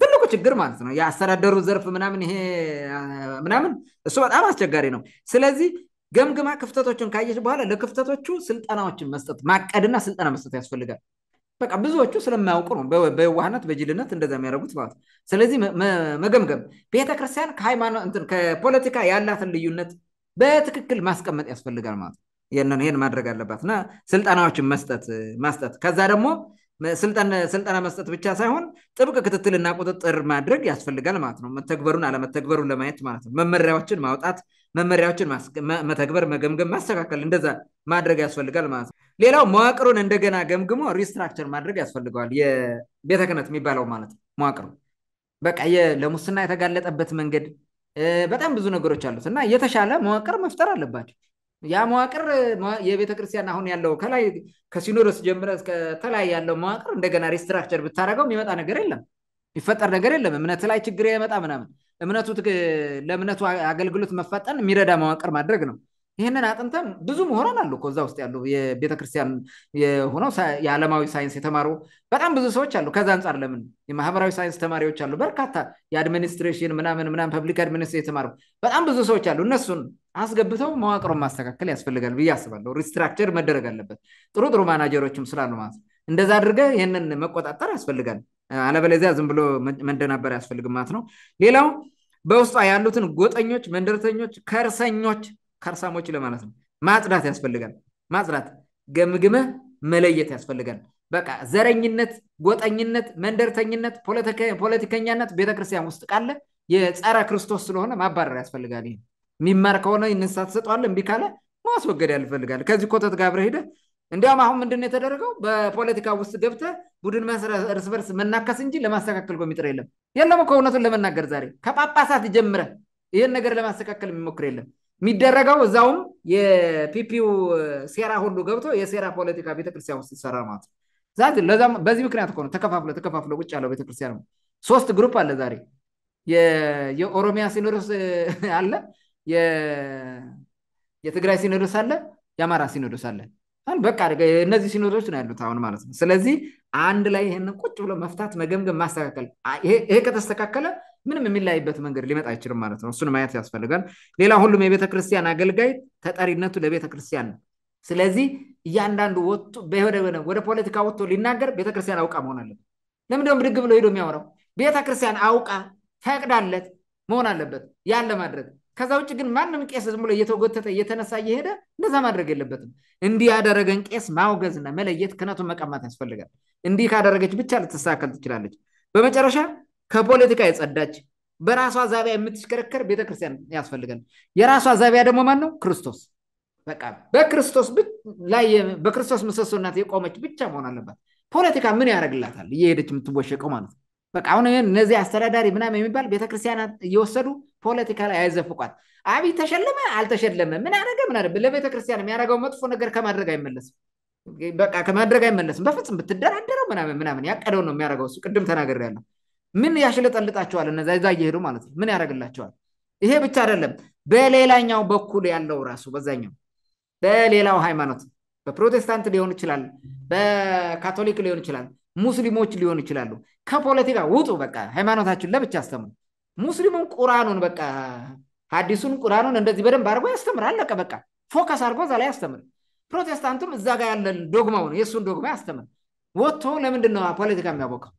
ትልቁ ችግር ማለት ነው የአስተዳደሩ ዘርፍ ምናምን ይሄ ምናምን እሱ በጣም አስቸጋሪ ነው። ስለዚህ ገምግማ ክፍተቶችን ካየች በኋላ ለክፍተቶቹ ስልጠናዎችን መስጠት ማቀድና ስልጠና መስጠት ያስፈልጋል። በቃ ብዙዎቹ ስለማያውቁ ነው በዋህነት በጅልነት እንደዛ የሚያደርጉት ማለት ስለዚህ መገምገም ቤተክርስቲያን ከሃይማኖት ከፖለቲካ ያላትን ልዩነት በትክክል ማስቀመጥ ያስፈልጋል ማለት ይህን ማድረግ አለባት እና ስልጠናዎችን መስጠት ማስጠት ከዛ ደግሞ ስልጠና መስጠት ብቻ ሳይሆን ጥብቅ ክትትልና ቁጥጥር ማድረግ ያስፈልጋል ማለት ነው። መተግበሩን አለመተግበሩን ለማየት ማለት ነው። መመሪያዎችን ማውጣት፣ መመሪያዎችን መተግበር፣ መገምገም፣ ማስተካከል እንደዛ ማድረግ ያስፈልጋል ማለት ነው። ሌላው መዋቅሩን እንደገና ገምግሞ ሪስትራክቸር ማድረግ ያስፈልገዋል። የቤተ ክህነት የሚባለው ማለት ነው መዋቅሩ በቃ ለሙስና የተጋለጠበት መንገድ በጣም ብዙ ነገሮች አሉት እና የተሻለ መዋቅር መፍጠር አለባቸው። ያ መዋቅር የቤተ ክርስቲያን አሁን ያለው ከላይ ከሲኖዶስ ጀምረ ከላይ ያለው መዋቅር እንደገና ሪስትራክቸር ብታደረገው የሚመጣ ነገር የለም፣ የሚፈጠር ነገር የለም። እምነት ላይ ችግር የመጣ ምናምን እምነቱ ለእምነቱ አገልግሎት መፈጠን የሚረዳ መዋቅር ማድረግ ነው። ይህንን አጥንተን ብዙ ምሁራን አሉ ከዛ ውስጥ ያሉ የቤተክርስቲያን የሆነው የዓለማዊ ሳይንስ የተማሩ በጣም ብዙ ሰዎች አሉ። ከዛ አንጻር ለምን የማህበራዊ ሳይንስ ተማሪዎች አሉ፣ በርካታ የአድሚኒስትሬሽን ምናምን ምናምን ፐብሊክ አድሚኒስትሬሽን የተማሩ በጣም ብዙ ሰዎች አሉ። እነሱን አስገብተው መዋቅሩን ማስተካከል ያስፈልጋል ብዬ አስባለሁ። ሪስትራክቸር መደረግ አለበት። ጥሩ ጥሩ ማናጀሮችም ስላሉ ማለት እንደዛ አድርገ ይህንን መቆጣጠር ያስፈልጋል። አለበለዚያ ዝም ብሎ መንደናበር ያስፈልግም ማለት ነው። ሌላው በውስጧ ያሉትን ጎጠኞች፣ መንደርተኞች፣ ከርሰኞች ካርሳሞች ለማለት ነው። ማጽዳት ያስፈልጋል። ማጽዳት ገምግመ መለየት ያስፈልጋል። በቃ ዘረኝነት፣ ጎጠኝነት፣ መንደርተኝነት፣ ፖለቲከኛነት ቤተክርስቲያን ውስጥ ቃለ የጸረ ክርስቶስ ስለሆነ ማባረር ያስፈልጋል። ይሄ የሚማር ከሆነ ንሳ ትሰጠዋለ፣ እምቢ ካለ ማስወገድ ያልፈልጋል። ከዚህ ኮተት ጋር አብረህ ሄደህ እንዲያውም አሁን ምንድን ነው የተደረገው? በፖለቲካ ውስጥ ገብተህ ቡድን እርስ በርስ መናከስ እንጂ ለማስተካከል በሚጥር የለም። የለም እኮ እውነቱን ለመናገር ዛሬ ከጳጳሳት ጀምረህ ይህን ነገር ለማስተካከል የሚሞክር የለም። የሚደረገው እዛውም የፒፒው ሴራ ሁሉ ገብቶ የሴራ ፖለቲካ ቤተክርስቲያን ውስጥ ይሰራ ማለት ነው። በዚህ ምክንያት ነው ተከፋፍለ ተከፋፍለ ውጭ ያለው ቤተክርስቲያን ሶስት ግሩፕ አለ። ዛሬ የኦሮሚያ ሲኖዶስ አለ፣ የትግራይ ሲኖዶስ አለ፣ የአማራ ሲኖዶስ አለ። በቃ እነዚህ ሲኖዶች ነው ያሉት አሁን ማለት ነው። ስለዚህ አንድ ላይ ይህንን ቁጭ ብሎ መፍታት፣ መገምገም፣ ማስተካከል ይሄ ከተስተካከለ ምንም የሚለያይበት መንገድ ሊመጣ አይችልም ማለት ነው። እሱን ማየት ያስፈልጋል። ሌላ ሁሉም የቤተክርስቲያን አገልጋይ ተጠሪነቱ ለቤተክርስቲያን ነው። ስለዚህ እያንዳንዱ ወደ ፖለቲካ ወጥቶ ሊናገር ቤተክርስቲያን አውቃ መሆን አለበት። ለምንደም ብድግ ብሎ ሄዶ የሚያወራው? ቤተክርስቲያን አውቃ ፈቅዳለት መሆን አለበት ያን ለማድረግ ከዛ ውጭ ግን ማንም ቄስ ዝም ብሎ እየተጎተተ እየተነሳ እየሄደ እንደዛ ማድረግ የለበትም። እንዲህ ያደረገን ቄስ ማውገዝና መለየት ክህነቱን መቀማት ያስፈልጋል። እንዲህ ካደረገች ብቻ ልትስተካከል ትችላለች። በመጨረሻ ከፖለቲካ የጸዳች በራሷ ዛቢያ የምትሽከረከር ቤተክርስቲያን ያስፈልገን። የራሷ ዛቢያ ደግሞ ማን ነው? ክርስቶስ። በቃ በክርስቶስ ላይ በክርስቶስ ምሰሶነት የቆመች ብቻ መሆን አለባት። ፖለቲካ ምን ያደርግላታል? እየሄደች የምትወሸቀው ማለት ነው። በቃ አሁን እነዚህ አስተዳዳሪ ምናምን የሚባል ቤተክርስቲያናት እየወሰዱ ፖለቲካ ላይ አይዘፍቋት። አብይ ተሸለመ አልተሸለመ ምን አደረገ ምን አደረገ፣ ለቤተክርስቲያን የሚያደርገው መጥፎ ነገር ከማድረግ አይመለስም። በቃ ከማድረግ አይመለስም። በፍጹም ብትደራደረው ምናምን ምናምን ያቀደው ነው የሚያደርገው እሱ። ቅድም ተናገር ያለው ምን ያሽለጠልጣቸዋል? እነዛ እዛ እየሄዱ ማለት ነው። ምን ያደርግላቸዋል? ይሄ ብቻ አይደለም፣ በሌላኛው በኩል ያለው ራሱ በዛኛው በሌላው ሃይማኖት በፕሮቴስታንት ሊሆን ይችላል፣ በካቶሊክ ሊሆን ይችላል፣ ሙስሊሞች ሊሆን ይችላሉ። ከፖለቲካ ውጡ፣ በቃ ሃይማኖታችን ለብቻ አስተምሩ። ሙስሊሙን ቁርአኑን በቃ ሀዲሱን ቁራኑን እንደዚህ በደንብ አድርጎ ያስተምር፣ አለቀ በቃ ፎከስ አድርጎ እዛ ላይ ያስተምር። ፕሮቴስታንቱም እዛ ጋር ያለን ዶግማውን የእሱን ዶግማ ያስተምር። ወጥቶ ለምንድን ነው ፖለቲካ የሚያቦካው?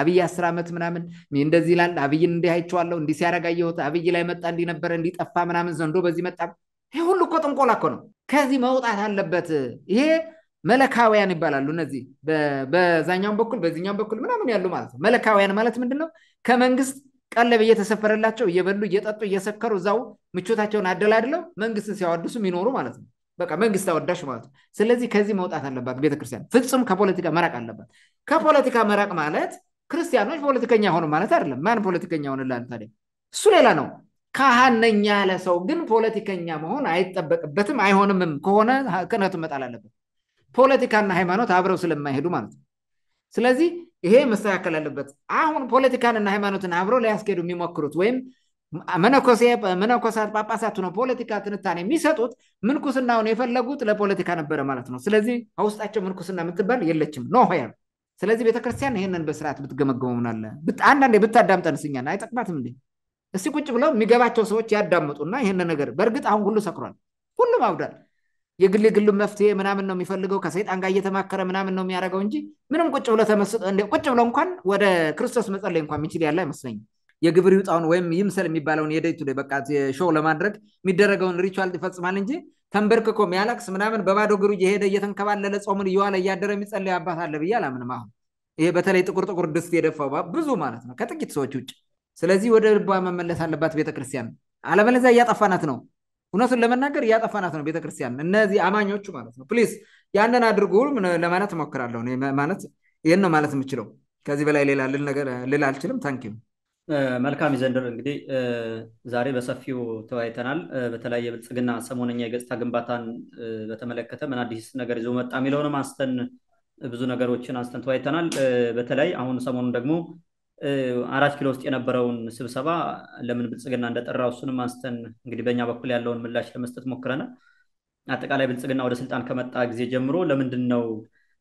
አብይ አስር ዓመት ምናምን እንደዚህ ይላል። አብይን እንዲህ አይቼዋለሁ፣ እንዲህ ሲያደርግ አየሁት፣ አብይ ላይ መጣ፣ እንዲህ ነበረ፣ ምናምን ዘንዶ በዚህ መጣ። ይሄ ሁሉ እኮ ጥንቆላ እኮ ነው። ከዚህ መውጣት አለበት። ይሄ መለካውያን ይባላሉ። እነዚህ በዛኛውን በኩል በዚኛውን በኩል ምናምን ያሉ ማለት ነው። መለካውያን ማለት ምንድን ነው? ከመንግስት ቀለብ እየተሰፈረላቸው እየበሉ እየጠጡ እየሰከሩ እዛው ምቾታቸውን አደላድለው መንግስትን ሲያወድሱ የሚኖሩ ማለት ነው። በቃ መንግስት አወዳሽ ማለት ነው። ስለዚህ ከዚህ መውጣት አለባት ቤተክርስቲያን፣ ፍጹም ከፖለቲካ መራቅ አለባት። ከፖለቲካ መራቅ ማለት ክርስቲያኖች ፖለቲከኛ ሆኑ ማለት አይደለም። ማን ፖለቲከኛ ሆንላል ታዲያ? እሱ ሌላ ነው። ካህን ያለ ሰው ግን ፖለቲከኛ መሆን አይጠበቅበትም፣ አይሆንምም። ከሆነ ክነቱ መጣል አለበት። ፖለቲካና ሃይማኖት አብረው ስለማይሄዱ ማለት ነው። ስለዚህ ይሄ መስተካከል አለበት። አሁን ፖለቲካንና ሃይማኖትን አብረው ሊያስኬዱ የሚሞክሩት ወይም መነኮሳት ጳጳሳት ነው ፖለቲካ ትንታኔ የሚሰጡት ምንኩስናውን የፈለጉት ለፖለቲካ ነበረ ማለት ነው። ስለዚህ ከውስጣቸው ምንኩስና የምትባል የለችም ኖ ያሉ ስለዚህ ቤተክርስቲያን ይህንን በስርዓት ብትገመገመው ምናለ አንዳንዴ ብታዳምጠን እኛን አይጠቅማትም እንዴ? እስቲ ቁጭ ብለው የሚገባቸው ሰዎች ያዳምጡና ይህን ነገር በእርግጥ አሁን ሁሉ ሰክሯል፣ ሁሉም አብዷል። የግል የግሉ መፍትሄ ምናምን ነው የሚፈልገው ከሰይጣን ጋር እየተማከረ ምናምን ነው የሚያደረገው እንጂ ምንም ቁጭ ብለ ተመስጦ ቁጭ ብሎ እንኳን ወደ ክርስቶስ መጸለይ እንኳን የሚችል ያለ አይመስለኝም። የግብር ይውጣውን ወይም ይምሰል የሚባለውን የደቱ ላይ በቃ ሾው ለማድረግ የሚደረገውን ሪቹዋል ይፈጽማል እንጂ ተንበርክኮ የሚያለቅስ ምናምን በባዶ እግሩ እየሄደ እየተንከባለለ ጾምን እየዋለ እያደረ የሚጸለ አባት አለ ብዬ አላምንም። አሁን ይሄ በተለይ ጥቁር ጥቁር ድስት የደፋው ብዙ ማለት ነው ከጥቂት ሰዎች ውጭ። ስለዚህ ወደ ልቧ መመለስ አለባት ቤተክርስቲያን፣ አለበለዚያ እያጠፋናት ነው። እውነቱን ለመናገር እያጠፋናት ነው ቤተክርስቲያን፣ እነዚህ አማኞቹ ማለት ነው። ፕሊስ ያንን አድርጉ ለማለት እሞክራለሁ። ማለት ይህን ነው ማለት የምችለው። ከዚህ በላይ ሌላ ልል አልችልም። ታንኪዩ መልካም ይዘንድር እንግዲህ ዛሬ በሰፊው ተወያይተናል። በተለያየ ብልጽግና ሰሞነኛ የገጽታ ግንባታን በተመለከተ ምን አዲስ ነገር ይዞ መጣ የሚለውንም አንስተን ብዙ ነገሮችን አንስተን ተወያይተናል። በተለይ አሁን ሰሞኑን ደግሞ አራት ኪሎ ውስጥ የነበረውን ስብሰባ ለምን ብልጽግና እንደጠራ እሱንም አንስተን እንግዲህ በእኛ በኩል ያለውን ምላሽ ለመስጠት ሞክረነ አጠቃላይ ብልጽግና ወደ ስልጣን ከመጣ ጊዜ ጀምሮ ለምንድን ነው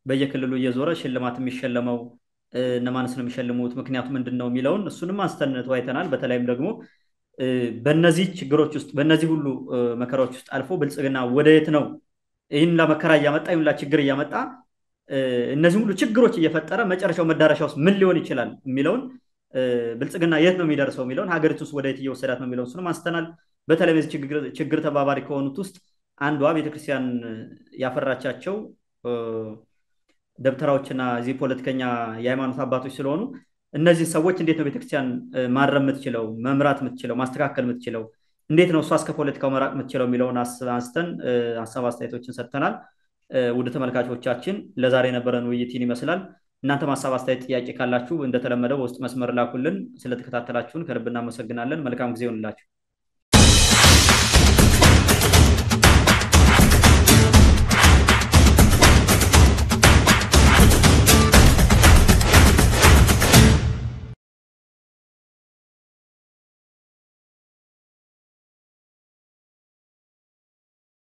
በየክልሉ እየዞረ ሽልማት የሚሸለመው እነማንስ ነው የሚሸልሙት ምክንያቱ ምንድን ነው የሚለውን እሱንም አንስተንነቱ አይተናል በተለይም ደግሞ በነዚህ ችግሮች ውስጥ በነዚህ ሁሉ መከራዎች ውስጥ አልፎ ብልጽግና ወደየት ነው ይህን ለመከራ እያመጣ ይሁን ችግር እያመጣ እነዚህ ሁሉ ችግሮች እየፈጠረ መጨረሻው መዳረሻ ውስጥ ምን ሊሆን ይችላል የሚለውን ብልጽግና የት ነው የሚደርሰው የሚለውን ሀገሪቱ ውስጥ ወደየት እየወሰዳት ነው የሚለውን እሱንም አንስተናል በተለይ በዚህ ችግር ተባባሪ ከሆኑት ውስጥ አንዷ ቤተክርስቲያን ያፈራቻቸው ደብተራዎችና እዚህ ፖለቲከኛ የሃይማኖት አባቶች ስለሆኑ እነዚህ ሰዎች እንዴት ነው ቤተክርስቲያን ማረም የምትችለው፣ መምራት የምትችለው፣ ማስተካከል የምትችለው እንዴት ነው እሷ እስከ ፖለቲካው መራቅ የምትችለው የሚለውን አንስተን ሀሳብ አስተያየቶችን ሰጥተናል። ውድ ተመልካቾቻችን ለዛሬ የነበረን ውይይትን ይመስላል። እናንተም ሀሳብ አስተያየት፣ ጥያቄ ካላችሁ እንደተለመደው በውስጥ መስመር ላኩልን። ስለተከታተላችሁን ከልብ እናመሰግናለን። መልካም ጊዜ ይሆንላችሁ።